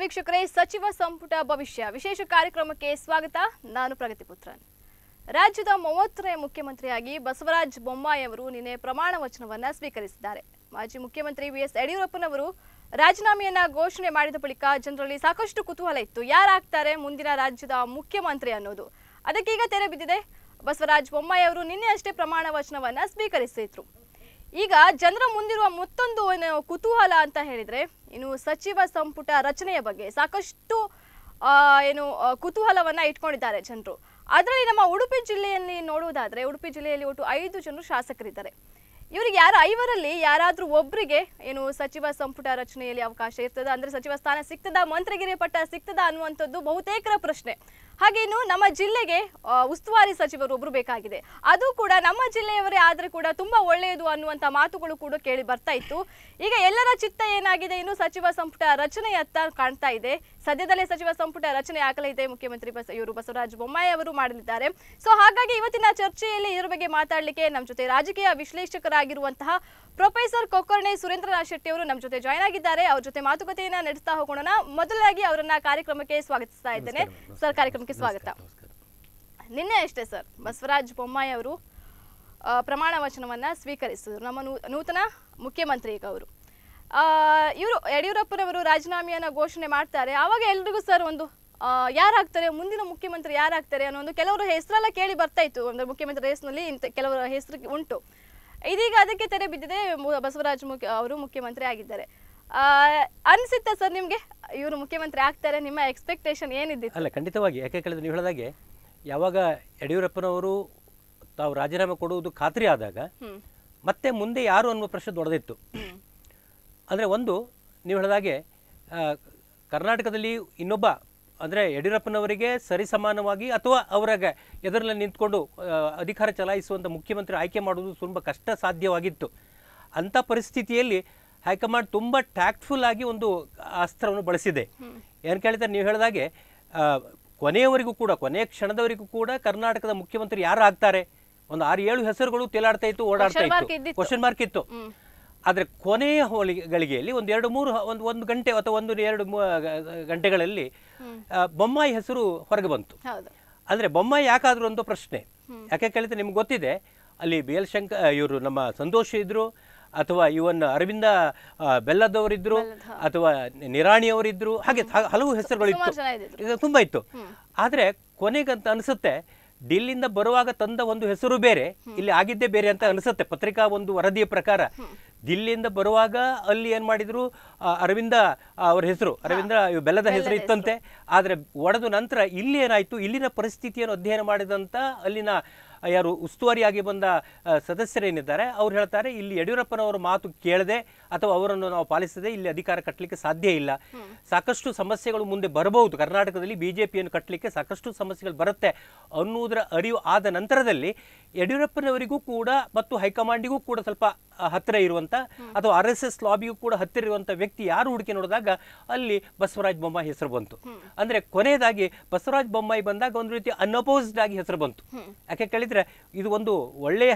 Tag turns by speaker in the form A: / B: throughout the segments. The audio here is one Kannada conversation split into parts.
A: ವೀಕ್ಷಕರೇ ಸಚಿವ ಸಂಪುಟ ಭವಿಷ್ಯ ವಿಶೇಷ ಕಾರ್ಯಕ್ರಮಕ್ಕೆ ಸ್ವಾಗತ ನಾನು ಪ್ರಗತಿ ಪುತ್ರನ್ ರಾಜ್ಯದ ಮೂವತ್ತನೇ ಮುಖ್ಯಮಂತ್ರಿಯಾಗಿ ಬಸವರಾಜ್ ಬೊಮ್ಮಾಯಿ ಅವರು ನಿನ್ನೆ ಪ್ರಮಾಣ ವಚನವನ್ನ ಸ್ವೀಕರಿಸಿದ್ದಾರೆ ಮಾಜಿ ಮುಖ್ಯಮಂತ್ರಿ ಬಿ ಎಸ್ ಯಡಿಯೂರಪ್ಪನವರು ರಾಜೀನಾಮೆಯನ್ನ ಘೋಷಣೆ ಮಾಡಿದ ಬಳಿಕ ಜನರಲ್ಲಿ ಸಾಕಷ್ಟು ಕುತೂಹಲ ಇತ್ತು ಯಾರಾಗ್ತಾರೆ ಮುಂದಿನ ರಾಜ್ಯದ ಮುಖ್ಯಮಂತ್ರಿ ಅನ್ನೋದು ಅದಕ್ಕೀಗ ತೆರೆ ಬಿದ್ದಿದೆ ಬಸವರಾಜ್ ಬೊಮ್ಮಾಯಿ ಅವರು ನಿನ್ನೆ ಅಷ್ಟೇ ಪ್ರಮಾಣ ವಚನವನ್ನ ಸ್ವೀಕರಿಸಿದ್ರು ಈಗ ಜನರ ಮುಂದಿರುವ ಮತ್ತೊಂದು ಕುತೂಹಲ ಅಂತ ಹೇಳಿದ್ರೆ ಇನ್ನು ಸಚಿವ ಸಂಪುಟ ರಚನೆಯ ಬಗ್ಗೆ ಸಾಕಷ್ಟು ಏನು ಕುತೂಹಲವನ್ನ ಇಟ್ಕೊಂಡಿದ್ದಾರೆ ಜನರು ಅದರಲ್ಲಿ ನಮ್ಮ ಉಡುಪಿ ಜಿಲ್ಲೆಯಲ್ಲಿ ನೋಡುವುದಾದ್ರೆ ಉಡುಪಿ ಜಿಲ್ಲೆಯಲ್ಲಿ ಒಟ್ಟು ಐದು ಜನರು ಶಾಸಕರಿದ್ದಾರೆ ಇವರಿಗೆ ಯಾರು ಐವರಲ್ಲಿ ಯಾರಾದ್ರೂ ಒಬ್ಬರಿಗೆ ಏನು ಸಚಿವ ಸಂಪುಟ ರಚನೆಯಲ್ಲಿ ಅವಕಾಶ ಇರ್ತದ ಅಂದ್ರೆ ಸಚಿವ ಸ್ಥಾನ ಸಿಗ್ತದ ಮಂತ್ರಿಗಿರಿ ಪಟ್ಟ ಸಿಗ್ತದ ಅನ್ನುವಂಥದ್ದು ಬಹುತೇಕರ ಪ್ರಶ್ನೆ ಹಾಗೇನು ನಮ್ಮ ಜಿಲ್ಲೆಗೆ ಉಸ್ತುವಾರಿ ಸಚಿವರು ಒಬ್ರು ಬೇಕಾಗಿದೆ ಅದು ಕೂಡ ನಮ್ಮ ಜಿಲ್ಲೆಯವರೇ ಆದ್ರೆ ಕೂಡ ತುಂಬಾ ಒಳ್ಳೆಯದು ಅನ್ನುವಂತ ಮಾತುಗಳು ಕೂಡ ಕೇಳಿ ಬರ್ತಾ ಇತ್ತು ಈಗ ಎಲ್ಲರ ಚಿತ್ತ ಏನಾಗಿದೆ ಇನ್ನು ಸಚಿವ ಸಂಪುಟ ರಚನೆಯತ್ತ ಕಾಣ್ತಾ ಇದೆ ಸದ್ಯದಲ್ಲೇ ಸಚಿವ ಸಂಪುಟ ರಚನೆ ಆಗಲಿದೆ ಮುಖ್ಯಮಂತ್ರಿ ಬಸ ಇವರು ಬಸವರಾಜ ಬೊಮ್ಮಾಯಿ ಅವರು ಮಾಡಲಿದ್ದಾರೆ ಸೊ ಹಾಗಾಗಿ ಇವತ್ತಿನ ಚರ್ಚೆಯಲ್ಲಿ ಇದರ ಬಗ್ಗೆ ಮಾತಾಡಲಿಕ್ಕೆ ನಮ್ಮ ಜೊತೆ ರಾಜಕೀಯ ವಿಶ್ಲೇಷಕರಾಗಿರುವಂತಹ ಪ್ರೊಫೆಸರ್ ಕೊಕ್ಕರ್ಣೆ ಸುರೇಂದ್ರನಾಥ್ ಶೆಟ್ಟಿ ಅವರು ನಮ್ಮ ಜೊತೆ ಜಾಯ್ನ್ ಆಗಿದ್ದಾರೆ ಅವ್ರ ಜೊತೆ ಮಾತುಕತೆಯನ್ನ ನಡೆಸ್ತಾ ಹೋಗೋಣ ಮೊದಲಾಗಿ ಅವರನ್ನ ಕಾರ್ಯಕ್ರಮಕ್ಕೆ ಸ್ವಾಗತಿಸ್ತಾ ಇದ್ದೇನೆ ಸರ್ ಕಾರ್ಯಕ್ರಮಕ್ಕೆ ಸ್ವಾಗತ ನಿನ್ನೆ ಅಷ್ಟೇ ಸರ್ ಬಸವರಾಜ ಬೊಮ್ಮಾಯಿ ಅವರು ಪ್ರಮಾಣ ವಚನವನ್ನು ಸ್ವೀಕರಿಸಿದರು ನಮ್ಮ ನೂತನ ಮುಖ್ಯಮಂತ್ರಿ ಈಗ ಅವರು ಇವರು ಯಡಿಯೂರಪ್ಪನವರು ರಾಜೀನಾಮೆಯನ್ನು ಘೋಷಣೆ ಮಾಡ್ತಾರೆ ಆವಾಗ ಎಲ್ರಿಗೂ ಸರ್ ಒಂದು ಯಾರಾಗ್ತಾರೆ ಮುಂದಿನ ಮುಖ್ಯಮಂತ್ರಿ ಯಾರಾಗ್ತಾರೆ ಅನ್ನೋ ಒಂದು ಕೆಲವರು ಹೆಸರೆಲ್ಲ ಕೇಳಿ ಬರ್ತಾ ಇತ್ತು ಒಂದು ಮುಖ್ಯಮಂತ್ರಿ ಹೆಸರಿನಲ್ಲಿ ಇಂಥ ಕೆಲವರ ಹೆಸರು ಉಂಟು ಇದೀಗ ಅದಕ್ಕೆ ತೆರೆ ಬಿದ್ದಿದೆ ಬಸವರಾಜ್ ಮುಖ್ಯ ಅವರು ಮುಖ್ಯಮಂತ್ರಿ ಆಗಿದ್ದಾರೆ ಅನಿಸುತ್ತಾ ಸರ್ ನಿಮಗೆ ಇವರು ಮುಖ್ಯಮಂತ್ರಿ ಆಗ್ತಾರೆ ನಿಮ್ಮ ಎಕ್ಸ್ಪೆಕ್ಟೇಷನ್ ಏನಿದೆ ಅಲ್ಲ
B: ಖಂಡಿತವಾಗಿ ಯಾಕೆ ಕೇಳಿದ್ರೆ ನೀವು ಹೇಳಿದಾಗೆ ಯಾವಾಗ ಯಡಿಯೂರಪ್ಪನವರು ತಾವು ರಾಜೀನಾಮೆ ಕೊಡುವುದು ಖಾತ್ರಿ ಆದಾಗ ಮತ್ತೆ ಮುಂದೆ ಯಾರು ಅನ್ನುವ ಪ್ರಶ್ನೆ ದೊಡ್ಡದಿತ್ತು ಅಂದರೆ ಒಂದು ನೀವು ಹೇಳಿದಾಗೆ ಕರ್ನಾಟಕದಲ್ಲಿ ಇನ್ನೊಬ್ಬ ಅಂದರೆ ಯಡಿಯೂರಪ್ಪನವರಿಗೆ ಸರಿಸಮಾನವಾಗಿ ಅಥವಾ ಅವರಾಗ ಎದುರಲ್ಲಿ ನಿಂತ್ಕೊಂಡು ಅಧಿಕಾರ ಚಲಾಯಿಸುವಂಥ ಮುಖ್ಯಮಂತ್ರಿ ಆಯ್ಕೆ ಮಾಡುವುದು ತುಂಬ ಕಷ್ಟ ಸಾಧ್ಯವಾಗಿತ್ತು ಅಂಥ ಪರಿಸ್ಥಿತಿಯಲ್ಲಿ ಹೈಕಮಾಂಡ್ ತುಂಬ ಟ್ಯಾಕ್ಟ್ಫುಲ್ ಆಗಿ ಒಂದು ಅಸ್ತ್ರವನ್ನು ಬಳಸಿದೆ ಏನು ಕೇಳಿದ್ರೆ ನೀವು ಹೇಳಿದಾಗೆ ಕೊನೆಯವರೆಗೂ ಕೂಡ ಕೊನೆಯ ಕ್ಷಣದವರೆಗೂ ಕೂಡ ಕರ್ನಾಟಕದ ಮುಖ್ಯಮಂತ್ರಿ ಯಾರು ಆಗ್ತಾರೆ ಒಂದು ಆರು ಏಳು ಹೆಸರುಗಳು ತೇಲಾಡ್ತಾ ಇತ್ತು ಓಡಾಡ್ತಾ ಇತ್ತು ಕ್ವಶನ್ ಮಾರ್ಕ್ ಇತ್ತು ಆದರೆ ಕೊನೆಯ ಗಳಿಗೆಯಲ್ಲಿ ಒಂದು ಎರಡು ಮೂರು ಒಂದು ಒಂದು ಗಂಟೆ ಅಥವಾ ಒಂದು ಎರಡು ಗಂಟೆಗಳಲ್ಲಿ ಬೊಮ್ಮಾಯಿ ಹೆಸರು ಹೊರಗೆ ಬಂತು ಅಂದರೆ ಬೊಮ್ಮಾಯಿ ಯಾಕಾದರೂ ಒಂದು ಪ್ರಶ್ನೆ ಯಾಕೆ ಕೇಳಿದ್ರೆ ನಿಮ್ಗೆ ಗೊತ್ತಿದೆ ಅಲ್ಲಿ ಬಿ ಎಲ್ ಶಂಕರ್ ಇವರು ನಮ್ಮ ಸಂತೋಷ್ ಇದ್ರು ಅಥವಾ ಇವನ್ ಅರವಿಂದ ಬೆಲ್ಲದವರಿದ್ರು ಅಥವಾ ನಿರಾಣಿಯವರಿದ್ರು ಹಾಗೆ ಹಲವು ಹೆಸರುಗಳು ಹೆಸರುಗಳಿತ್ತು ತುಂಬಾ ಇತ್ತು ಆದ್ರೆ ಕೊನೆಗಂತ ಅನಿಸುತ್ತೆ ಡಿಲ್ಲಿಂದ ಬರುವಾಗ ತಂದ ಒಂದು ಹೆಸರು ಬೇರೆ ಇಲ್ಲಿ ಆಗಿದ್ದೇ ಬೇರೆ ಅಂತ ಅನಿಸುತ್ತೆ ಪತ್ರಿಕಾ ಒಂದು ವರದಿಯ ಪ್ರಕಾರ ದಿಲ್ಲಿಯಿಂದ ಬರುವಾಗ ಅಲ್ಲಿ ಏನು ಮಾಡಿದ್ರು ಅರವಿಂದ ಅವ್ರ ಹೆಸರು ಅರವಿಂದ ಬೆಲ್ಲದ ಹೆಸರು ಇತ್ತಂತೆ ಆದರೆ ಒಡೆದ ನಂತರ ಇಲ್ಲಿ ಏನಾಯ್ತು ಇಲ್ಲಿನ ಪರಿಸ್ಥಿತಿಯನ್ನು ಅಧ್ಯಯನ ಮಾಡಿದಂಥ ಅಲ್ಲಿನ ಯಾರು ಉಸ್ತುವಾರಿಯಾಗಿ ಬಂದ ಸದಸ್ಯರೇನಿದ್ದಾರೆ ಅವ್ರು ಹೇಳ್ತಾರೆ ಇಲ್ಲಿ ಯಡಿಯೂರಪ್ಪನವರು ಮಾತು ಕೇಳದೆ ಅಥವಾ ಅವರನ್ನು ನಾವು ಪಾಲಿಸದೆ ಇಲ್ಲಿ ಅಧಿಕಾರ ಕಟ್ಟಲಿಕ್ಕೆ ಸಾಧ್ಯ ಇಲ್ಲ ಸಾಕಷ್ಟು ಸಮಸ್ಯೆಗಳು ಮುಂದೆ ಬರಬಹುದು ಕರ್ನಾಟಕದಲ್ಲಿ ಬಿಜೆಪಿಯನ್ನು ಕಟ್ಟಲಿಕ್ಕೆ ಸಾಕಷ್ಟು ಸಮಸ್ಯೆಗಳು ಬರುತ್ತೆ ಅನ್ನುವುದರ ಅರಿವು ಆದ ನಂತರದಲ್ಲಿ ಯಡಿಯೂರಪ್ಪನವರಿಗೂ ಕೂಡ ಮತ್ತು ಹೈಕಮಾಂಡಿಗೂ ಕೂಡ ಸ್ವಲ್ಪ ಹತ್ತಿರ ಇರುವಂಥ ಅಥವಾ ಆರ್ ಎಸ್ ಎಸ್ ಲಾಬಿಗೂ ಕೂಡ ಹತ್ತಿರ ಇರುವಂಥ ವ್ಯಕ್ತಿ ಯಾರು ಹುಡುಕಿ ನೋಡಿದಾಗ ಅಲ್ಲಿ ಬಸವರಾಜ ಬೊಮ್ಮಾಯಿ ಹೆಸರು ಬಂತು ಅಂದರೆ ಕೊನೆಯದಾಗಿ ಬಸವರಾಜ ಬೊಮ್ಮಾಯಿ ಬಂದಾಗ ಒಂದು ರೀತಿ ಅನ್ಅಪೋಸ್ಡ್ ಆಗಿ ಹೆಸರು ಬಂತು ಯಾಕೆ ಕೇಳಿದರೆ ಇದು ಒಂದು ಒಳ್ಳೆಯ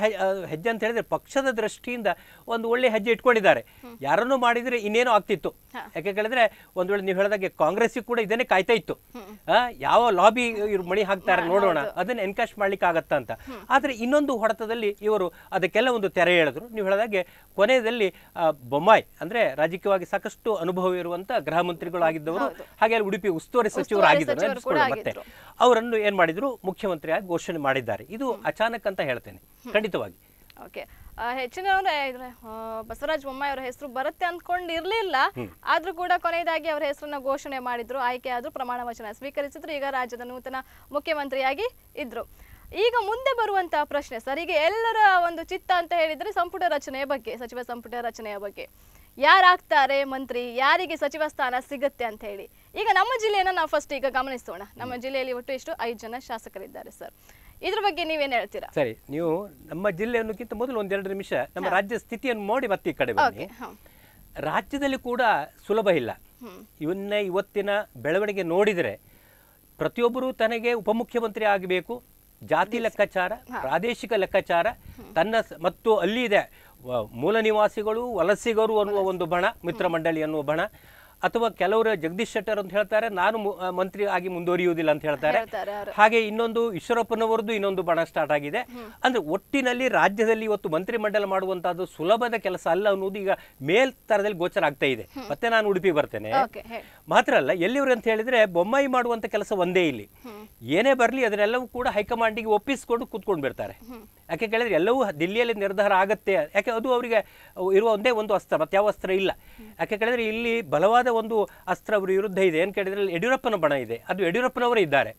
B: ಹೆಜ್ಜೆ ಅಂತ ಹೇಳಿದ್ರೆ ಪಕ್ಷದ ದೃಷ್ಟಿಯಿಂದ ಒಂದು ಒಳ್ಳೆಯ ಹೆಜ್ಜೆ ಇಟ್ಕೊಂಡಿದ್ದಾರೆ ಯಾರನ್ನು ಮಾಡಿದ್ರೆ ಇನ್ನೇನು ಆಗ್ತಿತ್ತು ಯಾಕೆ ಕೇಳಿದ್ರೆ ಒಂದ್ ವೇಳೆ ನೀವು ಹೇಳಿದಾಗ ಕಾಂಗ್ರೆಸ್ ಕೂಡ ಇದನ್ನೇ ಕಾಯ್ತಾ ಇತ್ತು ಯಾವ ಲಾಬಿ ಇವ್ರು ಮಣಿ ಹಾಕ್ತಾರೆ ನೋಡೋಣ ಅದನ್ನ ಎನ್ಕಾಶ್ ಮಾಡ್ಲಿಕ್ಕೆ ಆಗತ್ತಾ ಅಂತ ಆದ್ರೆ ಇನ್ನೊಂದು ಹೊಡೆತದಲ್ಲಿ ಇವರು ಅದಕ್ಕೆಲ್ಲ ಒಂದು ತೆರೆ ಹೇಳಿದ್ರು ನೀವು ಹೇಳಿದಾಗೆ ಕೊನೆಯಲ್ಲಿ ಬೊಮ್ಮಾಯಿ ಅಂದ್ರೆ ರಾಜಕೀಯವಾಗಿ ಸಾಕಷ್ಟು ಅನುಭವ ಇರುವಂತ ಗೃಹ ಮಂತ್ರಿಗಳು ಆಗಿದ್ದವರು ಹಾಗೆ ಉಡುಪಿ ಉಸ್ತುವಾರಿ ಸಚಿವರು ಆಗಿದ್ದರು ಮತ್ತೆ ಅವರನ್ನು ಏನ್ ಮಾಡಿದ್ರು ಮುಖ್ಯಮಂತ್ರಿಯಾಗಿ ಘೋಷಣೆ ಮಾಡಿದ್ದಾರೆ ಇದು ಅಚಾನಕ್ ಅಂತ ಹೇಳ್ತೇನೆ ಖಂಡಿತವಾಗಿ
A: ಓಕೆ ಹೆಚ್ಚಿನ ಬಸವರಾಜ ಬೊಮ್ಮಾಯಿ ಅವರ ಹೆಸರು ಬರುತ್ತೆ ಅಂದ್ಕೊಂಡಿರ್ಲಿಲ್ಲ ಆದ್ರೂ ಕೂಡ ಕೊನೆಯದಾಗಿ ಅವರ ಹೆಸರನ್ನ ಘೋಷಣೆ ಮಾಡಿದ್ರು ಆಯ್ಕೆ ಆದ್ರೂ ಪ್ರಮಾಣ ವಚನ ಸ್ವೀಕರಿಸಿದ್ರು ಈಗ ರಾಜ್ಯದ ನೂತನ ಮುಖ್ಯಮಂತ್ರಿಯಾಗಿ ಇದ್ರು ಈಗ ಮುಂದೆ ಬರುವಂತಹ ಪ್ರಶ್ನೆ ಸರ್ ಈಗ ಎಲ್ಲರ ಒಂದು ಚಿತ್ತ ಅಂತ ಹೇಳಿದ್ರೆ ಸಂಪುಟ ರಚನೆಯ ಬಗ್ಗೆ ಸಚಿವ ಸಂಪುಟ ರಚನೆಯ ಬಗ್ಗೆ ಯಾರಾಗ್ತಾರೆ ಮಂತ್ರಿ ಯಾರಿಗೆ ಸಚಿವ ಸ್ಥಾನ ಸಿಗುತ್ತೆ ಅಂತ ಹೇಳಿ ಈಗ ನಮ್ಮ ಜಿಲ್ಲೆಯನ್ನು ನಾವು ಫಸ್ಟ್ ಈಗ ಗಮನಿಸೋಣ ನಮ್ಮ ಜಿಲ್ಲೆಯಲ್ಲಿ ಒಟ್ಟು ಎಷ್ಟು ಐದು ಜನ ಶಾಸಕರಿದ್ದಾರೆ ಸರ್ ಇದ್ರ ಬಗ್ಗೆ ನೀವೇನು ಹೇಳ್ತೀರಾ
B: ಸರಿ ನೀವು ನಮ್ಮ ಜಿಲ್ಲೆ ಅನ್ನೋಕ್ಕಿಂತ ಮೊದಲು ಒಂದೆರಡು ನಿಮಿಷ ನಮ್ಮ ರಾಜ್ಯ ಸ್ಥಿತಿಯನ್ನು ನೋಡಿ ಮತ್ತೆ ಈ ಕಡೆ ಬನ್ನಿ ರಾಜ್ಯದಲ್ಲಿ ಕೂಡ ಸುಲಭ ಇಲ್ಲ ಇವನ್ನ ಇವತ್ತಿನ ಬೆಳವಣಿಗೆ ನೋಡಿದರೆ ಪ್ರತಿಯೊಬ್ಬರು ತನಗೆ ಉಪಮುಖ್ಯಮಂತ್ರಿ ಆಗಬೇಕು ಜಾತಿ ಲೆಕ್ಕಾಚಾರ ಪ್ರಾದೇಶಿಕ ಲೆಕ್ಕಾಚಾರ ತನ್ನ ಮತ್ತು ಅಲ್ಲಿ ಇದೆ ಮೂಲ ನಿವಾಸಿಗಳು ವಲಸಿಗರು ಅನ್ನುವ ಒಂದು ಬಣ ಮಿತ್ರ ಮಂಡಳಿ ಅನ್ನುವ ಬಣ ಅಥವಾ ಕೆಲವರು ಜಗದೀಶ್ ಶೆಟ್ಟರ್ ಅಂತ ಹೇಳ್ತಾರೆ ನಾನು ಮಂತ್ರಿ ಆಗಿ ಮುಂದುವರಿಯುವುದಿಲ್ಲ ಅಂತ ಹೇಳ್ತಾರೆ ಹಾಗೆ ಇನ್ನೊಂದು ಈಶ್ವರಪ್ಪನವರದ್ದು ಇನ್ನೊಂದು ಬಣ ಸ್ಟಾರ್ಟ್ ಆಗಿದೆ ಅಂದ್ರೆ ಒಟ್ಟಿನಲ್ಲಿ ರಾಜ್ಯದಲ್ಲಿ ಇವತ್ತು ಮಂತ್ರಿಮಂಡಲ ಮಾಡುವಂತಹದ್ದು ಸುಲಭದ ಕೆಲಸ ಅಲ್ಲ ಅನ್ನೋದು ಈಗ ಮೇಲ್ತರದಲ್ಲಿ ಗೋಚರ ಆಗ್ತಾ ಇದೆ ಮತ್ತೆ ನಾನು ಉಡುಪಿ ಬರ್ತೇನೆ ಮಾತ್ರ ಅಲ್ಲ ಎಲ್ಲಿವರು ಅಂತ ಹೇಳಿದ್ರೆ ಬೊಮ್ಮಾಯಿ ಮಾಡುವಂತ ಕೆಲಸ ಒಂದೇ ಇಲ್ಲಿ ಏನೇ ಬರಲಿ ಅದನ್ನೆಲ್ಲವೂ ಕೂಡ ಹೈಕಮಾಂಡಿಗೆ ಒಪ್ಪಿಸಿಕೊಂಡು ಕೂತ್ಕೊಂಡು ಬಿಡ್ತಾರೆ ಯಾಕೆ ಕೇಳಿದ್ರೆ ಎಲ್ಲವೂ ದಿಲ್ಲಿಯಲ್ಲಿ ನಿರ್ಧಾರ ಆಗುತ್ತೆ ಯಾಕೆ ಅದು ಅವರಿಗೆ ಇರುವ ಒಂದೇ ಒಂದು ಅಸ್ತ್ರ ಮತ್ತೆ ಯಾವ ಅಸ್ತ್ರ ಇಲ್ಲ ಯಾಕೆ ಕೇಳಿದ್ರೆ ಇಲ್ಲಿ ಬಲವಾದ ಬಲವಾದ ಒಂದು ಅಸ್ತ್ರ ಅವರ ವಿರುದ್ಧ ಇದೆ ಏನ್ ಕೇಳಿದ್ರೆ ಯಡಿಯೂರಪ್ಪನ ಬಣ ಇದೆ ಅದು ಯಡಿಯೂರಪ್ಪನವರು ಇದ್ದಾರೆ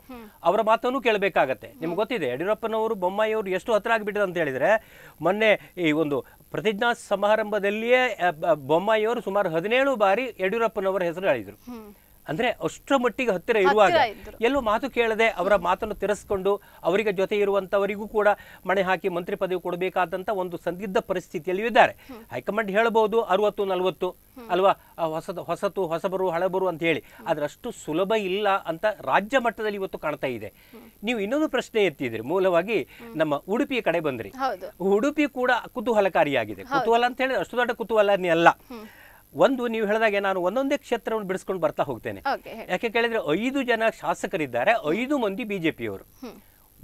B: ಅವರ ಮಾತನ್ನು ಕೇಳಬೇಕಾಗತ್ತೆ ನಿಮ್ಗೆ ಗೊತ್ತಿದೆ ಯಡಿಯೂರಪ್ಪನವರು ಬೊಮ್ಮಾಯಿಯವರು ಎಷ್ಟು ಹತ್ರ ಆಗಿಬಿಟ್ಟಿದೆ ಅಂತ ಹೇಳಿದ್ರೆ ಮೊನ್ನೆ ಈ ಒಂದು ಪ್ರತಿಜ್ಞಾ ಸಮಾರಂಭದಲ್ಲಿಯೇ ಬೊಮ್ಮಾಯಿಯವರು ಸುಮಾರು ಹದಿನೇಳು ಬಾರಿ ಯಡಿಯೂರಪ್ಪನವರ ಹೆಸರು ಹೇಳಿದರು ಅಂದ್ರೆ ಅಷ್ಟರ ಮಟ್ಟಿಗೆ ಹತ್ತಿರ ಇರುವಾಗ ಎಲ್ಲೋ ಮಾತು ಕೇಳದೆ ಅವರ ಮಾತನ್ನು ತಿರಸ್ಕೊಂಡು ಅವರಿಗೆ ಜೊತೆ ಇರುವಂತವರಿಗೂ ಕೂಡ ಮಣೆ ಹಾಕಿ ಮಂತ್ರಿ ಪದವಿ ಕೊಡಬೇಕಾದಂತ ಒಂದು ಸಂದಿಗ್ಧ ಪರಿಸ್ಥಿತಿಯಲ್ಲಿ ಇದ್ದಾರೆ ಹೈಕಮಾಂಡ್ ಹೇಳಬಹುದು ಅರವತ್ತು ನಲವತ್ತು ಅಲ್ವಾ ಹೊಸದು ಹೊಸತು ಹೊಸಬರು ಹಳಬರು ಅಂತ ಹೇಳಿ ಆದ್ರೆ ಅಷ್ಟು ಸುಲಭ ಇಲ್ಲ ಅಂತ ರಾಜ್ಯ ಮಟ್ಟದಲ್ಲಿ ಇವತ್ತು ಕಾಣ್ತಾ ಇದೆ ನೀವು ಇನ್ನೊಂದು ಪ್ರಶ್ನೆ ಎತ್ತಿದ್ರಿ ಮೂಲವಾಗಿ ನಮ್ಮ ಉಡುಪಿಯ ಕಡೆ ಬಂದ್ರಿ ಉಡುಪಿ ಕೂಡ ಕುತೂಹಲಕಾರಿಯಾಗಿದೆ ಕುತೂಹಲ ಅಂತ ಹೇಳಿದ್ರೆ ಅಷ್ಟು ದೊಡ್ಡ ಕುತೂಹಲನೇ ಅಲ್ಲ ಒಂದು ನೀವು ಹೇಳಿದಾಗೆ ನಾನು ಒಂದೊಂದೇ ಕ್ಷೇತ್ರವನ್ನು ಬಿಡಿಸ್ಕೊಂಡು ಬರ್ತಾ ಹೋಗ್ತೇನೆ ಯಾಕೆ ಕೇಳಿದ್ರೆ ಐದು ಜನ ಶಾಸಕರಿದ್ದಾರೆ ಐದು ಮಂದಿ ಬಿಜೆಪಿಯವರು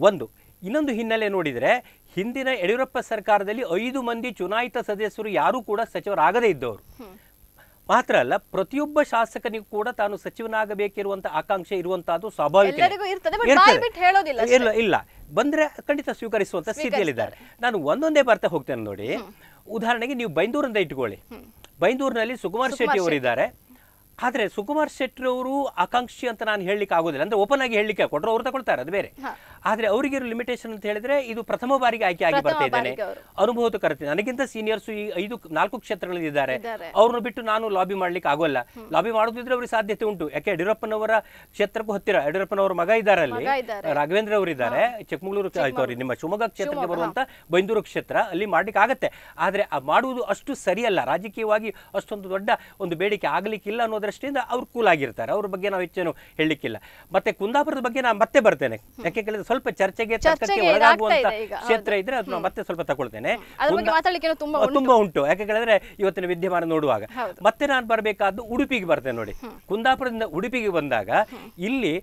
B: ಒಂದು ಇನ್ನೊಂದು ಹಿನ್ನೆಲೆ ನೋಡಿದ್ರೆ ಹಿಂದಿನ ಯಡಿಯೂರಪ್ಪ ಸರ್ಕಾರದಲ್ಲಿ ಐದು ಮಂದಿ ಚುನಾಯಿತ ಸದಸ್ಯರು ಯಾರು ಕೂಡ ಸಚಿವರಾಗದೇ ಇದ್ದವರು ಮಾತ್ರ ಅಲ್ಲ ಪ್ರತಿಯೊಬ್ಬ ಶಾಸಕನಿಗೂ ಕೂಡ ತಾನು ಸಚಿವನಾಗಬೇಕಿರುವಂತ ಆಕಾಂಕ್ಷೆ ಇರುವಂತಹದ್ದು ಸ್ವಾಭಾವಿಕ ಇಲ್ಲ ಇಲ್ಲ ಬಂದ್ರೆ ಖಂಡಿತ ಸ್ವೀಕರಿಸುವಂತ ಸ್ಥಿತಿಯಲ್ಲಿದ್ದಾರೆ ನಾನು ಒಂದೊಂದೇ ಬರ್ತಾ ಹೋಗ್ತೇನೆ ನೋಡಿ ಉದಾಹರಣೆಗೆ ನೀವು ಬೈಂದೂರಿಂದ ಇಟ್ಕೊಳ್ಳಿ ಬೈಂದೂರಿನಲ್ಲಿ ಸುಕುಮಾರ್ ಶೆಟ್ಟಿ ಅವರಿದ್ದಾರೆ ಆದರೆ ಸುಕುಮಾರ್ ಶೆಟ್ಟಿ ಅವರು ಆಕಾಂಕ್ಷಿ ಅಂತ ನಾನು ಹೇಳಲಿಕ್ಕೆ ಆಗೋದಿಲ್ಲ ಅಂದ್ರೆ ಓಪನ್ ಆಗಿ ಹೇಳಲಿಕ್ಕೆ ಕೊಟ್ಟರು ಅವ್ರು ತಗೊಳ್ತಾರೆ ಅದು ಬೇರೆ ಆದರೆ ಅವರಿಗೆ ಲಿಮಿಟೇಷನ್ ಅಂತ ಹೇಳಿದ್ರೆ ಇದು ಪ್ರಥಮ ಬಾರಿಗೆ ಆಯ್ಕೆ ಆಗಿ ಬರ್ತಾ ಇದ್ದಾನೆ ಅನುಭವದ ಕರೆತೀನಿ ನನಗಿಂತ ಸೀನಿಯರ್ಸ್ ಈ ಐದು ನಾಲ್ಕು ಕ್ಷೇತ್ರಗಳಲ್ಲಿ ಇದ್ದಾರೆ ಅವ್ರನ್ನ ಬಿಟ್ಟು ನಾನು ಲಾಬಿ ಮಾಡ್ಲಿಕ್ಕೆ ಆಗೋಲ್ಲ ಲಾಬಿ ಮಾಡೋದಿದ್ರೆ ಅವ್ರಿಗೆ ಸಾಧ್ಯತೆ ಉಂಟು ಯಾಕೆ ಯಡಿಯೂರಪ್ಪನವರ ಕ್ಷೇತ್ರಕ್ಕೂ ಹತ್ತಿರ ಯಡಿಯೂರಪ್ಪನವರ ಮಗ ಇದ್ದಾರೆ ಅಲ್ಲಿ ರಾಘವೇಂದ್ರ ಅವರು ಇದ್ದಾರೆ ಚಿಕ್ಕಮಗಳೂರು ಅವ್ರಿ ನಿಮ್ಮ ಶಿವಮೊಗ್ಗ ಕ್ಷೇತ್ರಕ್ಕೆ ಬರುವಂತ ಬೈಂದೂರು ಕ್ಷೇತ್ರ ಅಲ್ಲಿ ಮಾಡ್ಲಿಕ್ಕೆ ಆಗತ್ತೆ ಆದ್ರೆ ಮಾಡುವುದು ಅಷ್ಟು ಸರಿಯಲ್ಲ ರಾಜಕೀಯವಾಗಿ ಅಷ್ಟೊಂದು ದೊಡ್ಡ ಒಂದು ಬೇಡಿಕೆ ಆಗ್ಲಿಕ್ಕಿಲ್ಲ ಅನ್ನೋ ದೃಷ್ಟಿಯಿಂದ ಅವ್ರು ಕೂಲ್ ಆಗಿರ್ತಾರೆ ಅವ್ರ ಬಗ್ಗೆ ನಾವು ಹೆಚ್ಚೇನು ಹೇಳಲಿಕ್ಕಿಲ್ಲ ಮತ್ತೆ ಕುಂದಾಪುರದ ಬಗ್ಗೆ ನಾನು ಮತ್ತೆ ಬರ್ತೇನೆ ಯಾಕೆ ಕೇಳಿದ್ರೆ ಸ್ವಲ್ಪ ಚರ್ಚೆಗೆ ಒಳಗಾಗುವಂತ ಕ್ಷೇತ್ರ ಇದ್ರೆ ಅದನ್ನ ಮತ್ತೆ ಸ್ವಲ್ಪ ತಗೊಳ್ತೇನೆ ತುಂಬಾ ಉಂಟು ಯಾಕೆ ಕೇಳಿದ್ರೆ ಇವತ್ತಿನ ವಿದ್ಯಮಾನ ನೋಡುವಾಗ ಮತ್ತೆ ನಾನು ಬರಬೇಕಾದ್ದು ಉಡುಪಿಗೆ ಬರ್ತೇನೆ ನೋಡಿ ಕುಂದಾಪುರದಿಂದ ಉಡುಪಿಗೆ ಬಂದಾಗ ಇಲ್ಲಿ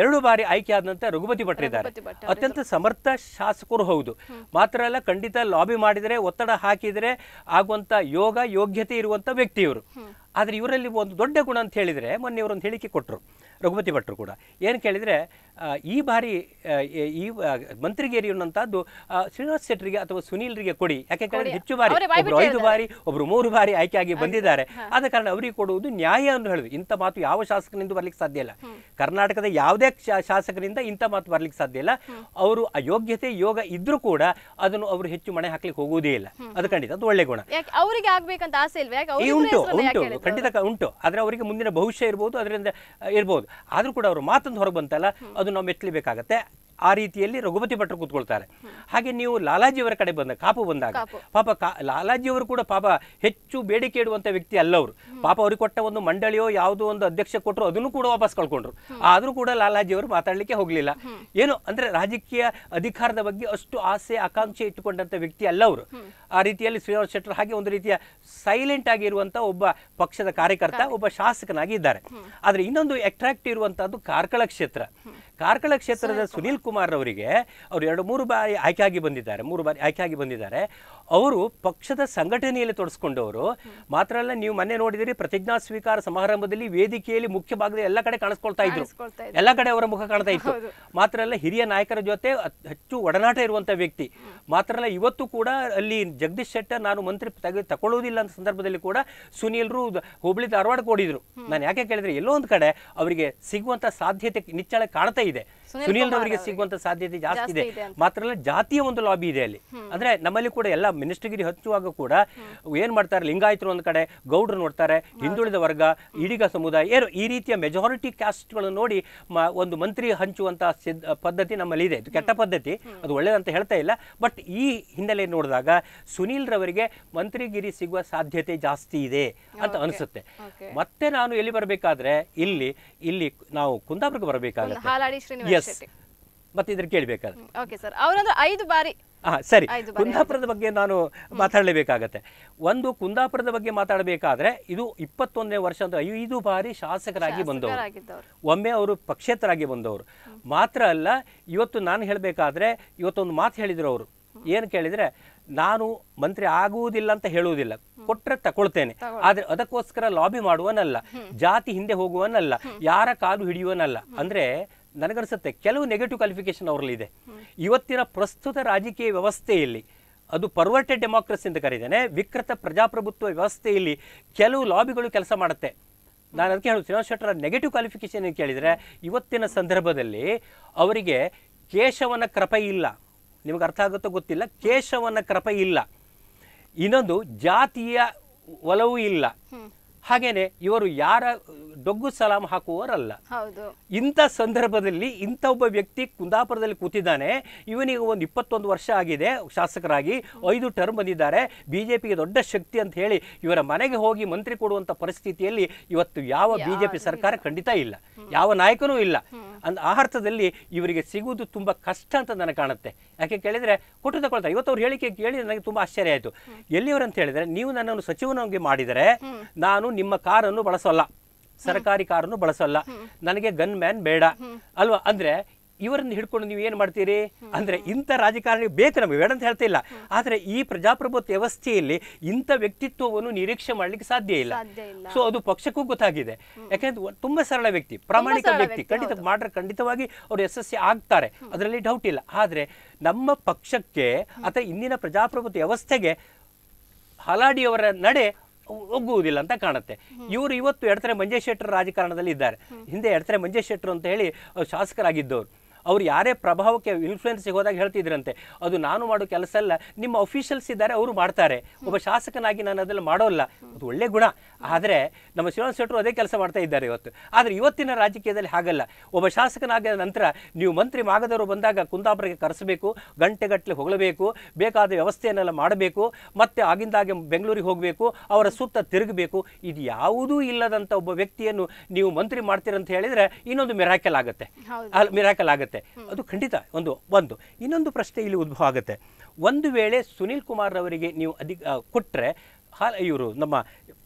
B: ಎರಡು ಬಾರಿ ಆಯ್ಕೆ ಆದಂತ ರಘುಪತಿ ಭಟ್ರಿದ್ದಾರೆ ಅತ್ಯಂತ ಸಮರ್ಥ ಶಾಸಕರು ಹೌದು ಮಾತ್ರ ಅಲ್ಲ ಖಂಡಿತ ಲಾಬಿ ಮಾಡಿದ್ರೆ ಒತ್ತಡ ಹಾಕಿದ್ರೆ ಆಗುವಂತ ಯೋಗ ಯೋಗ್ಯತೆ ಇರುವಂತ ವ್ಯಕ್ತಿ ಇವರು ಆದ್ರೆ ಇವರಲ್ಲಿ ಒಂದು ದೊಡ್ಡ ಗುಣ ಅಂತ ಹೇಳಿದ್ರೆ ಮೊನ್ನೆ ಇವರು ಹೇಳಿಕೆ ಕೊಟ್ಟರು ರಘುಪತಿ ಭಟ್ರು ಕೂಡ ಏನು ಕೇಳಿದರೆ ಈ ಬಾರಿ ಈ ಮಂತ್ರಿಗೇರಿ ಅನ್ನೋಂಥದ್ದು ಶ್ರೀನಿವಾಸ್ ಶೆಟ್ಟರಿಗೆ ಅಥವಾ ಸುನೀಲ್ರಿಗೆ ಕೊಡಿ ಯಾಕೆ ಹೆಚ್ಚು ಬಾರಿ ಒಬ್ರು ಐದು ಬಾರಿ ಒಬ್ರು ಮೂರು ಬಾರಿ ಆಯ್ಕೆಯಾಗಿ ಬಂದಿದ್ದಾರೆ ಆದ ಕಾರಣ ಅವರಿಗೆ ಕೊಡುವುದು ನ್ಯಾಯ ಅಂತ ಹೇಳುದು ಇಂಥ ಮಾತು ಯಾವ ಶಾಸಕನಿಂದ ಬರಲಿಕ್ಕೆ ಸಾಧ್ಯ ಇಲ್ಲ ಕರ್ನಾಟಕದ ಯಾವುದೇ ಶಾಸಕರಿಂದ ಇಂಥ ಮಾತು ಬರಲಿಕ್ಕೆ ಸಾಧ್ಯ ಇಲ್ಲ ಅವರು ಅಯೋಗ್ಯತೆ ಯೋಗ ಇದ್ರೂ ಕೂಡ ಅದನ್ನು ಅವರು ಹೆಚ್ಚು ಮಣೆ ಹಾಕ್ಲಿಕ್ಕೆ ಹೋಗುವುದೇ ಇಲ್ಲ ಅದು ಖಂಡಿತ ಅದು ಒಳ್ಳೆ ಗುಣ
A: ಅವರಿಗೆ ಆಗ್ಬೇಕಂತ ಆಸೆ ಉಂಟು ಉಂಟು
B: ಖಂಡಿತ ಉಂಟು ಆದ್ರೆ ಅವರಿಗೆ ಮುಂದಿನ ಭವಿಷ್ಯ ಇರಬಹುದು ಅದರಿಂದ ಇರಬಹುದು ಆದರೂ ಕೂಡ ಅವರು ಮಾತನ್ನು ಹೊರಗೆ ಬಂತಲ್ಲ ಅದು ನಾವು ಬೇಕಾಗತ್ತೆ. ಆ ರೀತಿಯಲ್ಲಿ ರಘುಪತಿ ಭಟ್ರು ಕೂತ್ಕೊಳ್ತಾರೆ ಹಾಗೆ ನೀವು ಲಾಲಾಜಿಯವರ ಕಡೆ ಬಂದ ಕಾಪು ಬಂದಾಗ ಪಾಪ ಕಾ ಲಾಲಾಜಿಯವರು ಕೂಡ ಪಾಪ ಹೆಚ್ಚು ಬೇಡಿಕೆ ಇಡುವಂಥ ವ್ಯಕ್ತಿ ಅಲ್ಲವರು ಪಾಪ ಅವ್ರಿಗೆ ಕೊಟ್ಟ ಒಂದು ಮಂಡಳಿಯೋ ಯಾವುದೋ ಒಂದು ಅಧ್ಯಕ್ಷ ಕೊಟ್ಟರು ಅದನ್ನು ಕೂಡ ವಾಪಸ್ ಕಳ್ಕೊಂಡ್ರು ಆದರೂ ಕೂಡ ಲಾಲಾಜಿಯವರು ಮಾತಾಡಲಿಕ್ಕೆ ಹೋಗಲಿಲ್ಲ ಏನು ಅಂದ್ರೆ ರಾಜಕೀಯ ಅಧಿಕಾರದ ಬಗ್ಗೆ ಅಷ್ಟು ಆಸೆ ಆಕಾಂಕ್ಷೆ ಇಟ್ಟುಕೊಂಡಂತ ವ್ಯಕ್ತಿ ಅಲ್ಲವರು ಆ ರೀತಿಯಲ್ಲಿ ಶ್ರೀನಿವಾಸ ಶೆಟ್ಟರ್ ಹಾಗೆ ಒಂದು ರೀತಿಯ ಸೈಲೆಂಟ್ ಆಗಿರುವಂತಹ ಒಬ್ಬ ಪಕ್ಷದ ಕಾರ್ಯಕರ್ತ ಒಬ್ಬ ಶಾಸಕನಾಗಿ ಇದ್ದಾರೆ ಆದ್ರೆ ಇನ್ನೊಂದು ಅಟ್ರಾಕ್ಟ್ ಇರುವಂತಹದ್ದು ಕಾರ್ಕಳ ಕ್ಷೇತ್ರ ಕಾರ್ಕಳ ಕ್ಷೇತ್ರದ ಸುನೀಲ್ ಕುಮಾರ್ ಅವರಿಗೆ ಅವರು ಎರಡು ಮೂರು ಬಾರಿ ಆಯ್ಕೆ ಆಗಿ ಬಂದಿದ್ದಾರೆ ಮೂರು ಬಾರಿ ಆಯ್ಕೆ ಆಗಿ ಬಂದಿದ್ದಾರೆ ಅವರು ಪಕ್ಷದ ಸಂಘಟನೆಯಲ್ಲಿ ತೊಡಸ್ಕೊಂಡವರು ಮಾತ್ರ ಅಲ್ಲ ನೀವು ಮೊನ್ನೆ ನೋಡಿದಿರಿ ಪ್ರತಿಜ್ಞಾ ಸ್ವೀಕಾರ ಸಮಾರಂಭದಲ್ಲಿ ವೇದಿಕೆಯಲ್ಲಿ ಮುಖ್ಯ ಭಾಗದಲ್ಲಿ ಎಲ್ಲ ಕಡೆ ಕಾಣಿಸ್ಕೊಳ್ತಾ ಇದ್ರು ಎಲ್ಲ ಕಡೆ ಅವರ ಮುಖ ಕಾಣ್ತಾ ಇತ್ತು ಮಾತ್ರ ಅಲ್ಲ ಹಿರಿಯ ನಾಯಕರ ಜೊತೆ ಹೆಚ್ಚು ಒಡನಾಟ ಇರುವಂತಹ ವ್ಯಕ್ತಿ ಮಾತ್ರ ಅಲ್ಲ ಇವತ್ತು ಕೂಡ ಅಲ್ಲಿ ಜಗದೀಶ್ ಶೆಟ್ಟರ್ ನಾನು ಮಂತ್ರಿ ತೆಗೆದು ತಗೊಳ್ಳೋದಿಲ್ಲ ಅಂತ ಸಂದರ್ಭದಲ್ಲಿ ಕೂಡ ಸುನೀಲ್ರು ಹುಬ್ಳಿ ಧಾರವಾಡ ಕೊಡಿದ್ರು ನಾನು ಯಾಕೆ ಕೇಳಿದ್ರೆ ಎಲ್ಲೋ ಒಂದು ಕಡೆ ಅವರಿಗೆ ಸಿಗುವಂತ ಸಾಧ್ಯತೆ ನಿಚ್ಚಳ ಕಾಣ್ತಾ ಇದೆ ಸುನೀಲ್ ಅವರಿಗೆ ಸಿಗುವಂತ ಸಾಧ್ಯತೆ ಜಾಸ್ತಿ ಇದೆ ಮಾತ್ರ ಅಲ್ಲ ಜಾತಿಯ ಒಂದು ಲಾಬಿ ಇದೆ ಅಲ್ಲಿ ಅಂದ್ರೆ ನಮ್ಮಲ್ಲಿ ಕೂಡ ಎಲ್ಲ ಮಿನಿಸ್ಟ್ರಿಗಿರಿ ಹಚ್ಚುವಾಗ ಕೂಡ ಏನು ಮಾಡ್ತಾರೆ ಲಿಂಗಾಯತರು ಒಂದು ಕಡೆ ಗೌಡ್ರು ನೋಡ್ತಾರೆ ಹಿಂದುಳಿದ ವರ್ಗ ಈಡಿಗ ಸಮುದಾಯ ಏನು ಈ ರೀತಿಯ ಮೆಜಾರಿಟಿ ಕ್ಯಾಸ್ಟ್ಗಳನ್ನು ನೋಡಿ ಒಂದು ಮಂತ್ರಿ ಹಂಚುವಂಥ ಸಿದ್ಧ ಪದ್ಧತಿ ನಮ್ಮಲ್ಲಿ ಇದೆ ಕೆಟ್ಟ ಪದ್ಧತಿ ಅದು ಒಳ್ಳೆಯದಂತ ಹೇಳ್ತಾ ಇಲ್ಲ ಬಟ್ ಈ ಹಿನ್ನೆಲೆ ನೋಡಿದಾಗ ಸುನೀಲ್ ರವರಿಗೆ ಮಂತ್ರಿಗಿರಿ ಸಿಗುವ ಸಾಧ್ಯತೆ ಜಾಸ್ತಿ ಇದೆ ಅಂತ ಅನಿಸುತ್ತೆ ಮತ್ತೆ ನಾನು ಎಲ್ಲಿ ಬರಬೇಕಾದ್ರೆ ಇಲ್ಲಿ ಇಲ್ಲಿ ನಾವು ಕುಂದಾಪುರಕ್ಕೆ ಬರಬೇಕಾಗುತ್ತೆ ಮತ್ತೆ ಇದ್ರ ಕೇಳಬೇಕಾದ್ರೆ
A: ಓಕೆ ಸರ್ ಐದು ಬಾರಿ ಹಾ ಸರಿ ಕುಂದಾಪುರದ
B: ಬಗ್ಗೆ ನಾನು ಮಾತಾಡಲೇಬೇಕಾಗತ್ತೆ ಒಂದು ಕುಂದಾಪುರದ ಬಗ್ಗೆ ಮಾತಾಡಬೇಕಾದ್ರೆ ಇದು ಇಪ್ಪತ್ತೊಂದನೇ ವರ್ಷ ಅಂತ ಐದು ಬಾರಿ ಶಾಸಕರಾಗಿ ಬಂದವರು ಒಮ್ಮೆ ಅವರು ಪಕ್ಷೇತರಾಗಿ ಬಂದವರು ಮಾತ್ರ ಅಲ್ಲ ಇವತ್ತು ನಾನು ಹೇಳಬೇಕಾದ್ರೆ ಇವತ್ತೊಂದು ಮಾತು ಹೇಳಿದ್ರು ಅವರು ಏನು ಕೇಳಿದ್ರೆ ನಾನು ಮಂತ್ರಿ ಆಗುವುದಿಲ್ಲ ಅಂತ ಹೇಳುವುದಿಲ್ಲ ಕೊಟ್ಟರೆ ತಕೊಳ್ತೇನೆ ಆದರೆ ಅದಕ್ಕೋಸ್ಕರ ಲಾಬಿ ಮಾಡುವನಲ್ಲ ಜಾತಿ ಹಿಂದೆ ಹೋಗುವನಲ್ಲ ಯಾರ ಕಾಲು ಹಿಡಿಯುವನಲ್ಲ ಅಂದರೆ ನನಗನ್ಸುತ್ತೆ ಕೆಲವು ನೆಗೆಟಿವ್ ಕ್ವಾಲಿಫಿಕೇಶನ್ ಅವರಲ್ಲಿ ಇದೆ ಇವತ್ತಿನ ಪ್ರಸ್ತುತ ರಾಜಕೀಯ ವ್ಯವಸ್ಥೆಯಲ್ಲಿ ಅದು ಪರ್ವರ್ಟೆಡ್ ಡೆಮಾಕ್ರಸಿ ಅಂತ ಕರೀತೇನೆ ವಿಕೃತ ಪ್ರಜಾಪ್ರಭುತ್ವ ವ್ಯವಸ್ಥೆಯಲ್ಲಿ ಕೆಲವು ಲಾಬಿಗಳು ಕೆಲಸ ಮಾಡುತ್ತೆ ನಾನು ಅದಕ್ಕೆ ಹೇಳು ಶ್ರೀನಿವಾಸ ಶೆಟ್ಟರ ನೆಗೆಟಿವ್ ಕ್ವಾಲಿಫಿಕೇಶನ್ ಏನು ಕೇಳಿದರೆ ಇವತ್ತಿನ ಸಂದರ್ಭದಲ್ಲಿ ಅವರಿಗೆ ಕೇಶವನ ಕೃಪೆ ಇಲ್ಲ ನಿಮಗೆ ಅರ್ಥ ಆಗುತ್ತೋ ಗೊತ್ತಿಲ್ಲ ಕೇಶವನ ಕೃಪೆ ಇಲ್ಲ ಇನ್ನೊಂದು ಜಾತಿಯ ಒಲವು ಇಲ್ಲ ಹಾಗೇನೆ ಇವರು ಯಾರ ಡೊಗ್ಗು ಸಲಾಮ್ ಹಾಕುವವರಲ್ಲ ಇಂಥ ಸಂದರ್ಭದಲ್ಲಿ ಇಂಥ ಒಬ್ಬ ವ್ಯಕ್ತಿ ಕುಂದಾಪುರದಲ್ಲಿ ಕೂತಿದ್ದಾನೆ ಇವನಿಗೆ ಒಂದು ಇಪ್ಪತ್ತೊಂದು ವರ್ಷ ಆಗಿದೆ ಶಾಸಕರಾಗಿ ಐದು ಟರ್ಮ್ ಬಂದಿದ್ದಾರೆ ಬಿಜೆಪಿಗೆ ದೊಡ್ಡ ಶಕ್ತಿ ಅಂತ ಹೇಳಿ ಇವರ ಮನೆಗೆ ಹೋಗಿ ಮಂತ್ರಿ ಕೊಡುವಂಥ ಪರಿಸ್ಥಿತಿಯಲ್ಲಿ ಇವತ್ತು ಯಾವ ಬಿಜೆಪಿ ಸರ್ಕಾರ ಖಂಡಿತ ಇಲ್ಲ ಯಾವ ನಾಯಕನೂ ಇಲ್ಲ ಅಂದ ಆ ಅರ್ಥದಲ್ಲಿ ಇವರಿಗೆ ಸಿಗುವುದು ತುಂಬ ಕಷ್ಟ ಅಂತ ನನಗೆ ಕಾಣುತ್ತೆ ಯಾಕೆ ಕೇಳಿದರೆ ಕೊಟ್ಟು ತಗೊಳ್ತಾರೆ ಇವತ್ತು ಅವ್ರು ಹೇಳಿಕೆ ಕೇಳಿ ನನಗೆ ತುಂಬ ಆಶ್ಚರ್ಯ ಆಯಿತು ಎಲ್ಲಿಯವರಂತ ಹೇಳಿದರೆ ನೀವು ನನ್ನನ್ನು ಸಚಿವನಾಗಿ ಮಾಡಿದರೆ ನಾನು ನಿಮ್ಮ ಕಾರನ್ನು ಬಳಸೋಲ್ಲ ಸರ್ಕಾರಿ ಕಾರನ್ನು ಬಳಸೋಲ್ಲ ನನಗೆ ಗನ್ ಮ್ಯಾನ್ ಬೇಡ ಅಲ್ವಾ ಅಂದರೆ ಇವರನ್ನು ಹಿಡ್ಕೊಂಡು ನೀವು ಏನು ಮಾಡ್ತೀರಿ ಅಂದರೆ ಇಂಥ ರಾಜಕಾರಣಿ ಬೇಕು ನಮಗೆ ಬೇಡ ಅಂತ ಹೇಳ್ತಾ ಇಲ್ಲ ಆದರೆ ಈ ಪ್ರಜಾಪ್ರಭುತ್ವ ವ್ಯವಸ್ಥೆಯಲ್ಲಿ ಇಂಥ ವ್ಯಕ್ತಿತ್ವವನ್ನು ನಿರೀಕ್ಷೆ ಮಾಡಲಿಕ್ಕೆ ಸಾಧ್ಯ ಇಲ್ಲ ಸೊ ಅದು ಪಕ್ಷಕ್ಕೂ ಗೊತ್ತಾಗಿದೆ ಯಾಕೆಂದ್ರೆ ತುಂಬ ಸರಳ ವ್ಯಕ್ತಿ ಪ್ರಾಮಾಣಿಕ ವ್ಯಕ್ತಿ ಖಂಡಿತ ಮಾಡ್ರೆ ಖಂಡಿತವಾಗಿ ಅವರು ಯಶಸ್ವಿ ಆಗ್ತಾರೆ ಅದರಲ್ಲಿ ಡೌಟ್ ಇಲ್ಲ ಆದರೆ ನಮ್ಮ ಪಕ್ಷಕ್ಕೆ ಅಥವಾ ಇಂದಿನ ಪ್ರಜಾಪ್ರಭುತ್ವ ವ್ಯವಸ್ಥೆಗೆ ಹಲಾಡಿಯವರ ನಡೆ ಒಗ್ಗುವುದಿಲ್ಲ ಅಂತ ಕಾಣುತ್ತೆ ಇವರು ಇವತ್ತು ಎಡತರೆ ಮಂಜೇಶ್ ಶೆಟ್ಟರ್ ರಾಜಕಾರಣದಲ್ಲಿ ಇದ್ದಾರೆ ಹಿಂದೆ ಎಡತರೆ ಮಂಜೇಶ್ ಶೆಟ್ಟರು ಅಂತ ಹೇಳಿ ಶಾಸಕರಾಗಿದ್ದವರು ಅವ್ರು ಯಾರೇ ಪ್ರಭಾವಕ್ಕೆ ಇನ್ಫ್ಲುಯೆನ್ಸಿಗೆ ಹೋದಾಗ ಹೇಳ್ತಿದ್ರಂತೆ ಅದು ನಾನು ಮಾಡೋ ಕೆಲಸ ಅಲ್ಲ ನಿಮ್ಮ ಅಫಿಷಿಯಲ್ಸ್ ಇದ್ದಾರೆ ಅವರು ಮಾಡ್ತಾರೆ ಒಬ್ಬ ಶಾಸಕನಾಗಿ ನಾನು ಅದೆಲ್ಲ ಮಾಡೋಲ್ಲ ಅದು ಒಳ್ಳೆ ಗುಣ ಆದರೆ ನಮ್ಮ ಶಿವನ್ ಶೆಟ್ಟರು ಅದೇ ಕೆಲಸ ಮಾಡ್ತಾ ಇದ್ದಾರೆ ಇವತ್ತು ಆದರೆ ಇವತ್ತಿನ ರಾಜಕೀಯದಲ್ಲಿ ಹಾಗಲ್ಲ ಒಬ್ಬ ಶಾಸಕನಾಗಿದ ನಂತರ ನೀವು ಮಂತ್ರಿ ಮಾಗದವರು ಬಂದಾಗ ಕುಂದಾಪುರಕ್ಕೆ ಕರೆಸಬೇಕು ಗಂಟೆಗಟ್ಟಲೆ ಹೊಗಳಬೇಕು ಬೇಕಾದ ವ್ಯವಸ್ಥೆಯನ್ನೆಲ್ಲ ಮಾಡಬೇಕು ಮತ್ತೆ ಆಗಿಂದಾಗೆ ಬೆಂಗಳೂರಿಗೆ ಹೋಗಬೇಕು ಅವರ ಸುತ್ತ ತಿರುಗಬೇಕು ಇದು ಯಾವುದೂ ಇಲ್ಲದಂಥ ಒಬ್ಬ ವ್ಯಕ್ತಿಯನ್ನು ನೀವು ಮಂತ್ರಿ ಮಾಡ್ತೀರಂತ ಹೇಳಿದರೆ ಇನ್ನೊಂದು ಮಿರಾಕಲ್ ಆಗುತ್ತೆ ಮಿರಾಕಲ್ ಆಗುತ್ತೆ ಆಗುತ್ತೆ ಅದು ಖಂಡಿತ ಒಂದು ಒಂದು ಇನ್ನೊಂದು ಪ್ರಶ್ನೆ ಇಲ್ಲಿ ಉದ್ಭವ ಆಗುತ್ತೆ ಒಂದು ವೇಳೆ ಸುನಿಲ್ ಕುಮಾರ್ ಅವರಿಗೆ ನೀವು ಅಧಿಕ ಕೊಟ್ಟರೆ ಇವರು ನಮ್ಮ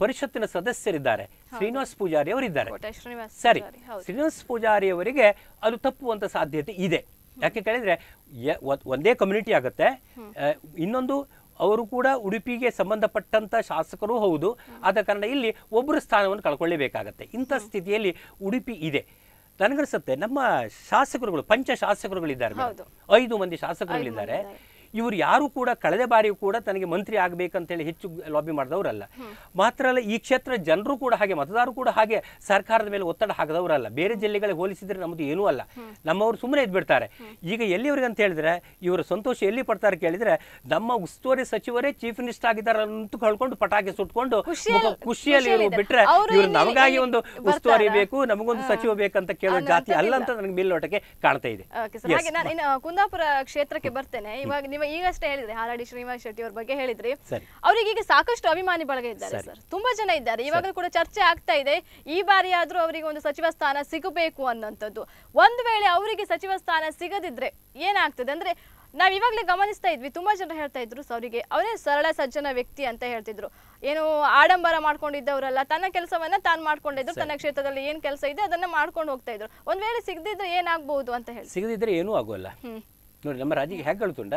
B: ಪರಿಷತ್ತಿನ ಸದಸ್ಯರಿದ್ದಾರೆ ಶ್ರೀನಿವಾಸ್ ಪೂಜಾರಿ ಅವರಿದ್ದಾರೆ ಸರಿ ಶ್ರೀನಿವಾಸ್ ಪೂಜಾರಿ ಅವರಿಗೆ ಅದು ತಪ್ಪುವಂತ ಸಾಧ್ಯತೆ ಇದೆ ಯಾಕೆ ಕೇಳಿದ್ರೆ ಒಂದೇ ಕಮ್ಯುನಿಟಿ ಆಗುತ್ತೆ ಇನ್ನೊಂದು ಅವರು ಕೂಡ ಉಡುಪಿಗೆ ಸಂಬಂಧಪಟ್ಟಂತ ಶಾಸಕರೂ ಹೌದು ಆದ ಕಾರಣ ಇಲ್ಲಿ ಒಬ್ಬರು ಸ್ಥಾನವನ್ನು ಕಳ್ಕೊಳ್ಳೇಬೇಕಾಗತ್ತೆ ಇಂಥ ಸ್ಥಿತಿಯಲ್ಲಿ ಉಡುಪಿ ಇದೆ ನನಗನ್ಸುತ್ತೆ ನಮ್ಮ ಶಾಸಕರುಗಳು ಪಂಚ ಶಾಸಕರುಗಳಿದ್ದಾರೆ ಐದು ಮಂದಿ ಶಾಸಕರುಗಳಿದ್ದಾರೆ ಇವರು ಯಾರು ಕೂಡ ಕಳೆದ ಬಾರಿಯೂ ಕೂಡ ತನಗೆ ಮಂತ್ರಿ ಹೇಳಿ ಹೆಚ್ಚು ಲಾಬಿ ಮಾಡಿದವರಲ್ಲ ಮಾತ್ರ ಅಲ್ಲ ಈ ಕ್ಷೇತ್ರ ಜನರು ಕೂಡ ಹಾಗೆ ಮತದಾರರು ಕೂಡ ಹಾಗೆ ಸರ್ಕಾರದ ಮೇಲೆ ಒತ್ತಡ ಹಾಕದವರಲ್ಲ ಬೇರೆ ಜಿಲ್ಲೆಗಳಿಗೆ ಹೋಲಿಸಿದ್ರೆ ನಮ್ದು ಏನೂ ಅಲ್ಲ ನಮ್ಮವರು ಸುಮ್ಮನೆ ಇದ್ಬಿಡ್ತಾರೆ ಈಗ ಎಲ್ಲಿವರೆಗೆ ಅಂತ ಹೇಳಿದ್ರೆ ಇವರ ಸಂತೋಷ ಎಲ್ಲಿ ಪಡ್ತಾರೆ ಕೇಳಿದ್ರೆ ನಮ್ಮ ಉಸ್ತುವಾರಿ ಸಚಿವರೇ ಚೀಫ್ ಮಿನಿಸ್ಟರ್ ಆಗಿದ್ದಾರೆ ಅಂತ ಕಳ್ಕೊಂಡು ಪಟಾಕಿ ಸುಟ್ಕೊಂಡು ಖುಷಿಯಲ್ಲಿ ಇವರು ಬಿಟ್ರೆ ಇವರು ನಮಗಾಗಿ ಒಂದು ಉಸ್ತುವಾರಿ ಬೇಕು ನಮಗೊಂದು ಸಚಿವ ಬೇಕಂತ ಕೇಳೋ ಜಾತಿ ಅಲ್ಲ ಅಂತ ನನಗೆ ಮೇಲ್ನೋಟಕ್ಕೆ ಕಾಣ್ತಾ ಇದೆ
A: ಕುಂದಾಪುರ ಕ್ಷೇತ್ರಕ್ಕೆ ಬರ್ತೇನೆ ಇವಾಗ ಈಗಷ್ಟೇ ಹೇಳಿದ್ರೆ ಹಾರಾಡಿ ಶ್ರೀನಿವಾಸ ಶೆಟ್ಟಿ ಅವ್ರ ಬಗ್ಗೆ ಹೇಳಿದ್ರಿ ಅವ್ರಿಗೆ ಈಗ ಸಾಕಷ್ಟು ಅಭಿಮಾನಿ ಬಳಗ ಇದ್ದಾರೆ ಸರ್ ತುಂಬಾ ಜನ ಇದ್ದಾರೆ ಇವಾಗಲೂ ಕೂಡ ಚರ್ಚೆ ಆಗ್ತಾ ಇದೆ ಈ ಬಾರಿ ಆದ್ರೂ ಅವರಿಗೆ ಒಂದು ಸಚಿವ ಸ್ಥಾನ ಸಿಗಬೇಕು ಅನ್ನೋಂಥದ್ದು ಒಂದ್ ವೇಳೆ ಅವರಿಗೆ ಸಚಿವ ಸ್ಥಾನ ಸಿಗದಿದ್ರೆ ಏನಾಗ್ತದೆ ಅಂದ್ರೆ ನಾವ್ ಇವಾಗ್ಲೇ ಗಮನಿಸ್ತಾ ಇದ್ವಿ ತುಂಬಾ ಜನ ಹೇಳ್ತಾ ಇದ್ರು ಅವರಿಗೆ ಅವರೇ ಸರಳ ಸಜ್ಜನ ವ್ಯಕ್ತಿ ಅಂತ ಹೇಳ್ತಿದ್ರು ಏನು ಆಡಂಬರ ಮಾಡ್ಕೊಂಡಿದ್ದವರಲ್ಲ ತನ್ನ ಕೆಲಸವನ್ನ ತಾನು ಮಾಡ್ಕೊಂಡಿದ್ರು ತನ್ನ ಕ್ಷೇತ್ರದಲ್ಲಿ ಏನ್ ಕೆಲಸ ಇದೆ ಅದನ್ನ ಮಾಡ್ಕೊಂಡು ಹೋಗ್ತಾ ಇದ್ರು ಒಂದ್ ವೇಳೆ ಸಿಗದಿದ್ರೆ ಏನಾಗ್ಬಹುದು ಅಂತ ಹೇಳಿ
B: ಸಿಗದಿದ್ರೆ ಏನೂ ಆಗೋಲ್ಲ ನೋಡಿ ನಮ್ಮ ರಾಜ್ಯಕ್ಕೆ ಹ್ಯಾಕ್ ಕಳ್ತುಂಡ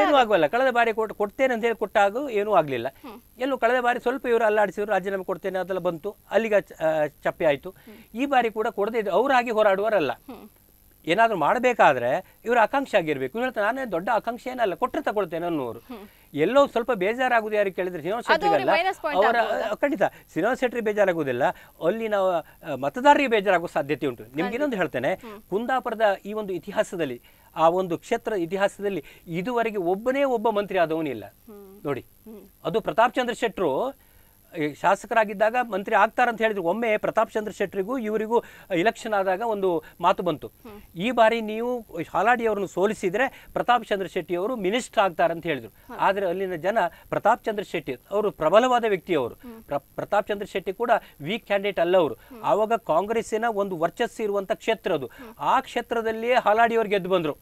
B: ಏನೂ ಕಳೆದ ಬಾರಿ ಕೊಟ್ಟು ಕೊಡ್ತೇನೆ ಅಂತ ಹೇಳಿ ಕೊಟ್ಟಾಗ ಏನೂ ಆಗಲಿಲ್ಲ ಎಲ್ಲೂ ಕಳೆದ ಬಾರಿ ಸ್ವಲ್ಪ ಇವರು ಅಲ್ಲಾಡಿಸಿದ್ರು ರಾಜೀನಾಮೆ ಕೊಡ್ತೇನೆ ಅದೆಲ್ಲ ಬಂತು ಅಲ್ಲಿಗೆ ಚಪ್ಪೆ ಆಯಿತು ಈ ಬಾರಿ ಕೂಡ ಕೊಡದೇ ಇದ್ರು ಅವರಾಗಿ ಹೋರಾಡುವರಲ್ಲ ಏನಾದರೂ ಮಾಡಬೇಕಾದ್ರೆ ಇವರು ಆಕಾಂಕ್ಷೆ ಆಗಿರಬೇಕು ಹೇಳ್ತಾರೆ ನಾನೇ ದೊಡ್ಡ ಆಕಾಂಕ್ಷೆ ಏನಲ್ಲ ಕೊಟ್ಟರೆ ತಗೊಳ್ತೇನೆ ಅನ್ನೋರು ಎಲ್ಲೋ ಸ್ವಲ್ಪ ಬೇಜಾರಾಗುವುದು ಯಾರು ಕೇಳಿದ್ರೆ ಶ್ರೀನಿವಾಸ ಅಲ್ಲ ಅವರ ಖಂಡಿತ ಶ್ರೀನಿವಾಸ ಶೆಟ್ಟಿ ಬೇಜಾರಾಗುವುದಿಲ್ಲ ನಾವು ಮತದಾರರಿಗೆ ಬೇಜಾರಾಗುವ ಸಾಧ್ಯತೆ ಉಂಟು ನಿಮ್ಗೆ ಇನ್ನೊಂದು ಹೇಳ್ತೇನೆ ಕುಂದಾಪುರದ ಈ ಒಂದು ಇತಿಹಾಸದಲ್ಲಿ ಆ ಒಂದು ಕ್ಷೇತ್ರ ಇತಿಹಾಸದಲ್ಲಿ ಇದುವರೆಗೆ ಒಬ್ಬನೇ ಒಬ್ಬ ಮಂತ್ರಿ ಆದವನಿಲ್ಲ ನೋಡಿ ಅದು ಪ್ರತಾಪ್ ಚಂದ್ರ ಶೆಟ್ಟರು ಶಾಸಕರಾಗಿದ್ದಾಗ ಮಂತ್ರಿ ಆಗ್ತಾರಂತ ಹೇಳಿದ್ರು ಒಮ್ಮೆ ಪ್ರತಾಪ್ ಚಂದ್ರ ಶೆಟ್ಟರಿಗೂ ಇವರಿಗೂ ಇಲೆಕ್ಷನ್ ಆದಾಗ ಒಂದು ಮಾತು ಬಂತು ಈ ಬಾರಿ ನೀವು ಹಾಲಾಡಿಯವರನ್ನು ಸೋಲಿಸಿದ್ರೆ ಪ್ರತಾಪ್ ಚಂದ್ರ ಶೆಟ್ಟಿ ಅವರು ಮಿನಿಸ್ಟರ್ ಆಗ್ತಾರಂತ ಹೇಳಿದರು ಆದರೆ ಅಲ್ಲಿನ ಜನ ಪ್ರತಾಪ್ ಚಂದ್ರ ಶೆಟ್ಟಿ ಅವರು ಪ್ರಬಲವಾದ ವ್ಯಕ್ತಿ ಅವರು ಪ್ರತಾಪ್ ಚಂದ್ರ ಶೆಟ್ಟಿ ಕೂಡ ವೀಕ್ ಕ್ಯಾಂಡಿಡೇಟ್ ಅಲ್ಲ ಅವರು ಆವಾಗ ಕಾಂಗ್ರೆಸ್ಸಿನ ಒಂದು ವರ್ಚಸ್ಸು ಇರುವಂಥ ಕ್ಷೇತ್ರ ಅದು ಆ ಕ್ಷೇತ್ರದಲ್ಲಿಯೇ ಅವ್ರಿಗೆ ಗೆದ್ದು ಬಂದರು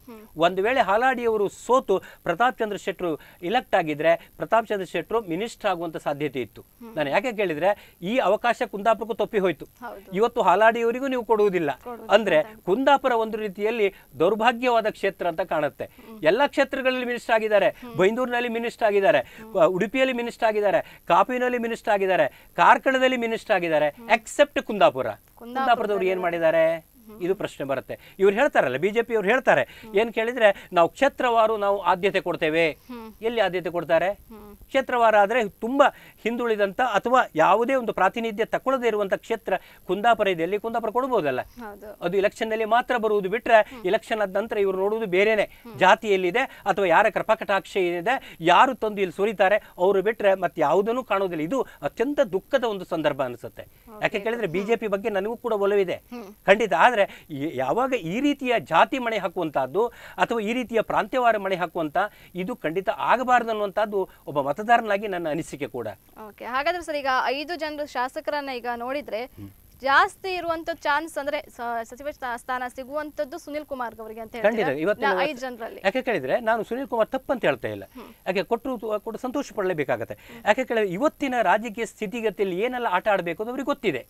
B: ಒಂದು ವೇಳೆ ಹಾಲಾಡಿಯವರು ಸೋತು ಪ್ರತಾಪ್ ಚಂದ್ರ ಶೆಟ್ಟರು ಇಲೆಕ್ಟ್ ಆಗಿದ್ರೆ ಪ್ರತಾಪ್ ಚಂದ್ರ ಶೆಟ್ಟರು ಮಿನಿಸ್ಟರ್ ಆಗುವಂತ ಸಾಧ್ಯತೆ ಇತ್ತು ನಾನು ಯಾಕೆ ಕೇಳಿದ್ರೆ ಈ ಅವಕಾಶ ಕುಂದಾಪುರಕ್ಕೂ ತಪ್ಪಿ ಹೋಯ್ತು ಇವತ್ತು ಹಾಲಾಡಿಯವರಿಗೂ ನೀವು ಕೊಡುವುದಿಲ್ಲ ಅಂದ್ರೆ ಕುಂದಾಪುರ ಒಂದು ರೀತಿಯಲ್ಲಿ ದೌರ್ಭಾಗ್ಯವಾದ ಕ್ಷೇತ್ರ ಅಂತ ಕಾಣುತ್ತೆ ಎಲ್ಲ ಕ್ಷೇತ್ರಗಳಲ್ಲಿ ಮಿನಿಸ್ಟರ್ ಆಗಿದ್ದಾರೆ ಬೈಂದೂರಿನಲ್ಲಿ ಮಿನಿಸ್ಟರ್ ಆಗಿದ್ದಾರೆ ಉಡುಪಿಯಲ್ಲಿ ಮಿನಿಸ್ಟರ್ ಆಗಿದ್ದಾರೆ ಕಾಪಿನಲ್ಲಿ ಮಿನಿಸ್ಟರ್ ಆಗಿದ್ದಾರೆ ಕಾರ್ಕಳದಲ್ಲಿ ಮಿನಿಸ್ಟರ್ ಆಗಿದ್ದಾರೆ ಎಕ್ಸೆಪ್ಟ್ ಕುಂದಾಪುರ ಕುಂದಾಪುರದವರು ಏನ್ ಮಾಡಿದ್ದಾರೆ ಇದು ಪ್ರಶ್ನೆ ಬರುತ್ತೆ ಇವ್ರು ಹೇಳ್ತಾರಲ್ಲ ಬಿಜೆಪಿ ಅವ್ರು ಹೇಳ್ತಾರೆ ಏನ್ ಕೇಳಿದ್ರೆ ನಾವು ಕ್ಷೇತ್ರವಾರು ನಾವು ಆದ್ಯತೆ ಕೊಡ್ತೇವೆ ಎಲ್ಲಿ ಆದ್ಯತೆ ಕೊಡ್ತಾರೆ ಕ್ಷೇತ್ರವಾರ ಆದ್ರೆ ತುಂಬಾ ಹಿಂದುಳಿದಂತ ಅಥವಾ ಯಾವುದೇ ಒಂದು ಪ್ರಾತಿನಿಧ್ಯ ತಕೊಳ್ಳದೇ ಇರುವಂತ ಕ್ಷೇತ್ರ ಕುಂದಾಪುರ ಇದೆ ಅಲ್ಲಿ ಕುಂದಾಪುರ ಕೊಡಬಹುದಲ್ಲ ಅದು ನಲ್ಲಿ ಮಾತ್ರ ಬರುವುದು ಬಿಟ್ರೆ ಇಲೆಕ್ಷನ್ ಆದ ನಂತರ ಇವರು ನೋಡುವುದು ಬೇರೆನೆ ಜಾತಿಯಲ್ಲಿದೆ ಅಥವಾ ಯಾರ ಕೃಪಕಟಾಕ್ಷ ಏನಿದೆ ಯಾರು ತಂದು ಇಲ್ಲಿ ಸುರಿತಾರೆ ಅವರು ಬಿಟ್ರೆ ಮತ್ತೆ ಯಾವುದನ್ನು ಕಾಣುವುದಿಲ್ಲ ಇದು ಅತ್ಯಂತ ದುಃಖದ ಒಂದು ಸಂದರ್ಭ ಅನಿಸುತ್ತೆ ಯಾಕೆ ಕೇಳಿದ್ರೆ ಬಿಜೆಪಿ ಬಗ್ಗೆ ನನಗೂ ಕೂಡ ಒಲವಿದೆ ಖಂಡಿತ ಆದ್ರೆ ಯಾಕಂದರೆ ಯಾವಾಗ ಈ ರೀತಿಯ ಜಾತಿ ಮಣೆ ಹಾಕುವಂಥದ್ದು ಅಥವಾ ಈ ರೀತಿಯ ಪ್ರಾಂತ್ಯವಾರ ಮಣೆ ಹಾಕುವಂಥ ಇದು ಖಂಡಿತ ಆಗಬಾರದು ಅನ್ನುವಂಥದ್ದು ಒಬ್ಬ ಮತದಾರನಾಗಿ ನನ್ನ ಅನಿಸಿಕೆ ಕೂಡ
A: ಓಕೆ ಹಾಗಾದ್ರೆ ಸರ್ ಈಗ ಐದು ಜನರು ಶಾಸಕರನ್ನ ಈಗ ನೋಡಿದ್ರೆ ಜಾಸ್ತಿ ಇರುವಂತ ಚಾನ್ಸ್ ಅಂದ್ರೆ ಸಚಿವ ಸ್ಥಾನ ಸಿಗುವಂತದ್ದು ಸುನಿಲ್ ಕುಮಾರ್ ಅವರಿಗೆ ಅಂತ ಹೇಳ್ತಾರೆ
B: ಯಾಕೆ ಕೇಳಿದ್ರೆ ನಾನು ಸುನಿಲ್ ಕುಮಾರ್ ತಪ್ಪಂತ ಹೇಳ್ತಾ ಇಲ್ಲ ಯಾಕೆ ಕೊಟ್ಟರು ಕೊಟ್ಟು ಸಂತೋಷ ಪಡಲೇಬೇಕಾಗತ್ತೆ ಯಾಕೆ ಕೇಳಿದ್ರೆ ಇವತ್ತಿನ ರಾಜಕೀಯ ಸ್ಥಿತಿಗತಿಯಲ್ಲಿ ಏನೆಲ್ಲ ಆಟ ಆಡಬೇಕು ಅದು ಅವ್ರಿಗೆ ಗೊತ್ತಿದೆ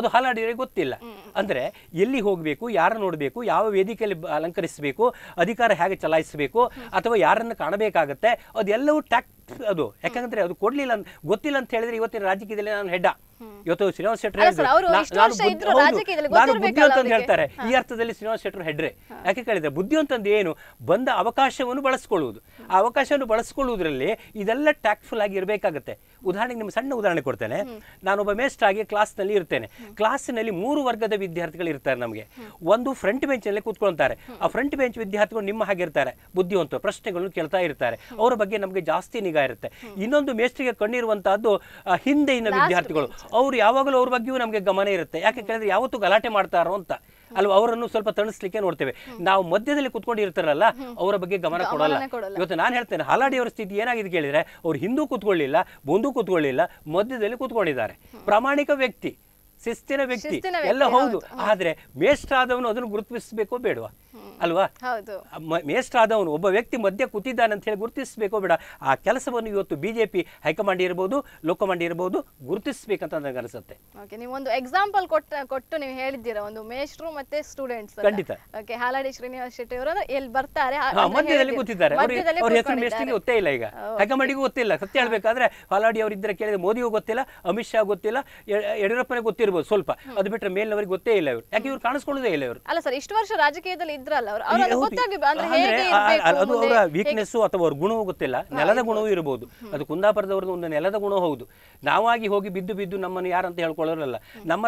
B: ಅದು ಹಾಲಾಡಿದ್ರೆ ಗೊತ್ತಿಲ್ಲ ಅಂದ್ರೆ ಎಲ್ಲಿ ಹೋಗ್ಬೇಕು ಯಾರ ನೋಡ್ಬೇಕು ಯಾವ ವೇದಿಕೆಯಲ್ಲಿ ಅಲಂಕರಿಸಬೇಕು ಅಧಿಕಾರ ಹೇಗೆ ಚಲಾಯಿಸಬೇಕು ಅಥವಾ ಯಾರನ್ನು ಕಾಣಬೇಕಾಗತ್ತೆ ಅದೆಲ್ಲವೂ ಟ್ಯಾಕ್ಟ್ ಅದು ಯಾಕಂದ್ರೆ ಅದು ಕೊಡ್ಲಿಲ್ಲ ಅಂತ ಗೊತ್ತಿಲ್ಲ ಅಂತ ಹೇಳಿದ್ರೆ ಇವತ್ತಿನ ರಾಜಕೀಯದಲ್ಲಿ ನಾನು ಹೆಡ್ಡ ಇವತ್ತು ಶ್ರೀನಿವಾಸ ಶೆಟ್ಟಿ ಅಂತ ಹೇಳ್ತಾರೆ ಈ ಅರ್ಥದಲ್ಲಿ ಶ್ರೀನಿವಾಸ ಶೆಟ್ಟರು ಹೆಡ್ರೆ ಯಾಕೆ ಕೇಳಿದ್ರೆ ಬುದ್ಧಿವಂತಂದು ಏನು ಬಂದ ಅವಕಾಶವನ್ನು ಬಳಸ್ಕೊಳ್ಳುವುದು ಆ ಅವಕಾಶವನ್ನು ಬಳಸ್ಕೊಳ್ಳುವುದರಲ್ಲಿ ಇದೆಲ್ಲ ಟ್ಯಾಕ್ಫುಲ್ ಆಗಿ ಇರಬೇಕಾಗುತ್ತೆ ಉದಾಹರಣೆಗೆ ನಿಮ್ಗೆ ಸಣ್ಣ ಉದಾಹರಣೆ ಕೊಡ್ತೇನೆ ನಾನು ಒಬ್ಬ ಮೇಸ್ಟ್ ಆಗಿ ನಲ್ಲಿ ಇರ್ತೇನೆ ನಲ್ಲಿ ಮೂರು ವರ್ಗದ ವಿದ್ಯಾರ್ಥಿಗಳು ಇರ್ತಾರೆ ನಮಗೆ ಒಂದು ಫ್ರಂಟ್ ಬೆಂಚ್ನಲ್ಲಿ ಕೂತ್ಕೊಳ್ತಾರೆ ಆ ಫ್ರಂಟ್ ಬೆಂಚ್ ವಿದ್ಯಾರ್ಥಿಗಳು ನಿಮ್ಮ ಹಾಗೆ ಇರ್ತಾರೆ ಬುದ್ಧಿವಂತ ಪ್ರಶ್ನೆಗಳನ್ನು ಕೇಳ್ತಾ ಇರ್ತಾರೆ ಅವರ ಬಗ್ಗೆ ನಮಗೆ ಜಾಸ್ತಿ ನಿಗಾ ಇರುತ್ತೆ ಇನ್ನೊಂದು ಮೇಸ್ತ್ರಿಗೆ ಕಣ್ಣಿರುವಂತಹದ್ದು ಹಿಂದೆ ಇನ್ನ ವಿದ್ಯಾರ್ಥಿಗಳು ಅವ್ರು ಯಾವಾಗಲೂ ಅವ್ರ ಬಗ್ಗೆಯೂ ನಮಗೆ ಗಮನ ಇರುತ್ತೆ ಯಾಕೆ ಕೇಳಿದ್ರೆ ಯಾವತ್ತೂ ಗಲಾಟೆ ಮಾಡ್ತಾರೋ ಅಂತ ಅಲ್ವಾ ಅವರನ್ನು ಸ್ವಲ್ಪ ತಣಿಸ್ಲಿಕ್ಕೆ ನೋಡ್ತೇವೆ ನಾವು ಮಧ್ಯದಲ್ಲಿ ಕುತ್ಕೊಂಡಿರ್ತಾರಲ್ಲ ಅವರ ಬಗ್ಗೆ ಗಮನ ಕೊಡಲ್ಲ ಇವತ್ತು ನಾನು ಹೇಳ್ತೇನೆ ಅವರ ಸ್ಥಿತಿ ಏನಾಗಿದೆ ಕೇಳಿದ್ರೆ ಅವ್ರು ಹಿಂದೂ ಕುತ್ಕೊಳ್ಳಿಲ್ಲ ಮುಂದೂ ಕುತ್ಕೊಳ್ಳಿಲ್ಲ ಮಧ್ಯದಲ್ಲಿ ಕುತ್ಕೊಂಡಿದ್ದಾರೆ ಪ್ರಾಮಾಣಿಕ ವ್ಯಕ್ತಿ ಶಿಸ್ತಿನ ವ್ಯಕ್ತಿ ಎಲ್ಲ ಹೌದು ಆದ್ರೆ ಆದವನು ಅದನ್ನು ಗುರುತಿಸಬೇಕೋ ಬೇಡವಾ ಅಲ್ವಾ ಆದವನು ಒಬ್ಬ ವ್ಯಕ್ತಿ ಮಧ್ಯೆ ಕೂತಿದ್ದಾನೆ ಅಂತ ಹೇಳಿ ಗುರುತಿಸಬೇಕೋ ಬೇಡ ಆ ಕೆಲಸವನ್ನು ಇವತ್ತು ಬಿಜೆಪಿ ಹೈಕಮಾಂಡ್ ಇರಬಹುದು ಲೋಕಮಾಂಡ್ ಇರಬಹುದು ಗುರುತಿಸಬೇಕಂತ ನನಗೆ ಅನಿಸುತ್ತೆ
A: ನೀವು ಒಂದು ಎಕ್ಸಾಂಪಲ್ ಕೊಟ್ಟ ಕೊಟ್ಟು ನೀವು ಹೇಳಿದ್ದೀರಾ ಒಂದು ಮೇಷ್ಟ್ರು ಮತ್ತೆ ಸ್ಟೂಡೆಂಟ್ಸ್ ಖಂಡಿತ ಓಕೆ ಹಾಲಾಡಿ ಶ್ರೀನಿವಾಸ ಶೆಟ್ಟಿ ಅವರು ಎಲ್ಲಿ ಬರ್ತಾರೆ ಮಧ್ಯದಲ್ಲಿ ಕೂತಿದ್ದಾರೆ ಹೆಸರು
B: ಗೊತ್ತೇ ಇಲ್ಲ ಈಗ ಹೈಕಮಾಂಡಿಗೂ ಗೊತ್ತಿಲ್ಲ ಸತ್ಯ ಹೇಳ್ಬೇಕಾದ್ರೆ ಹಾಲಾಡಿ ಅವರಿದ್ದರೆ ಕೇಳಿದ್ರೆ ಮೋದಿಗೂ ಗೊತ್ತಿಲ್ಲ ಅಮಿತ್ ಶಾ ಗೊತ್ತಿಲ್ಲ ಯಡಿಯೂರಪ್ಪನಿಗೆ ಗೊತ್ತಿಲ್ಲ ಇರ್ಬೋದು ಸ್ವಲ್ಪ ಅದು ಬಿಟ್ಟರೆ ಮೇಲಿನವರಿಗೆ ಗೊತ್ತೇ ಇಲ್ಲ ಇವರು ಯಾಕೆ ಇವ್ರು ಕಾಣಿಸ್ಕೊಳ್ಳೋದೇ ಇಲ್ಲ ಇವರು
A: ಅಲ್ಲ ಸರ್ ಇಷ್ಟು ವರ್ಷ ರಾಜಕೀಯದಲ್ಲಿ ಇದ್ರಲ್ಲ ಅದು ಅವರ ವೀಕ್ನೆಸ್
B: ಅಥವಾ ಅವ್ರ ಗುಣವೂ ಗೊತ್ತಿಲ್ಲ ನೆಲದ ಗುಣವೂ ಇರಬಹುದು ಅದು ಕುಂದಾಪುರದವ್ರದ್ದು ಒಂದು ನೆಲದ ಗುಣ ಹೌದು ನಾವಾಗಿ ಹೋಗಿ ಬಿದ್ದು ಬಿದ್ದು ನಮ್ಮನ್ನು ಯಾರಂತ ಹೇಳ್ಕೊಳ್ಳೋರಲ್ಲ ನಮ್ಮ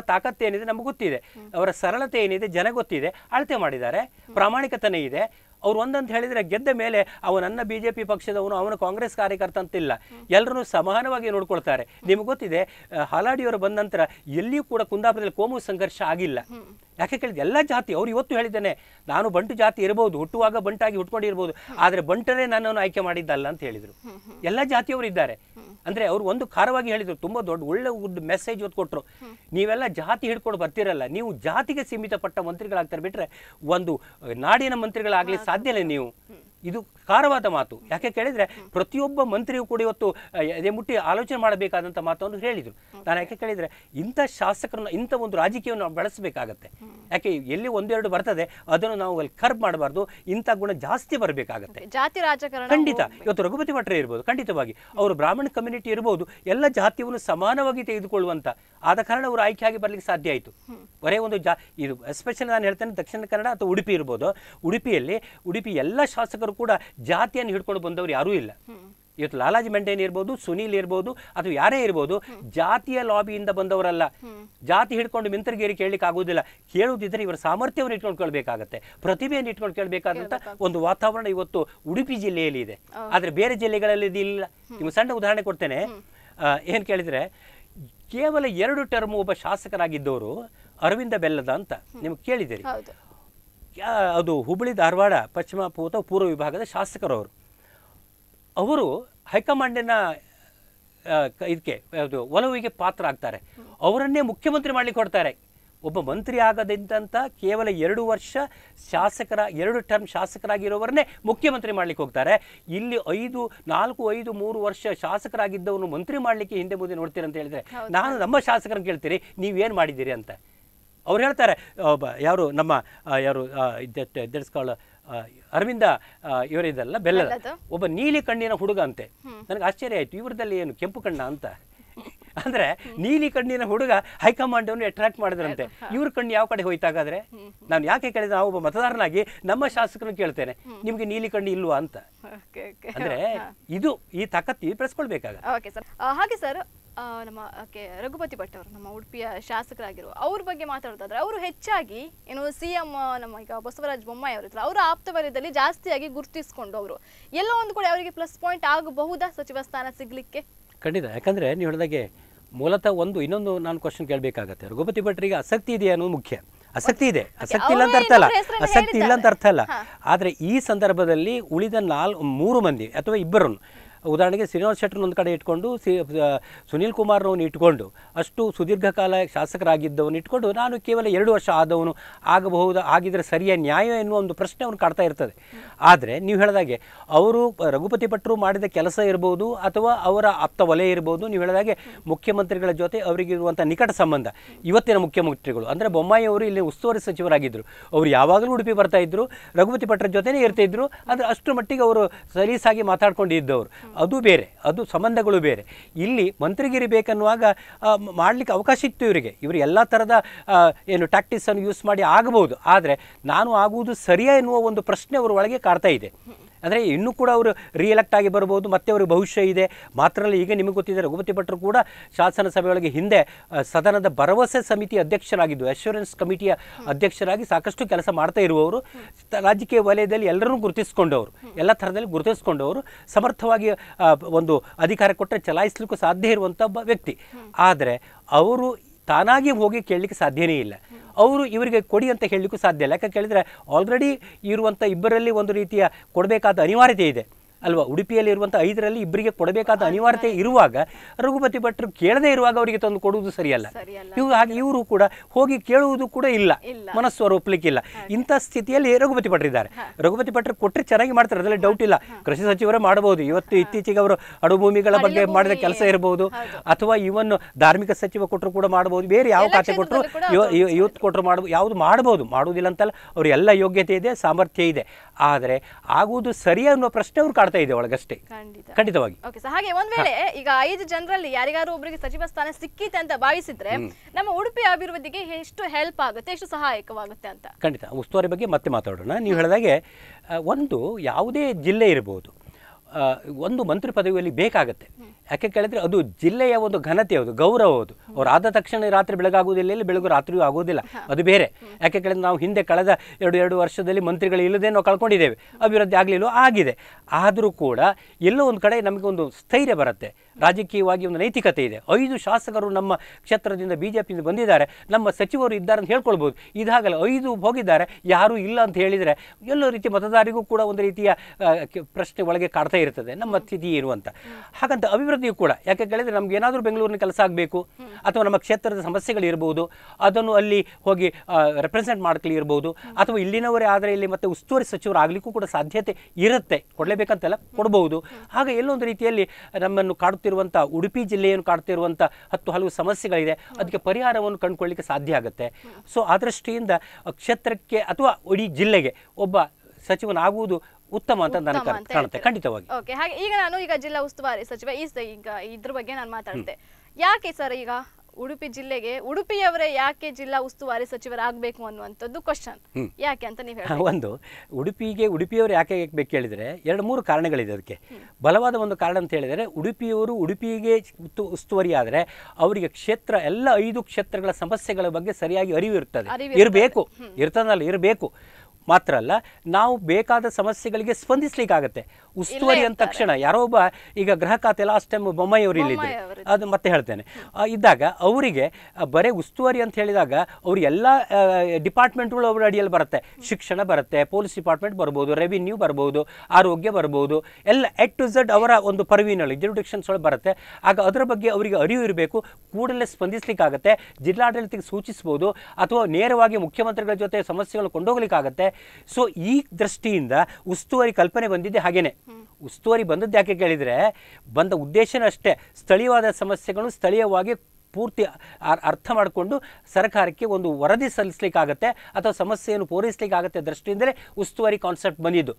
B: ಏನಿದೆ ನಮ್ಗೆ ಗೊತ್ತಿದೆ ಅವರ ಸರಳತೆ ಏನಿದೆ ಜನ ಗೊತ್ತಿದೆ ಅಳತೆ ಮಾಡಿದ್ದಾರೆ ಪ್ರಾಮಾಣಿಕತನ ಇದೆ ಅವ್ರು ಒಂದಂತ ಹೇಳಿದರೆ ಗೆದ್ದ ಮೇಲೆ ನನ್ನ ಬಿ ಜೆ ಪಿ ಪಕ್ಷದವನು ಅವನ ಕಾಂಗ್ರೆಸ್ ಕಾರ್ಯಕರ್ತ ಅಂತಿಲ್ಲ ಎಲ್ಲರೂ ಸಮಾನವಾಗಿ ನೋಡ್ಕೊಳ್ತಾರೆ ನಿಮ್ಗೆ ಗೊತ್ತಿದೆ ಹಲಾಡಿಯವರು ಬಂದ ನಂತರ ಎಲ್ಲಿಯೂ ಕೂಡ ಕುಂದಾಪುರದಲ್ಲಿ ಕೋಮು ಸಂಘರ್ಷ ಆಗಿಲ್ಲ ಯಾಕೆ ಕೇಳಿದೆ ಎಲ್ಲ ಜಾತಿ ಅವ್ರು ಇವತ್ತು ಹೇಳಿದ್ದೇನೆ ನಾನು ಬಂಟು ಜಾತಿ ಇರಬಹುದು ಹುಟ್ಟುವಾಗ ಬಂಟಾಗಿ ಹುಟ್ಕೊಂಡಿರ್ಬೋದು ಆದರೆ ಬಂಟರೇ ನನ್ನನ್ನು ಆಯ್ಕೆ ಮಾಡಿದ್ದಲ್ಲ ಅಂತ ಹೇಳಿದರು ಎಲ್ಲ ಜಾತಿಯವರು ಇದ್ದಾರೆ ಅಂದರೆ ಅವರು ಒಂದು ಖಾರವಾಗಿ ಹೇಳಿದರು ತುಂಬ ದೊಡ್ಡ ಒಳ್ಳೆ ಗುಡ್ ಮೆಸೇಜ್ ಹೊತ್ತು ಕೊಟ್ಟರು ನೀವೆಲ್ಲ ಜಾತಿ ಹಿಡ್ಕೊಂಡು ಬರ್ತಿರಲ್ಲ ನೀವು ಜಾತಿಗೆ ಸೀಮಿತಪಟ್ಟ ಮಂತ್ರಿಗಳಾಗ್ತಾರೆ ಬಿಟ್ಟರೆ ಒಂದು ನಾಡಿನ ಮಂತ್ರಿಗಳಾಗಲಿ ಸಾಧ್ಯ ನೀವು ಇದು ಕಾರವಾದ ಮಾತು ಯಾಕೆ ಕೇಳಿದ್ರೆ ಪ್ರತಿಯೊಬ್ಬ ಮಂತ್ರಿಯೂ ಕೂಡ ಇವತ್ತು ಎದೆ ಮುಟ್ಟಿ ಆಲೋಚನೆ ಮಾತು ಮಾತನ್ನು ಹೇಳಿದರು ನಾನು ಯಾಕೆ ಕೇಳಿದ್ರೆ ಇಂಥ ಶಾಸಕರನ್ನ ಇಂಥ ಒಂದು ರಾಜಕೀಯವನ್ನು ನಾವು ಯಾಕೆ ಎಲ್ಲಿ ಒಂದೆರಡು ಬರ್ತದೆ ಅದನ್ನು ನಾವು ಅಲ್ಲಿ ಕರ್ಬ್ ಮಾಡಬಾರ್ದು ಇಂಥ ಗುಣ ಜಾಸ್ತಿ ಬರಬೇಕಾಗತ್ತೆ
A: ಜಾತಿ ರಾಜಕಾರಣ ಖಂಡಿತ
B: ಇವತ್ತು ರಘುಪತಿ ಭಟ್ರೆ ಇರ್ಬೋದು ಖಂಡಿತವಾಗಿ ಅವರು ಬ್ರಾಹ್ಮಣ ಕಮ್ಯುನಿಟಿ ಇರ್ಬೋದು ಎಲ್ಲ ಜಾತಿಯನ್ನು ಸಮಾನವಾಗಿ ತೆಗೆದುಕೊಳ್ಳುವಂತ ಆದ ಕಾರಣ ಅವರು ಆಯ್ಕೆಯಾಗಿ ಬರಲಿಕ್ಕೆ ಸಾಧ್ಯ ಆಯಿತು ಬರೇ ಒಂದು ಜಾ ಇದು ಎಸ್ಪೆಷಲಿ ನಾನು ಹೇಳ್ತೇನೆ ದಕ್ಷಿಣ ಕನ್ನಡ ಅಥವಾ ಉಡುಪಿ ಇರ್ಬೋದು ಉಡುಪಿಯಲ್ಲಿ ಉಡುಪಿ ಎಲ್ಲ ಶಾಸಕರು ಕೂಡ ಜಾತಿಯನ್ನು ಹಿಡ್ಕೊಂಡು ಬಂದವರು ಯಾರೂ ಇಲ್ಲ ಇವತ್ತು ಲಾಲಾಜಿ ಮಂಡೇನ್ ಇರ್ಬೋದು ಸುನೀಲ್ ಇರ್ಬೋದು ಅಥವಾ ಯಾರೇ ಇರ್ಬೋದು ಜಾತಿಯ ಲಾಬಿಯಿಂದ ಬಂದವರಲ್ಲ ಜಾತಿ ಹಿಡ್ಕೊಂಡು ಮಿಂತ್ರಗೇರಿ ಕೇಳಲಿಕ್ಕೆ ಆಗೋದಿಲ್ಲ ಕೇಳುವುದಿದ್ರೆ ಇವರ ಸಾಮರ್ಥ್ಯವನ್ನು ಇಟ್ಕೊಂಡು ಕೇಳಬೇಕಾಗತ್ತೆ ಪ್ರತಿಭೆಯನ್ನು ಇಟ್ಕೊಂಡು ಕೇಳಬೇಕಾದಂಥ ಒಂದು ವಾತಾವರಣ ಇವತ್ತು ಉಡುಪಿ ಜಿಲ್ಲೆಯಲ್ಲಿ ಇದೆ ಆದರೆ ಬೇರೆ ಜಿಲ್ಲೆಗಳಲ್ಲಿ ಇದಿಲ್ಲ ನಿಮ್ಗೆ ಸಣ್ಣ ಉದಾಹರಣೆ ಕೊಡ್ತೇನೆ ಏನು ಕೇಳಿದರೆ ಕೇವಲ ಎರಡು ಟರ್ಮ್ ಒಬ್ಬ ಶಾಸಕರಾಗಿದ್ದವರು ಅರವಿಂದ ಬೆಲ್ಲದ ಅಂತ ನಿಮ್ಗೆ ಕೇಳಿದ್ದೀರಿ ಅದು ಹುಬ್ಬಳ್ಳಿ ಧಾರವಾಡ ಪಶ್ಚಿಮ ಪೂತ ಪೂರ್ವ ವಿಭಾಗದ ಶಾಸಕರವರು ಅವರು ಹೈಕಮಾಂಡಿನ ಇದಕ್ಕೆ ಅದು ಒಲವಿಗೆ ಪಾತ್ರ ಆಗ್ತಾರೆ ಅವರನ್ನೇ ಮುಖ್ಯಮಂತ್ರಿ ಮಾಡಲಿಕ್ಕೆ ಕೊಡ್ತಾರೆ ಒಬ್ಬ ಮಂತ್ರಿ ಆಗದಿದ್ದಂಥ ಕೇವಲ ಎರಡು ವರ್ಷ ಶಾಸಕರ ಎರಡು ಟರ್ಮ್ ಶಾಸಕರಾಗಿರೋವರನ್ನೇ ಮುಖ್ಯಮಂತ್ರಿ ಮಾಡಲಿಕ್ಕೆ ಹೋಗ್ತಾರೆ ಇಲ್ಲಿ ಐದು ನಾಲ್ಕು ಐದು ಮೂರು ವರ್ಷ ಶಾಸಕರಾಗಿದ್ದವನು ಮಂತ್ರಿ ಮಾಡಲಿಕ್ಕೆ ಹಿಂದೆ ಮುಂದೆ ನೋಡ್ತೀರಂತ ಹೇಳಿದರೆ ನಾನು ನಮ್ಮ ಶಾಸಕರನ್ನು ಕೇಳ್ತೀರಿ ನೀವೇನು ಮಾಡಿದ್ದೀರಿ ಅಂತ ಅವ್ರು ಹೇಳ್ತಾರೆ ಯಾರು ನಮ್ಮ ಯಾರು ಅರವಿಂದ ಇವರಿದಲ್ಲ ಬೆಲ್ಲ ಒಬ್ಬ ನೀಲಿ ಕಣ್ಣಿನ ಹುಡುಗ ಅಂತೆ ನನಗೆ ಆಶ್ಚರ್ಯ ಆಯ್ತು ಇವರದಲ್ಲಿ ಏನು ಕೆಂಪು ಕಣ್ಣ ಅಂತ ಅಂದ್ರೆ ನೀಲಿ ಕಣ್ಣಿನ ಹುಡುಗ ಹೈಕಮಾಂಡ್ ಅವನು ಅಟ್ರಾಕ್ಟ್ ಮಾಡಿದ್ರಂತೆ ಇವ್ರ ಕಣ್ಣು ಯಾವ ಕಡೆ ಹೋಯ್ತಾಗಾದ್ರೆ ನಾನು ಯಾಕೆ ಕೇಳಿದ್ರೆ ನಾವು ಒಬ್ಬ ಮತದಾರನಾಗಿ ನಮ್ಮ ಶಾಸಕರನ್ನು ಕೇಳ್ತೇನೆ ನಿಮ್ಗೆ ನೀಲಿ ಕಣ್ಣು ಇಲ್ವಾ ಅಂತ ಅಂದ್ರೆ ಇದು ಈ ತಾಕತ್ತಿ ಪ್ರೆಸ್ಕೊಳ್ಬೇಕಾಗ
A: ಹಾಗೆ ಸರ್ ನಮ್ಮ ಕೆ ರಘುಪತಿ ಭಟ್ ಅವರು ನಮ್ಮ ಉಡುಪಿಯ ಶಾಸಕರಾಗಿರುವ ಅವ್ರ ಬಗ್ಗೆ ಮಾತಾಡೋದಾದ್ರೆ ಅವರು ಹೆಚ್ಚಾಗಿ ಏನು ಸಿ ಎಂ ನಮ್ಮ ಈಗ ಬಸವರಾಜ ಬೊಮ್ಮಾಯಿ ಅವರಿದ್ರು ಅವರ ಆಪ್ತ ವಲಯದಲ್ಲಿ ಜಾಸ್ತಿಯಾಗಿ ಗುರುತಿಸ್ಕೊಂಡು ಅವರು ಎಲ್ಲೋ ಒಂದು ಕೂಡ ಅವರಿಗೆ ಪ್ಲಸ್ ಪಾಯಿಂಟ್ ಆಗಬಹುದಾ ಸಚಿವ ಸ್ಥಾನ ಸಿಗಲಿಕ್ಕೆ
B: ಖಂಡಿತ ಯಾಕಂದ್ರೆ ನೀವು ಹೇಳಿದಾಗೆ ಮೂಲತಃ ಒಂದು ಇನ್ನೊಂದು ನಾನು ಕ್ವಶನ್ ಕೇಳಬೇಕಾಗತ್ತೆ ರಘುಪತಿ ಭಟ್ರಿಗೆ ಆಸಕ್ತಿ ಇದೆಯಾ ಅನ್ನೋದು ಮುಖ್ಯ ಆಸಕ್ತಿ ಇದೆ ಆಸಕ್ತಿ ಇಲ್ಲ ಅಂತ ಅರ್ಥ ಅಲ್ಲ ಆಸಕ್ತಿ ಇಲ್ಲ ಅಂತ ಅರ್ಥ ಅಲ್ಲ ಆದರೆ ಈ ಸಂದರ್ಭದಲ್ಲಿ ಉಳಿದ ನಾಲ್ ಮೂರು ಮಂದಿ ಅಥವಾ ಇಬ್ಬರನ್ನು ಉದಾಹರಣೆಗೆ ಶ್ರೀನಿವಾಸ್ ಶೆಟ್ಟರ್ನ ಒಂದು ಕಡೆ ಇಟ್ಕೊಂಡು ಸಿ ಸುನೀಲ್ ಕುಮಾರ್ನವ್ನು ಇಟ್ಕೊಂಡು ಅಷ್ಟು ಸುದೀರ್ಘ ಕಾಲ ಶಾಸಕರಾಗಿದ್ದವನು ಇಟ್ಕೊಂಡು ನಾನು ಕೇವಲ ಎರಡು ವರ್ಷ ಆದವನು ಆಗಬಹುದು ಆಗಿದ್ದರೆ ಸರಿಯ ನ್ಯಾಯ ಎನ್ನುವ ಒಂದು ಪ್ರಶ್ನೆ ಅವನು ಕಾಡ್ತಾ ಇರ್ತದೆ ಆದರೆ ನೀವು ಹೇಳಿದಾಗೆ ಅವರು ರಘುಪತಿ ಭಟ್ರು ಮಾಡಿದ ಕೆಲಸ ಇರ್ಬೋದು ಅಥವಾ ಅವರ ಆಪ್ತ ವಲಯ ಇರ್ಬೋದು ನೀವು ಹೇಳಿದಾಗೆ ಮುಖ್ಯಮಂತ್ರಿಗಳ ಜೊತೆ ಅವರಿಗಿರುವಂಥ ನಿಕಟ ಸಂಬಂಧ ಇವತ್ತಿನ ಮುಖ್ಯಮಂತ್ರಿಗಳು ಅಂದರೆ ಬೊಮ್ಮಾಯಿ ಅವರು ಇಲ್ಲಿ ಉಸ್ತುವಾರಿ ಸಚಿವರಾಗಿದ್ದರು ಅವರು ಯಾವಾಗಲೂ ಉಡುಪಿ ಬರ್ತಾ ಇದ್ದರು ರಘುಪತಿ ಭಟ್ರ ಜೊತೆನೇ ಇರ್ತಿದ್ರು ಅಂದರೆ ಅಷ್ಟು ಮಟ್ಟಿಗೆ ಅವರು ಸಲೀಸಾಗಿ ಮಾತಾಡ್ಕೊಂಡು ಇದ್ದವರು ಅದು ಬೇರೆ ಅದು ಸಂಬಂಧಗಳು ಬೇರೆ ಇಲ್ಲಿ ಮಂತ್ರಿಗಿರಿ ಬೇಕನ್ನುವಾಗ ಮಾಡಲಿಕ್ಕೆ ಅವಕಾಶ ಇತ್ತು ಇವರಿಗೆ ಇವರು ಎಲ್ಲ ಥರದ ಏನು ಟ್ಯಾಕ್ಟಿಸನ್ನು ಯೂಸ್ ಮಾಡಿ ಆಗಬಹುದು ಆದರೆ ನಾನು ಆಗುವುದು ಸರಿಯಾ ಎನ್ನುವ ಒಂದು ಪ್ರಶ್ನೆ ಅವರ ಒಳಗೆ ಕಾಡ್ತಾ ಇದೆ ಅಂದರೆ ಇನ್ನೂ ಕೂಡ ಅವರು ರಿಎಲೆಕ್ಟ್ ಆಗಿ ಬರ್ಬೋದು ಮತ್ತೆ ಅವ್ರಿಗೆ ಭವಿಷ್ಯ ಇದೆ ಮಾತ್ರ ಈಗ ನಿಮಗೆ ಗೊತ್ತಿದೆ ರಘುಪತಿ ಭಟ್ರು ಕೂಡ ಶಾಸನ ಸಭೆಯೊಳಗೆ ಹಿಂದೆ ಸದನದ ಭರವಸೆ ಸಮಿತಿ ಅಧ್ಯಕ್ಷರಾಗಿದ್ದು ಅಶ್ಯೂರೆನ್ಸ್ ಕಮಿಟಿಯ ಅಧ್ಯಕ್ಷರಾಗಿ ಸಾಕಷ್ಟು ಕೆಲಸ ಮಾಡ್ತಾ ಇರುವವರು ರಾಜಕೀಯ ವಲಯದಲ್ಲಿ ಎಲ್ಲರನ್ನೂ ಗುರುತಿಸಿಕೊಂಡವರು ಎಲ್ಲ ಥರದಲ್ಲಿ ಗುರುತಿಸಿಕೊಂಡವರು ಸಮರ್ಥವಾಗಿ ಒಂದು ಅಧಿಕಾರ ಕೊಟ್ಟರೆ ಚಲಾಯಿಸಲಿಕ್ಕೂ ಸಾಧ್ಯ ಇರುವಂಥ ಒಬ್ಬ ವ್ಯಕ್ತಿ ಆದರೆ ಅವರು ತಾನಾಗಿ ಹೋಗಿ ಕೇಳಲಿಕ್ಕೆ ಸಾಧ್ಯನೇ ಇಲ್ಲ ಅವರು ಇವರಿಗೆ ಕೊಡಿ ಅಂತ ಹೇಳಲಿಕ್ಕೂ ಸಾಧ್ಯ ಇಲ್ಲ ಯಾಕೆ ಕೇಳಿದ್ರೆ ಆಲ್ರೆಡಿ ಇರುವಂಥ ಇಬ್ಬರಲ್ಲಿ ಒಂದು ರೀತಿಯ ಕೊಡಬೇಕಾದ ಅನಿವಾರ್ಯತೆ ಇದೆ ಅಲ್ವಾ ಉಡುಪಿಯಲ್ಲಿ ಇರುವಂಥ ಐದರಲ್ಲಿ ಇಬ್ಬರಿಗೆ ಕೊಡಬೇಕಾದ ಅನಿವಾರ್ಯತೆ ಇರುವಾಗ ರಘುಪತಿ ಭಟ್ರು ಕೇಳದೇ ಇರುವಾಗ ಅವರಿಗೆ ತಂದು ಕೊಡುವುದು ಸರಿಯಲ್ಲ ಇವಾಗ ಹಾಗೆ ಇವರು ಕೂಡ ಹೋಗಿ ಕೇಳುವುದು ಕೂಡ ಇಲ್ಲ ಮನಸ್ಸು ಅವರು ಒಪ್ಪಲಿಕ್ಕಿಲ್ಲ ಇಂಥ ಸ್ಥಿತಿಯಲ್ಲಿ ರಘುಪತಿ ಭಟ್ರಿದ್ದಾರೆ ರಘುಪತಿ ಭಟ್ರು ಕೊಟ್ಟರೆ ಚೆನ್ನಾಗಿ ಮಾಡ್ತಾರೆ ಅದರಲ್ಲಿ ಡೌಟ್ ಇಲ್ಲ ಕೃಷಿ ಸಚಿವರೇ ಮಾಡಬಹುದು ಇವತ್ತು ಇತ್ತೀಚೆಗೆ ಅವರು ಅಡುಭೂಮಿಗಳ ಬಗ್ಗೆ ಮಾಡಿದ ಕೆಲಸ ಇರಬಹುದು ಅಥವಾ ಇವನ್ನು ಧಾರ್ಮಿಕ ಸಚಿವ ಕೊಟ್ಟರು ಕೂಡ ಮಾಡಬಹುದು ಬೇರೆ ಯಾವ ಖಾತೆ ಕೊಟ್ಟರು ಇವತ್ತು ಕೊಟ್ಟರು ಮಾಡಬಹುದು ಯಾವುದು ಮಾಡಬಹುದು ಮಾಡುವುದಿಲ್ಲ ಅಂತಲ್ಲ ಅವ್ರ ಎಲ್ಲ ಯೋಗ್ಯತೆ ಇದೆ ಸಾಮರ್ಥ್ಯ ಇದೆ ಆದರೆ ಆಗುವುದು ಸರಿ ಅನ್ನೋ ಪ್ರಶ್ನೆ ಅವ್ರು ಕಾಡ್ತಾ ಇದೆ ಒಳಗಷ್ಟೇ
A: ಖಂಡಿತವಾಗಿ ಹಾಗೆ ಒಂದ್ ವೇಳೆ ಈಗ ಐದು ಜನರಲ್ಲಿ ಯಾರಿಗಾರು ಒಬ್ಬರಿಗೆ ಸಚಿವ ಸ್ಥಾನ ಸಿಕ್ಕಿದೆ ಅಂತ ಭಾವಿಸಿದ್ರೆ ನಮ್ಮ ಉಡುಪಿ ಅಭಿವೃದ್ಧಿಗೆ ಎಷ್ಟು ಹೆಲ್ಪ್ ಆಗುತ್ತೆ ಎಷ್ಟು ಸಹಾಯಕವಾಗುತ್ತೆ ಅಂತ
B: ಖಂಡಿತ ಉಸ್ತುವಾರಿ ಬಗ್ಗೆ ಮತ್ತೆ ಮಾತಾಡೋಣ ನೀವು ಹೇಳಿದಾಗೆ ಒಂದು ಯಾವುದೇ ಜಿಲ್ಲೆ ಇರಬಹುದು ಒಂದು ಮಂತ್ರಿ ಪದವಿಯಲ್ಲಿ ಬೇಕಾಗತ್ತೆ ಯಾಕೆ ಕೇಳಿದ್ರೆ ಅದು ಜಿಲ್ಲೆಯ ಒಂದು ಘನತೆ ಅದು ಗೌರವ ಅದು ಅವ್ರು ಆದ ತಕ್ಷಣ ರಾತ್ರಿ ಬೆಳಗಾಗುವುದಿಲ್ಲ ಇಲ್ಲಿ ಬೆಳಗ್ಗೆ ರಾತ್ರಿಯೂ ಆಗೋದಿಲ್ಲ ಅದು ಬೇರೆ ಯಾಕೆ ಕೇಳಿದ್ರೆ ನಾವು ಹಿಂದೆ ಕಳೆದ ಎರಡು ಎರಡು ವರ್ಷದಲ್ಲಿ ಮಂತ್ರಿಗಳು ಇಲ್ಲದೆ ನಾವು ಕಳ್ಕೊಂಡಿದ್ದೇವೆ ಅಭಿವೃದ್ಧಿ ಆಗಲಿಲ್ಲೋ ಆಗಿದೆ ಆದರೂ ಕೂಡ ಎಲ್ಲೋ ಒಂದು ಕಡೆ ನಮಗೆ ಒಂದು ಸ್ಥೈರ್ಯ ಬರುತ್ತೆ ರಾಜಕೀಯವಾಗಿ ಒಂದು ನೈತಿಕತೆ ಇದೆ ಐದು ಶಾಸಕರು ನಮ್ಮ ಕ್ಷೇತ್ರದಿಂದ ಬಿ ಜೆ ಪಿಯಿಂದ ಬಂದಿದ್ದಾರೆ ನಮ್ಮ ಸಚಿವರು ಇದ್ದಾರೆ ಅಂತ ಹೇಳ್ಕೊಳ್ಬೋದು ಇದಾಗಲ್ಲ ಐದು ಹೋಗಿದ್ದಾರೆ ಯಾರೂ ಇಲ್ಲ ಅಂತ ಹೇಳಿದರೆ ಎಲ್ಲೋ ರೀತಿ ಮತದಾರಿಗೂ ಕೂಡ ಒಂದು ರೀತಿಯ ಪ್ರಶ್ನೆ ಒಳಗೆ ಕಾಡ್ತಾ ಇರ್ತದೆ ನಮ್ಮ ಸ್ಥಿತಿ ಇರುವಂಥ ಹಾಗಂತ ಅಭಿವೃದ್ಧಿ ನೀವು ಕೂಡ ಯಾಕೆ ಕೇಳಿದ್ರೆ ನಮ್ಗೆ ಏನಾದರೂ ಬೆಂಗಳೂರಿನ ಕೆಲಸ ಆಗಬೇಕು ಅಥವಾ ನಮ್ಮ ಕ್ಷೇತ್ರದ ಸಮಸ್ಯೆಗಳು ಇರಬಹುದು ಅದನ್ನು ಅಲ್ಲಿ ಹೋಗಿ ರೆಪ್ರೆಸೆಂಟ್ ಮಾಡ್ಕಲಿ ಇರಬಹುದು ಅಥವಾ ಇಲ್ಲಿನವರೇ ಆದರೆ ಇಲ್ಲಿ ಮತ್ತೆ ಉಸ್ತುವಾರಿ ಸಚಿವರು ಆಗಲಿಕ್ಕೂ ಕೂಡ ಸಾಧ್ಯತೆ ಇರುತ್ತೆ ಕೊಡಲೇಬೇಕಂತೆಲ್ಲ ಕೊಡಬಹುದು ಹಾಗೆ ಎಲ್ಲೊಂದು ರೀತಿಯಲ್ಲಿ ನಮ್ಮನ್ನು ಕಾಡುತ್ತಿರುವಂಥ ಉಡುಪಿ ಜಿಲ್ಲೆಯನ್ನು ಕಾಡ್ತಿರುವಂಥ ಹತ್ತು ಹಲವು ಸಮಸ್ಯೆಗಳಿದೆ ಅದಕ್ಕೆ ಪರಿಹಾರವನ್ನು ಕಂಡುಕೊಳ್ಳಿಕ್ಕೆ ಸಾಧ್ಯ ಆಗುತ್ತೆ ಸೊ ಆ ದೃಷ್ಟಿಯಿಂದ ಕ್ಷೇತ್ರಕ್ಕೆ ಅಥವಾ ಇಡೀ ಜಿಲ್ಲೆಗೆ ಒಬ್ಬ ಸಚಿವನಾಗುವುದು ಉತ್ತಮ ಅಂತ ನನ್ನ ಕಾಣುತ್ತೆ ಖಂಡಿತವಾಗಿ
A: ಓಕೆ ಹಾಗೆ ಈಗ ನಾನು ಈಗ ಜಿಲ್ಲಾ ಉಸ್ತುವಾರಿ ಸಚಿವ ಈ ಈಗ ಇದ್ರ ಬಗ್ಗೆ ನಾನು ಮಾತಾಡ್ತೆ ಯಾಕೆ ಸರ್ ಈಗ ಉಡುಪಿ ಜಿಲ್ಲೆಗೆ ಉಡುಪಿಯವರೇ ಯಾಕೆ ಜಿಲ್ಲಾ ಉಸ್ತುವಾರಿ ಸಚಿವರಾಗಬೇಕು ಅನ್ನುವಂಥದ್ದು ಕ್ವಶನ್ ಯಾಕೆ ಅಂತ ನೀವು ಹೇಳಿ
B: ಒಂದು ಉಡುಪಿಗೆ ಉಡುಪಿಯವರು ಯಾಕೆ ಬೇಕು ಹೇಳಿದರೆ ಎರಡು ಮೂರು ಕಾರಣಗಳಿದೆ ಅದಕ್ಕೆ ಬಲವಾದ ಒಂದು ಕಾರಣ ಅಂತ ಹೇಳಿದರೆ ಉಡುಪಿಯವರು ಉಡುಪಿಗೆ ಉಸ್ತುವಾರಿ ಆದರೆ ಅವರಿಗೆ ಕ್ಷೇತ್ರ ಎಲ್ಲ ಐದು ಕ್ಷೇತ್ರಗಳ ಸಮಸ್ಯೆಗಳ ಬಗ್ಗೆ ಸರಿಯಾಗಿ ಅರಿವು ಇರ್ತದೆ ಇರಬೇಕು ಇರ್ತದಲ್ಲ ಇರಬೇಕು ಮಾತ್ರ ಅಲ್ಲ ನಾವು ಬೇಕಾದ ಸಮಸ್ಯೆಗಳಿಗೆ ಸ್ಪಂದಿಸ್ಲಿಕ್ಕಾಗತ್ತೆ ಉಸ್ತುವಾರಿ ಅಂದ ತಕ್ಷಣ ಯಾರೋ ಒಬ್ಬ ಈಗ ಗೃಹ ಖಾತೆ ಲಾಸ್ಟ್ ಟೈಮ್ ಬೊಮ್ಮಾಯಿ ಅವರು ಇಲ್ಲಿದ್ದರು ಅದು ಮತ್ತೆ ಹೇಳ್ತೇನೆ ಇದ್ದಾಗ ಅವರಿಗೆ ಬರೀ ಉಸ್ತುವಾರಿ ಅಂತ ಹೇಳಿದಾಗ ಅವ್ರು ಎಲ್ಲ ಡಿಪಾರ್ಟ್ಮೆಂಟ್ಗಳು ಅವರ ಅಡಿಯಲ್ಲಿ ಬರುತ್ತೆ ಶಿಕ್ಷಣ ಬರುತ್ತೆ ಪೊಲೀಸ್ ಡಿಪಾರ್ಟ್ಮೆಂಟ್ ಬರ್ಬೋದು ರೆವಿನ್ಯೂ ಬರ್ಬೋದು ಆರೋಗ್ಯ ಬರ್ಬೋದು ಎಲ್ಲ ಎ ಟು ಝಡ್ ಅವರ ಒಂದು ಪರವಿನಲ್ಲಿ ಜುರಿಡಿಕ್ಷನ್ಸ್ ಒಳಗೆ ಬರುತ್ತೆ ಆಗ ಅದರ ಬಗ್ಗೆ ಅವರಿಗೆ ಅರಿವು ಇರಬೇಕು ಕೂಡಲೇ ಸ್ಪಂದಿಸ್ಲಿಕ್ಕಾಗುತ್ತೆ ಜಿಲ್ಲಾಡಳಿತಕ್ಕೆ ಸೂಚಿಸ್ಬೋದು ಅಥವಾ ನೇರವಾಗಿ ಮುಖ್ಯಮಂತ್ರಿಗಳ ಜೊತೆ ಸಮಸ್ಯೆಗಳು ಕೊಂಡೋಗ್ಲಿಕ್ಕಾಗತ್ತೆ ಸೊ ಈ ದೃಷ್ಟಿಯಿಂದ ಉಸ್ತುವಾರಿ ಕಲ್ಪನೆ ಬಂದಿದ್ದೆ ಹಾಗೇನೆ ಉಸ್ತುವಾರಿ ಬಂದದ್ದು ಯಾಕೆ ಕೇಳಿದರೆ ಬಂದ ಉದ್ದೇಶನೂ ಅಷ್ಟೇ ಸ್ಥಳೀಯವಾದ ಸಮಸ್ಯೆಗಳು ಸ್ಥಳೀಯವಾಗಿ ಪೂರ್ತಿ ಅರ್ಥ ಮಾಡಿಕೊಂಡು ಸರ್ಕಾರಕ್ಕೆ ಒಂದು ವರದಿ ಸಲ್ಲಿಸ್ಲಿಕ್ಕಾಗತ್ತೆ ಅಥವಾ ಸಮಸ್ಯೆಯನ್ನು ಪೂರೈಸಲಿಕ್ಕಾಗತ್ತೆ ದೃಷ್ಟಿಯಿಂದಲೇ ಉಸ್ತುವಾರಿ ಕಾನ್ಸೆಪ್ಟ್ ಬಂದಿದ್ದು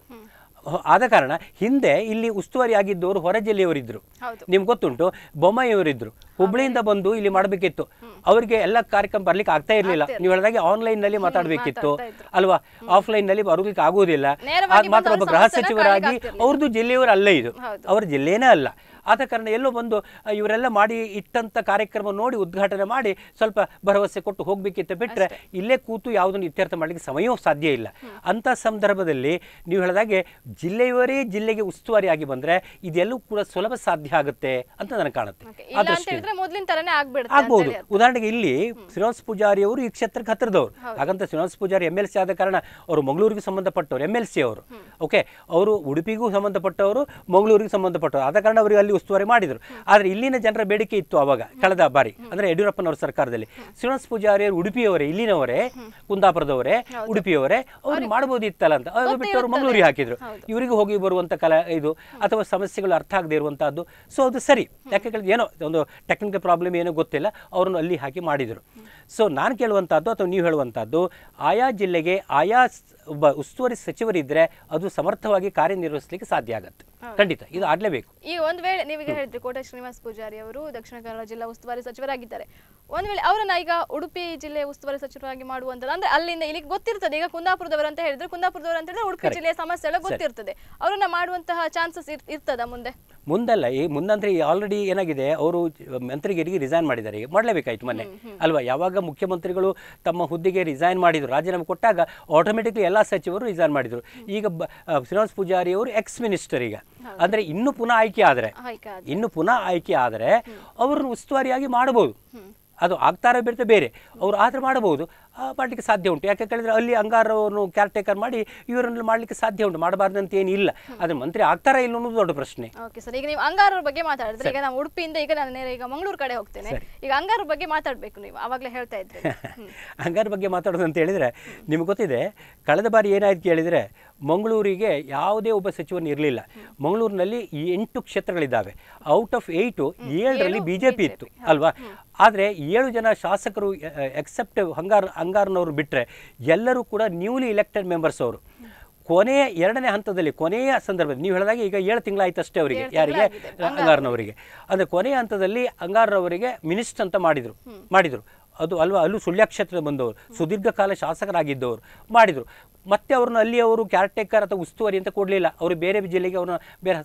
B: ಆದ ಕಾರಣ ಹಿಂದೆ ಇಲ್ಲಿ ಉಸ್ತುವಾರಿ ಆಗಿದ್ದವರು ಹೊರ ಜಿಲ್ಲೆಯವರಿದ್ರು ನಿಮ್ಗೆ ಗೊತ್ತುಂಟು ಬೊಮ್ಮಾಯಿಯವರಿದ್ರು ಹುಬ್ಳಿಯಿಂದ ಬಂದು ಇಲ್ಲಿ ಮಾಡಬೇಕಿತ್ತು ಅವರಿಗೆ ಎಲ್ಲ ಕಾರ್ಯಕ್ರಮ ಬರ್ಲಿಕ್ಕೆ ಆಗ್ತಾ ಇರಲಿಲ್ಲ ನೀವು ಹೇಳಿದಾಗೆ ಆನ್ಲೈನ್ ನಲ್ಲಿ ಮಾತಾಡಬೇಕಿತ್ತು ಅಲ್ವಾ ಆಫ್ಲೈನ್ ನಲ್ಲಿ ಆಗೋದಿಲ್ಲ ಆಗುವುದಿಲ್ಲ ಮಾತ್ರ ಒಬ್ಬ ಗೃಹ ಸಚಿವರಾಗಿ ಅವ್ರದ್ದು ಜಿಲ್ಲೆಯವರು ಅಲ್ಲೇ ಇದು ಅವ್ರ ಜಿಲ್ಲೆನೇ ಅಲ್ಲ ಆದ ಕಾರಣ ಎಲ್ಲೋ ಬಂದು ಇವರೆಲ್ಲ ಮಾಡಿ ಇಟ್ಟಂತ ಕಾರ್ಯಕ್ರಮ ನೋಡಿ ಉದ್ಘಾಟನೆ ಮಾಡಿ ಸ್ವಲ್ಪ ಭರವಸೆ ಕೊಟ್ಟು ಹೋಗ್ಬೇಕಿತ್ತು ಬಿಟ್ಟರೆ ಇಲ್ಲೇ ಕೂತು ಯಾವುದನ್ನು ಇತ್ಯರ್ಥ ಮಾಡಲಿಕ್ಕೆ ಸಮಯವೂ ಸಾಧ್ಯ ಇಲ್ಲ ಅಂತ ಸಂದರ್ಭದಲ್ಲಿ ನೀವು ಹೇಳಿದಾಗೆ ಜಿಲ್ಲೆಯವರೇ ಜಿಲ್ಲೆಗೆ ಉಸ್ತುವಾರಿ ಆಗಿ ಬಂದ್ರೆ ಇದೆಲ್ಲೂ ಕೂಡ ಸುಲಭ ಸಾಧ್ಯ ಆಗುತ್ತೆ ಅಂತ ನನಗೆ ಕಾಣುತ್ತೆ
A: ಆಗ್ಬಹುದು
B: ಉದಾಹರಣೆಗೆ ಇಲ್ಲಿ ಶ್ರೀನಿವಾಸ ಪೂಜಾರಿ ಅವರು ಈ ಕ್ಷೇತ್ರಕ್ಕೆ ಹತ್ತಿರದವರು ಹಾಗಂತ Srinivasa Poojary M L C ಆದ ಕಾರಣ ಅವರು ಮಂಗಳೂರಿಗೆ ಸಂಬಂಧಪಟ್ಟವರು ಎಮ್ ಎಲ್ ಸಿ ಅವರು ಓಕೆ ಅವರು ಉಡುಪಿಗೂ ಸಂಬಂಧಪಟ್ಟವರು ಮಂಗಳೂರಿಗೆ ಸಂಬಂಧಪಟ್ಟವರು ಆದ ಕಾರಣ ಅವರಿಗೆ ಅಲ್ಲಿ ಅಲ್ಲಿ ಉಸ್ತುವಾರಿ ಮಾಡಿದರು ಆದರೆ ಇಲ್ಲಿನ ಜನರ ಬೇಡಿಕೆ ಇತ್ತು ಅವಾಗ ಕಳೆದ ಬಾರಿ ಅಂದರೆ ಯಡಿಯೂರಪ್ಪನವರ ಸರ್ಕಾರದಲ್ಲಿ ಶ್ರೀನಿವಾಸ ಪೂಜಾರಿ ಉಡುಪಿಯವರೇ ಇಲ್ಲಿನವರೇ ಕುಂದಾಪುರದವರೇ ಉಡುಪಿಯವರೇ ಅವ್ರು ಮಾಡ್ಬೋದಿತ್ತಲ್ಲ ಅಂತ ಅದು ಬಿಟ್ಟು ಅವರು ಮಂಗಳೂರಿಗೆ ಹಾಕಿದರು ಇವರಿಗೆ ಹೋಗಿ ಬರುವಂಥ ಕಲ ಇದು ಅಥವಾ ಸಮಸ್ಯೆಗಳು ಅರ್ಥ ಆಗದೆ ಇರುವಂಥದ್ದು ಸೊ ಅದು ಸರಿ ಯಾಕೆ ಏನೋ ಒಂದು ಟೆಕ್ನಿಕಲ್ ಪ್ರಾಬ್ಲಮ್ ಏನೋ ಗೊತ್ತಿಲ್ಲ ಅವ್ರನ್ನು ಅಲ್ಲಿ ಹಾಕಿ ಮಾಡಿದರು ಸೊ ನಾನು ಕೇಳುವಂಥದ್ದು ಅಥವಾ ನೀವು ಹೇಳುವಂಥದ್ದು ಆಯಾ ಜಿಲ್ಲೆಗೆ ಆಯಾ ಒಬ್ಬ ಉಸ್ತುವಾರಿ ಸಚಿವರಿದ್ದರೆ ಅದು ಸಮರ್ಥವಾಗಿ ಕಾರ್ಯನಿರ್ವಹಿಸಲಿಕ್ಕೆ ಸಾಧ್ಯ ಆಗುತ್ತೆ ಖಂಡಿತ ಇದು ಆಗ್ಲೇಬೇಕು
A: ಈ ಒಂದ್ ವೇಳೆ ನೀವೀಗ ಹೇಳಿದ್ರೆ ಕೋಟೆ ಶ್ರೀನಿವಾಸ ಪೂಜಾರಿ ಅವರು ದಕ್ಷಿಣ ಕನ್ನಡ ಜಿಲ್ಲಾ ಉಸ್ತುವಾರಿ ಸಚಿವರಾಗಿದ್ದಾರೆ ಒಂದ್ ವೇಳೆ ಅವರನ್ನ ಈಗ ಉಡುಪಿ ಜಿಲ್ಲೆ ಉಸ್ತುವಾರಿ ಸಚಿವರಾಗಿ ಮಾಡುವಂತ ಅಂದ್ರೆ ಅಲ್ಲಿಂದ ಇಲ್ಲಿ ಗೊತ್ತಿರ್ತದೆ ಈಗ ಕುಂದಾಪುರದವರು ಅಂತ ಹೇಳಿದ್ರೆ ಕುಂದಾಪುರದವರು ಅಂತ ಹೇಳಿದ್ರೆ ಉಡುಪಿ ಜಿಲ್ಲೆಯ ಸಮಸ್ಯೆ ಎಲ್ಲ ಗೊತ್ತಿರ್ತದೆ ಅವರನ್ನ ಮಾಡುವಂತಹ ಚಾನ್ಸಸ್ ಇರ್ತದ ಮುಂದೆ
B: ಮುಂದಲ್ಲ ಈ ಮುಂದಂದ್ರೆ ಆಲ್ರೆಡಿ ಏನಾಗಿದೆ ಅವರು ಮಂತ್ರಿಗಿರಿಗೆ ರಿಸೈನ್ ಮಾಡಿದ್ದಾರೆ ಈಗ ಮಾಡಲೇಬೇಕಾಯ್ತು ಮೊನ್ನೆ ಅಲ್ವಾ ಯಾವಾಗ ಮುಖ್ಯಮಂತ್ರಿಗಳು ತಮ್ಮ ಹುದ್ದೆಗೆ ರಿಸೈನ್ ಮಾಡಿದರು ರಾಜೀನಾಮೆ ಕೊಟ್ಟಾಗ ಆಟೋಮೆಟಿಕ್ಲಿ ಎಲ್ಲ ಸಚಿವರು ರಿಸೈನ್ ಮಾಡಿದರು ಈಗ ಶ್ರೀನಿವಾಸ್ ಪೂಜಾರಿ ಅವರು ಎಕ್ಸ್ ಮಿನಿಸ್ಟರ್ ಈಗ ಅಂದರೆ ಇನ್ನು ಪುನಃ ಆಯ್ಕೆ ಆದರೆ ಇನ್ನು ಪುನಃ ಆಯ್ಕೆ ಆದರೆ ಅವ್ರನ್ನ ಉಸ್ತುವಾರಿಯಾಗಿ ಮಾಡಬಹುದು ಅದು ಆಗ್ತಾರ ಬಿಡುತ್ತೆ ಬೇರೆ ಅವರು ಆದರೆ ಮಾಡಬಹುದು ಮಾಡಲಿಕ್ಕೆ ಸಾಧ್ಯ ಉಂಟು ಯಾಕೆ ಕೇಳಿದ್ರೆ ಅಲ್ಲಿ ಅಂಗಾರವನ್ನು ಟೇಕರ್ ಮಾಡಿ ಇವರನ್ನು ಮಾಡಲಿಕ್ಕೆ ಸಾಧ್ಯ ಉಂಟು ಮಾಡಬಾರ್ದಂತ ಏನಿಲ್ಲ ಆದರೆ ಮಂತ್ರಿ ಆಗ್ತಾರ ಇಲ್ಲ ಅನ್ನೋದು ದೊಡ್ಡ ಪ್ರಶ್ನೆ
A: ಓಕೆ ಸರ್ ಈಗ ನೀವು ಅಂಗಾರರ ಬಗ್ಗೆ ಮಾತಾಡಿದ್ರೆ ಈಗ ನಾವು ಉಡುಪಿಯಿಂದ ಈಗ ನಾನು ನೇರ ಈಗ ಮಂಗಳೂರು ಕಡೆ ಹೋಗ್ತೇನೆ ಈಗ ಅಂಗಾರ ಬಗ್ಗೆ ಮಾತಾಡಬೇಕು ನೀವು ಆವಾಗಲೇ ಹೇಳ್ತಾ ಇದ್ದೆ
B: ಅಂಗಾರ ಬಗ್ಗೆ ಮಾತಾಡೋದು ಅಂತ ಹೇಳಿದರೆ ನಿಮ್ಗೆ ಗೊತ್ತಿದೆ ಕಳೆದ ಬಾರಿ ಏನಾಯ್ತು ಕೇಳಿದರೆ ಮಂಗಳೂರಿಗೆ ಯಾವುದೇ ಒಬ್ಬ ಸಚಿವನ ಇರಲಿಲ್ಲ ಮಂಗಳೂರಿನಲ್ಲಿ ಎಂಟು ಕ್ಷೇತ್ರಗಳಿದ್ದಾವೆ ಔಟ್ ಆಫ್ ಏಯ್ಟು ಏಳರಲ್ಲಿ ಬಿ ಜೆ ಪಿ ಇತ್ತು ಅಲ್ವಾ ಆದರೆ ಏಳು ಜನ ಶಾಸಕರು ಎಕ್ಸೆಪ್ಟ್ ಹಂಗಾರ್ ಹಂಗಾರ್ನವರು ಬಿಟ್ಟರೆ ಎಲ್ಲರೂ ಕೂಡ ನ್ಯೂಲಿ ಇಲೆಕ್ಟೆಡ್ ಮೆಂಬರ್ಸ್ ಅವರು ಕೊನೆಯ ಎರಡನೇ ಹಂತದಲ್ಲಿ ಕೊನೆಯ ಸಂದರ್ಭದಲ್ಲಿ ನೀವು ಹೇಳಿದಾಗ ಈಗ ಏಳು ಅಷ್ಟೇ ಅವರಿಗೆ ಯಾರಿಗೆ ಅಂಗಾರ್ನವರಿಗೆ ಅಂದರೆ ಕೊನೆಯ ಹಂತದಲ್ಲಿ ಅಂಗಾರನವರಿಗೆ ಮಿನಿಸ್ಟ್ ಅಂತ ಮಾಡಿದರು ಮಾಡಿದರು ಅದು ಅಲ್ವಾ ಅಲ್ಲೂ ಸುಳ್ಯ ಕ್ಷೇತ್ರ ಬಂದವರು ಸುದೀರ್ಘ ಕಾಲ ಶಾಸಕರಾಗಿದ್ದವರು ಮಾಡಿದರು ಮತ್ತೆ ಅವ್ರನ್ನ ಅಲ್ಲಿ ಅವರು ಟೇಕರ್ ಅಥವಾ ಉಸ್ತುವಾರಿ ಅಂತ ಕೊಡಲಿಲ್ಲ ಅವರು ಬೇರೆ ಜಿಲ್ಲೆಗೆ ಅವ್ರನ್ನ ಬೇರೆ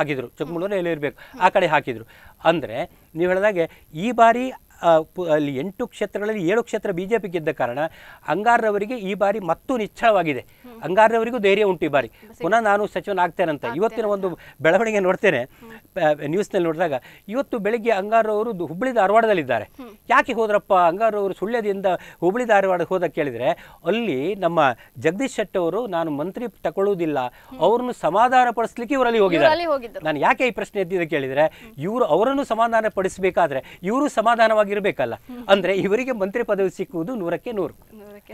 B: ಆಗಿದ್ರು ಚಿಕ್ಕಮಗಳೂರು ಎಲ್ಲೇ ಇರಬೇಕು ಆ ಕಡೆ ಹಾಕಿದರು ಅಂದರೆ ನೀವು ಹೇಳಿದಾಗೆ ಈ ಬಾರಿ ಅಲ್ಲಿ ಎಂಟು ಕ್ಷೇತ್ರಗಳಲ್ಲಿ ಏಳು ಕ್ಷೇತ್ರ ಬಿ ಜೆ ಕಾರಣ ಅಂಗಾರ್ರವರಿಗೆ ಈ ಬಾರಿ ಮತ್ತೂ ನಿಚ್ಚಳವಾಗಿದೆ ಅಂಗಾರ್ರವರಿಗೂ ಧೈರ್ಯ ಉಂಟು ಈ ಬಾರಿ ಪುನಃ ನಾನು ಸಚಿವನಾಗ್ತೇನಂತ ಇವತ್ತಿನ ಒಂದು ಬೆಳವಣಿಗೆ ನೋಡ್ತೇನೆ ನ್ಯೂಸ್ನಲ್ಲಿ ನೋಡಿದಾಗ ಇವತ್ತು ಬೆಳಿಗ್ಗೆ ಅಂಗಾರವರು ಹುಬ್ಬಳ್ಳಿ ಧಾರವಾಡದಲ್ಲಿದ್ದಾರೆ ಯಾಕೆ ಹೋದ್ರಪ್ಪ ಅಂಗಾರವರು ಸುಳ್ಯದಿಂದ ಹುಬ್ಬಳ್ಳಿ ಧಾರವಾಡ ಹೋದ ಕೇಳಿದರೆ ಅಲ್ಲಿ ನಮ್ಮ ಜಗದೀಶ್ ಶೆಟ್ಟಿ ಅವರು ನಾನು ಮಂತ್ರಿ ತಗೊಳ್ಳುವುದಿಲ್ಲ ಅವರನ್ನು ಸಮಾಧಾನ ಪಡಿಸ್ಲಿಕ್ಕೆ ಇವರಲ್ಲಿ ಹೋಗಿದ್ದಾರೆ ನಾನು ಯಾಕೆ ಈ ಪ್ರಶ್ನೆ ಎದ್ದಿದೆ ಕೇಳಿದರೆ ಇವರು ಅವರನ್ನು ಸಮಾಧಾನ ಪಡಿಸಬೇಕಾದ್ರೆ ಇವರು ಸಮಾಧಾನವಾಗಿ ಇರಬೇಕಲ್ಲ ಅಂದ್ರೆ ಇವರಿಗೆ ಮಂತ್ರಿ ಪದವಿ ಸಿಕ್ಕುವುದು ನೂರಕ್ಕೆ ನೂರು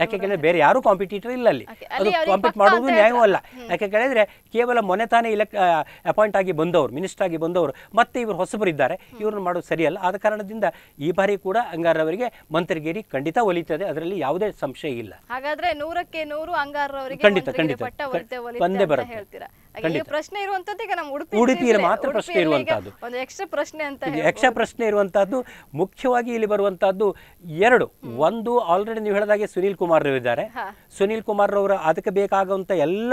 B: ಯಾಕೆಂದ್ರೆ ಬೇರೆ ಯಾರು ಕಾಂಪಿಟೇಟರ್ ಇಲ್ಲ ಅಲ್ಲಿ ಅದು ಕಾಂಪೀಟ್ ಮಾಡೋದು ನ್ಯಾಯವಲ್ಲ ಯಾಕೆ ಕೇಳಿದ್ರೆ ಕೇವಲ ಮೊನ್ನೆ ತಾನೇ ಇಲೆಕ್ ಅಪಾಯಿಂಟ್ ಆಗಿ ಬಂದವರು ಮಿನಿಸ್ಟರ್ ಆಗಿ ಬಂದವರು ಮತ್ತೆ ಇವರು ಇದ್ದಾರೆ ಇವ್ರನ್ನ ಮಾಡೋದು ಸರಿಯಲ್ಲ ಆದ ಕಾರಣದಿಂದ ಈ ಬಾರಿ ಕೂಡ ಅಂಗಾರವರಿಗೆ ಮಂತ್ರಿಗೇರಿ ಖಂಡಿತ ಒಲಿತದೆ ಅದರಲ್ಲಿ ಯಾವುದೇ ಸಂಶಯ ಇಲ್ಲ
A: ಹಾಗಾದ್ರೆ ನೂರಕ್ಕೆ ನೂರು ಅಂಗಾರವರಿಗೆ ಖಂಡಿತ ಖಂಡಿತ ಬಂದೇ ಬರುತ್ತೆ ಪ್ರಶ್ನೆ ಉಡುಪಿಯಲ್ಲಿ ಮಾತ್ರ ಪ್ರಶ್ನೆ ಇರುವಂತಹದ್ದು ಪ್ರಶ್ನೆ ಅಂತ ಯಕ್ಷ
B: ಪ್ರಶ್ನೆ ಇರುವಂತಹದ್ದು ಮುಖ್ಯವಾಗಿ ಇಲ್ಲಿ ಬರುವಂತಹದ್ದು ಎರಡು ಒಂದು ಆಲ್ರೆಡಿ ನೀವು ಹೇಳಿದಾಗೆ ಸುನೀಲ್ ಕುಮಾರ್ ಇದ್ದಾರೆ ಸುನೀಲ್ ಕುಮಾರ್ ರವರು ಅದಕ್ಕೆ ಬೇಕಾಗುವಂಥ ಎಲ್ಲ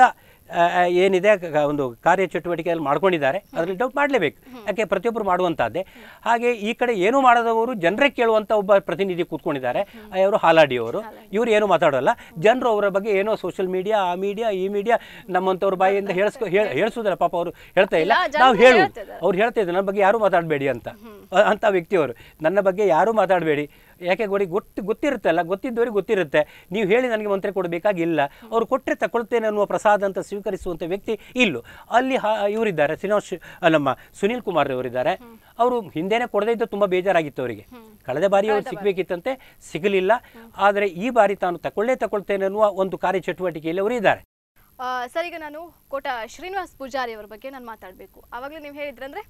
B: ಏನಿದೆ ಒಂದು ಕಾರ್ಯ ಚಟುವಟಿಕೆಯಲ್ಲಿ ಮಾಡ್ಕೊಂಡಿದ್ದಾರೆ ಅದರಲ್ಲಿ ಡೌಟ್ ಮಾಡಲೇಬೇಕು ಯಾಕೆ ಪ್ರತಿಯೊಬ್ಬರು ಮಾಡುವಂತಹದ್ದೇ ಹಾಗೆ ಈ ಕಡೆ ಏನು ಮಾಡದವರು ಜನರೇ ಕೇಳುವಂಥ ಒಬ್ಬ ಪ್ರತಿನಿಧಿ ಕೂತ್ಕೊಂಡಿದ್ದಾರೆ ಅವರು ಹಾಲಾಡಿಯವರು ಇವರು ಏನು ಮಾತಾಡೋಲ್ಲ ಜನರು ಅವರ ಬಗ್ಗೆ ಏನೋ ಸೋಷಿಯಲ್ ಮೀಡಿಯಾ ಆ ಮೀಡಿಯಾ ಈ ಮೀಡಿಯಾ ನಮ್ಮಂಥವ್ರ ಬಾಯಿಯಿಂದ ಹೇಳಿಸ್ಕೊ ಪಾಪ ಅವರು ಹೇಳ್ತಾ ಇಲ್ಲ ನಾವು ಹೇಳು ಅವ್ರು ಹೇಳ್ತಾ ಇದ್ರು ನನ್ನ ಬಗ್ಗೆ ಯಾರು ಮಾತಾಡಬೇಡಿ ಅಂತ ಅಂಥ ವ್ಯಕ್ತಿಯವರು ನನ್ನ ಬಗ್ಗೆ ಯಾರು ಮಾತಾಡಬೇಡಿ ಯಾಕೆ ಗೊತ್ತಿ ಗೊತ್ತು ಗೊತ್ತಿರುತ್ತಲ್ಲ ಗೊತ್ತಿದ್ದವರಿಗೆ ಗೊತ್ತಿರುತ್ತೆ ನೀವು ಹೇಳಿ ನನಗೆ ಮಂತ್ರಿ ಕೊಡಬೇಕಾಗಿಲ್ಲ ಅವರು ಕೊಟ್ಟರೆ ತಗೊಳ್ತೇನೆ ಅನ್ನುವ ಪ್ರಸಾದ ಅಂತ ಸ್ವೀಕರಿಸುವಂಥ ವ್ಯಕ್ತಿ ಇಲ್ಲು ಅಲ್ಲಿ ಇವರಿದ್ದಾರೆ ಶ್ರೀನಿವಾಸ್ ನಮ್ಮ ಸುನೀಲ್ ಕುಮಾರ್ ಅವರಿದ್ದಾರೆ ಅವರು ಹಿಂದೆನೇ ಕೊಡದೇ ಇದ್ದು ತುಂಬ ಬೇಜಾರಾಗಿತ್ತು ಅವರಿಗೆ ಕಳೆದ ಬಾರಿ ಅವರು ಸಿಗಬೇಕಿತ್ತಂತೆ ಸಿಗಲಿಲ್ಲ ಆದರೆ ಈ ಬಾರಿ ತಾನು ತಗೊಳ್ಳೇ ತಗೊಳ್ತೇನೆ ಅನ್ನುವ ಒಂದು ಕಾರ್ಯಚಟುವಟಿಕೆಯಲ್ಲಿ ಅವರು ಇದ್ದಾರೆ
A: ಸರಿಗ ಈಗ ನಾನು ಕೋಟ ಶ್ರೀನಿವಾಸ್ ಪೂಜಾರಿ ಅವರ ಬಗ್ಗೆ ನಾನು ಮಾತಾಡಬೇಕು ಆವಾಗಲೇ ನೀವು ಹೇಳಿದ್ರಂದ್ರೆ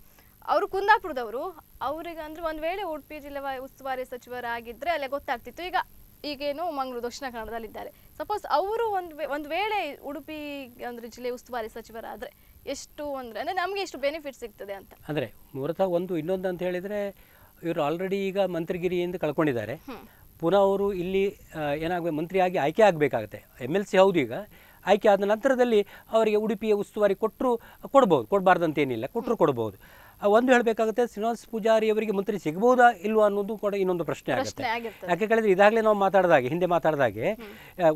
A: ಅವರು ಕುಂದಾಪುರದವರು ಅವ್ರಿಗೆ ಅಂದ್ರೆ ಒಂದು ವೇಳೆ ಉಡುಪಿ ಜಿಲ್ಲಾ ಉಸ್ತುವಾರಿ ಸಚಿವರಾಗಿದ್ರೆ ಅಲ್ಲೇ ಗೊತ್ತಾಗ್ತಿತ್ತು ಈಗ ಈಗೇನು ಮಂಗಳೂರು ದಕ್ಷಿಣ ಕನ್ನಡದಲ್ಲಿದ್ದಾರೆ ಸಪೋಸ್ ಅವರು ಒಂದು ಒಂದು ವೇಳೆ ಉಡುಪಿ ಅಂದ್ರೆ ಜಿಲ್ಲೆ ಉಸ್ತುವಾರಿ ಸಚಿವರಾದ್ರೆ ಎಷ್ಟು ಅಂದ್ರೆ ಅಂದ್ರೆ ನಮಗೆ ಎಷ್ಟು ಬೆನಿಫಿಟ್ ಸಿಗ್ತದೆ ಅಂತ
B: ಅಂದ್ರೆ ಮೂಲತಃ ಒಂದು ಇನ್ನೊಂದು ಅಂತ ಹೇಳಿದ್ರೆ ಇವರು ಆಲ್ರೆಡಿ ಈಗ ಮಂತ್ರಿಗಿರಿಯಿಂದ ಕಳ್ಕೊಂಡಿದ್ದಾರೆ ಪುನಃ ಅವರು ಇಲ್ಲಿ ಏನಾಗಬೇಕು ಮಂತ್ರಿಯಾಗಿ ಆಯ್ಕೆ ಆಗಬೇಕಾಗುತ್ತೆ ಎಮ್ ಎಲ್ ಸಿ ಹೌದು ಈಗ ಆಯ್ಕೆ ಆದ ನಂತರದಲ್ಲಿ ಅವರಿಗೆ ಉಡುಪಿಯ ಉಸ್ತುವಾರಿ ಕೊಟ್ಟರು ಕೊಡ್ಬೋದು ಕೊಡಬಾರ್ದಂತೇನಿಲ್ಲ ಕೊಟ್ಟರು ಕೊಡ್ಬೋದು ಒಂದು ಹೇಳಬೇಕಾಗುತ್ತೆ ಶ್ರೀನಿವಾಸ ಪೂಜಾರಿ ಅವರಿಗೆ ಮಂತ್ರಿ ಸಿಗಬಹುದಾ ಇಲ್ವಾ ಅನ್ನೋದು ಕೂಡ ಇನ್ನೊಂದು ಪ್ರಶ್ನೆ ಆಗುತ್ತೆ ಯಾಕೆ ಕೇಳಿದ್ರೆ ಇದಾಗಲೇ ನಾವು ಮಾತಾಡಿದಾಗೆ ಹಿಂದೆ ಮಾತಾಡಿದಾಗೆ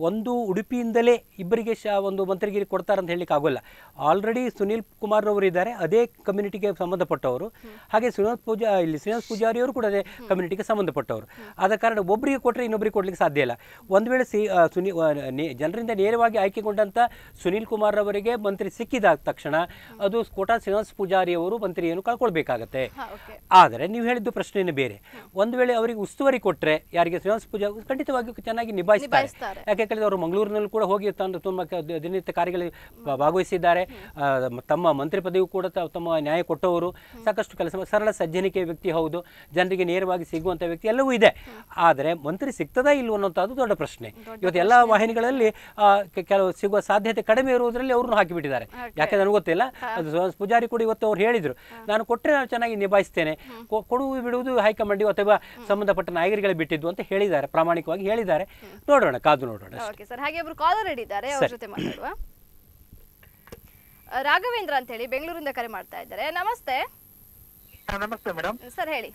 B: ಒಂದು ಉಡುಪಿಯಿಂದಲೇ ಇಬ್ಬರಿಗೆ ಶಾ ಒಂದು ಮಂತ್ರಿಗಿರಿ ಅಂತ ಹೇಳಲಿಕ್ಕೆ ಆಗೋಲ್ಲ ಆಲ್ರೆಡಿ ಸುನೀಲ್ ಕುಮಾರ್ ಅವರು ಇದ್ದಾರೆ ಅದೇ ಕಮ್ಯುನಿಟಿಗೆ ಸಂಬಂಧಪಟ್ಟವರು ಹಾಗೆ ಶ್ರೀನಿವಾಸ ಪೂಜಾ ಇಲ್ಲಿ ಶ್ರೀನಿವಾಸ ಪೂಜಾರಿ ಅವರು ಕೂಡ ಅದೇ ಕಮ್ಯುನಿಟಿಗೆ ಸಂಬಂಧಪಟ್ಟವರು ಆದ ಕಾರಣ ಒಬ್ಬರಿಗೆ ಕೊಟ್ಟರೆ ಇನ್ನೊಬ್ಬರಿಗೆ ಕೊಡ್ಲಿಕ್ಕೆ ಸಾಧ್ಯ ಇಲ್ಲ ಒಂದು ವೇಳೆ ಸಿ ಸುನಿ ಜನರಿಂದ ನೇರವಾಗಿ ಆಯ್ಕೆಗೊಂಡಂಥ ಸುನೀಲ್ ಕುಮಾರ್ ಅವರಿಗೆ ಮಂತ್ರಿ ಸಿಕ್ಕಿದ ತಕ್ಷಣ ಅದು ಕೋಟಾ ಶ್ರೀನಿವಾಸ ಪೂಜಾರಿ ಅವರು ಮಂತ್ರಿಯನ್ನು ಕೊಡಬೇಕಾಗತ್ತೆ ಆದರೆ ನೀವು ಹೇಳಿದ್ದು ಪ್ರಶ್ನೆನೇ ಬೇರೆ ಒಂದು ವೇಳೆ ಅವರಿಗೆ ಉಸ್ತುವಾರಿ ಕೊಟ್ಟರೆ ಯಾರಿಗೆ ಶ್ರೀನಿವಾಸ ಪೂಜಾ ಖಂಡಿತವಾಗಿ ಚೆನ್ನಾಗಿ ನಿಭಾಯಿಸ್ತಾರೆ ಯಾಕೆ ಅವರು ಮಂಗಳೂರಿನಲ್ಲಿ ಕೂಡ ಹೋಗಿ ತನ್ನ ತುಂಬ ದಿನನಿತ್ಯ ಕಾರ್ಯಗಳಲ್ಲಿ ಭಾಗವಹಿಸಿದ್ದಾರೆ ತಮ್ಮ ಮಂತ್ರಿ ಪದವಿ ಕೂಡ ತಮ್ಮ ನ್ಯಾಯ ಕೊಟ್ಟವರು ಸಾಕಷ್ಟು ಕೆಲಸ ಸರಳ ಸಜ್ಜನಿಕೆ ವ್ಯಕ್ತಿ ಹೌದು ಜನರಿಗೆ ನೇರವಾಗಿ ಸಿಗುವಂಥ ವ್ಯಕ್ತಿ ಎಲ್ಲವೂ ಇದೆ ಆದರೆ ಮಂತ್ರಿ ಸಿಗ್ತದಾ ಇಲ್ಲವೋ ಅನ್ನೋಂಥದ್ದು ದೊಡ್ಡ ಪ್ರಶ್ನೆ ಇವತ್ತು ಎಲ್ಲ ವಾಹಿನಿಗಳಲ್ಲಿ ಕೆಲವು ಸಿಗುವ ಸಾಧ್ಯತೆ ಕಡಿಮೆ ಇರುವುದರಲ್ಲಿ ಅವರನ್ನು ಹಾಕಿಬಿಟ್ಟಿದ್ದಾರೆ ಯಾಕೆ ನನಗೆ ಗೊತ್ತಿಲ್ಲ ಅದು ಪೂಜಾರಿ ಕೂಡ ಇವತ್ತು ಅವ್ರು ಹೇಳಿದರು ನಾನು ಕೊಟ್ಟರೆ ನಾನು ಚೆನ್ನಾಗಿ ನಿಭಾಯಿಸ್ತೇನೆ ಕೊಡುವುದು ಬಿಡುವುದು ಹೈಕಮಾಂಡಿ ಅಥವಾ ಸಂಬಂಧಪಟ್ಟ ನಾಯಕರಿಗೆ ಬಿಟ್ಟಿದ್ದು ಅಂತ ಹೇಳಿದ್ದಾರೆ ಪ್ರಾಮಾಣಿಕವಾಗಿ ಹೇಳಿದ್ದಾರೆ ನೋಡೋಣ ಕಾದು ನೋಡೋಣ
A: ಹಾಗೆ ರೆಡಿ ಇದ್ದಾರೆ ಅವ್ರ ಜೊತೆ ಮಾತಾಡುವ ರಾಘವೇಂದ್ರ ಅಂತ ಹೇಳಿ ಬೆಂಗಳೂರಿಂದ ಕರೆ ಮಾಡ್ತಾ ಇದ್ದಾರೆ ನಮಸ್ತೆ ನಮಸ್ತೆ ಮೇಡಮ್ ಸರ್ ಹೇಳಿ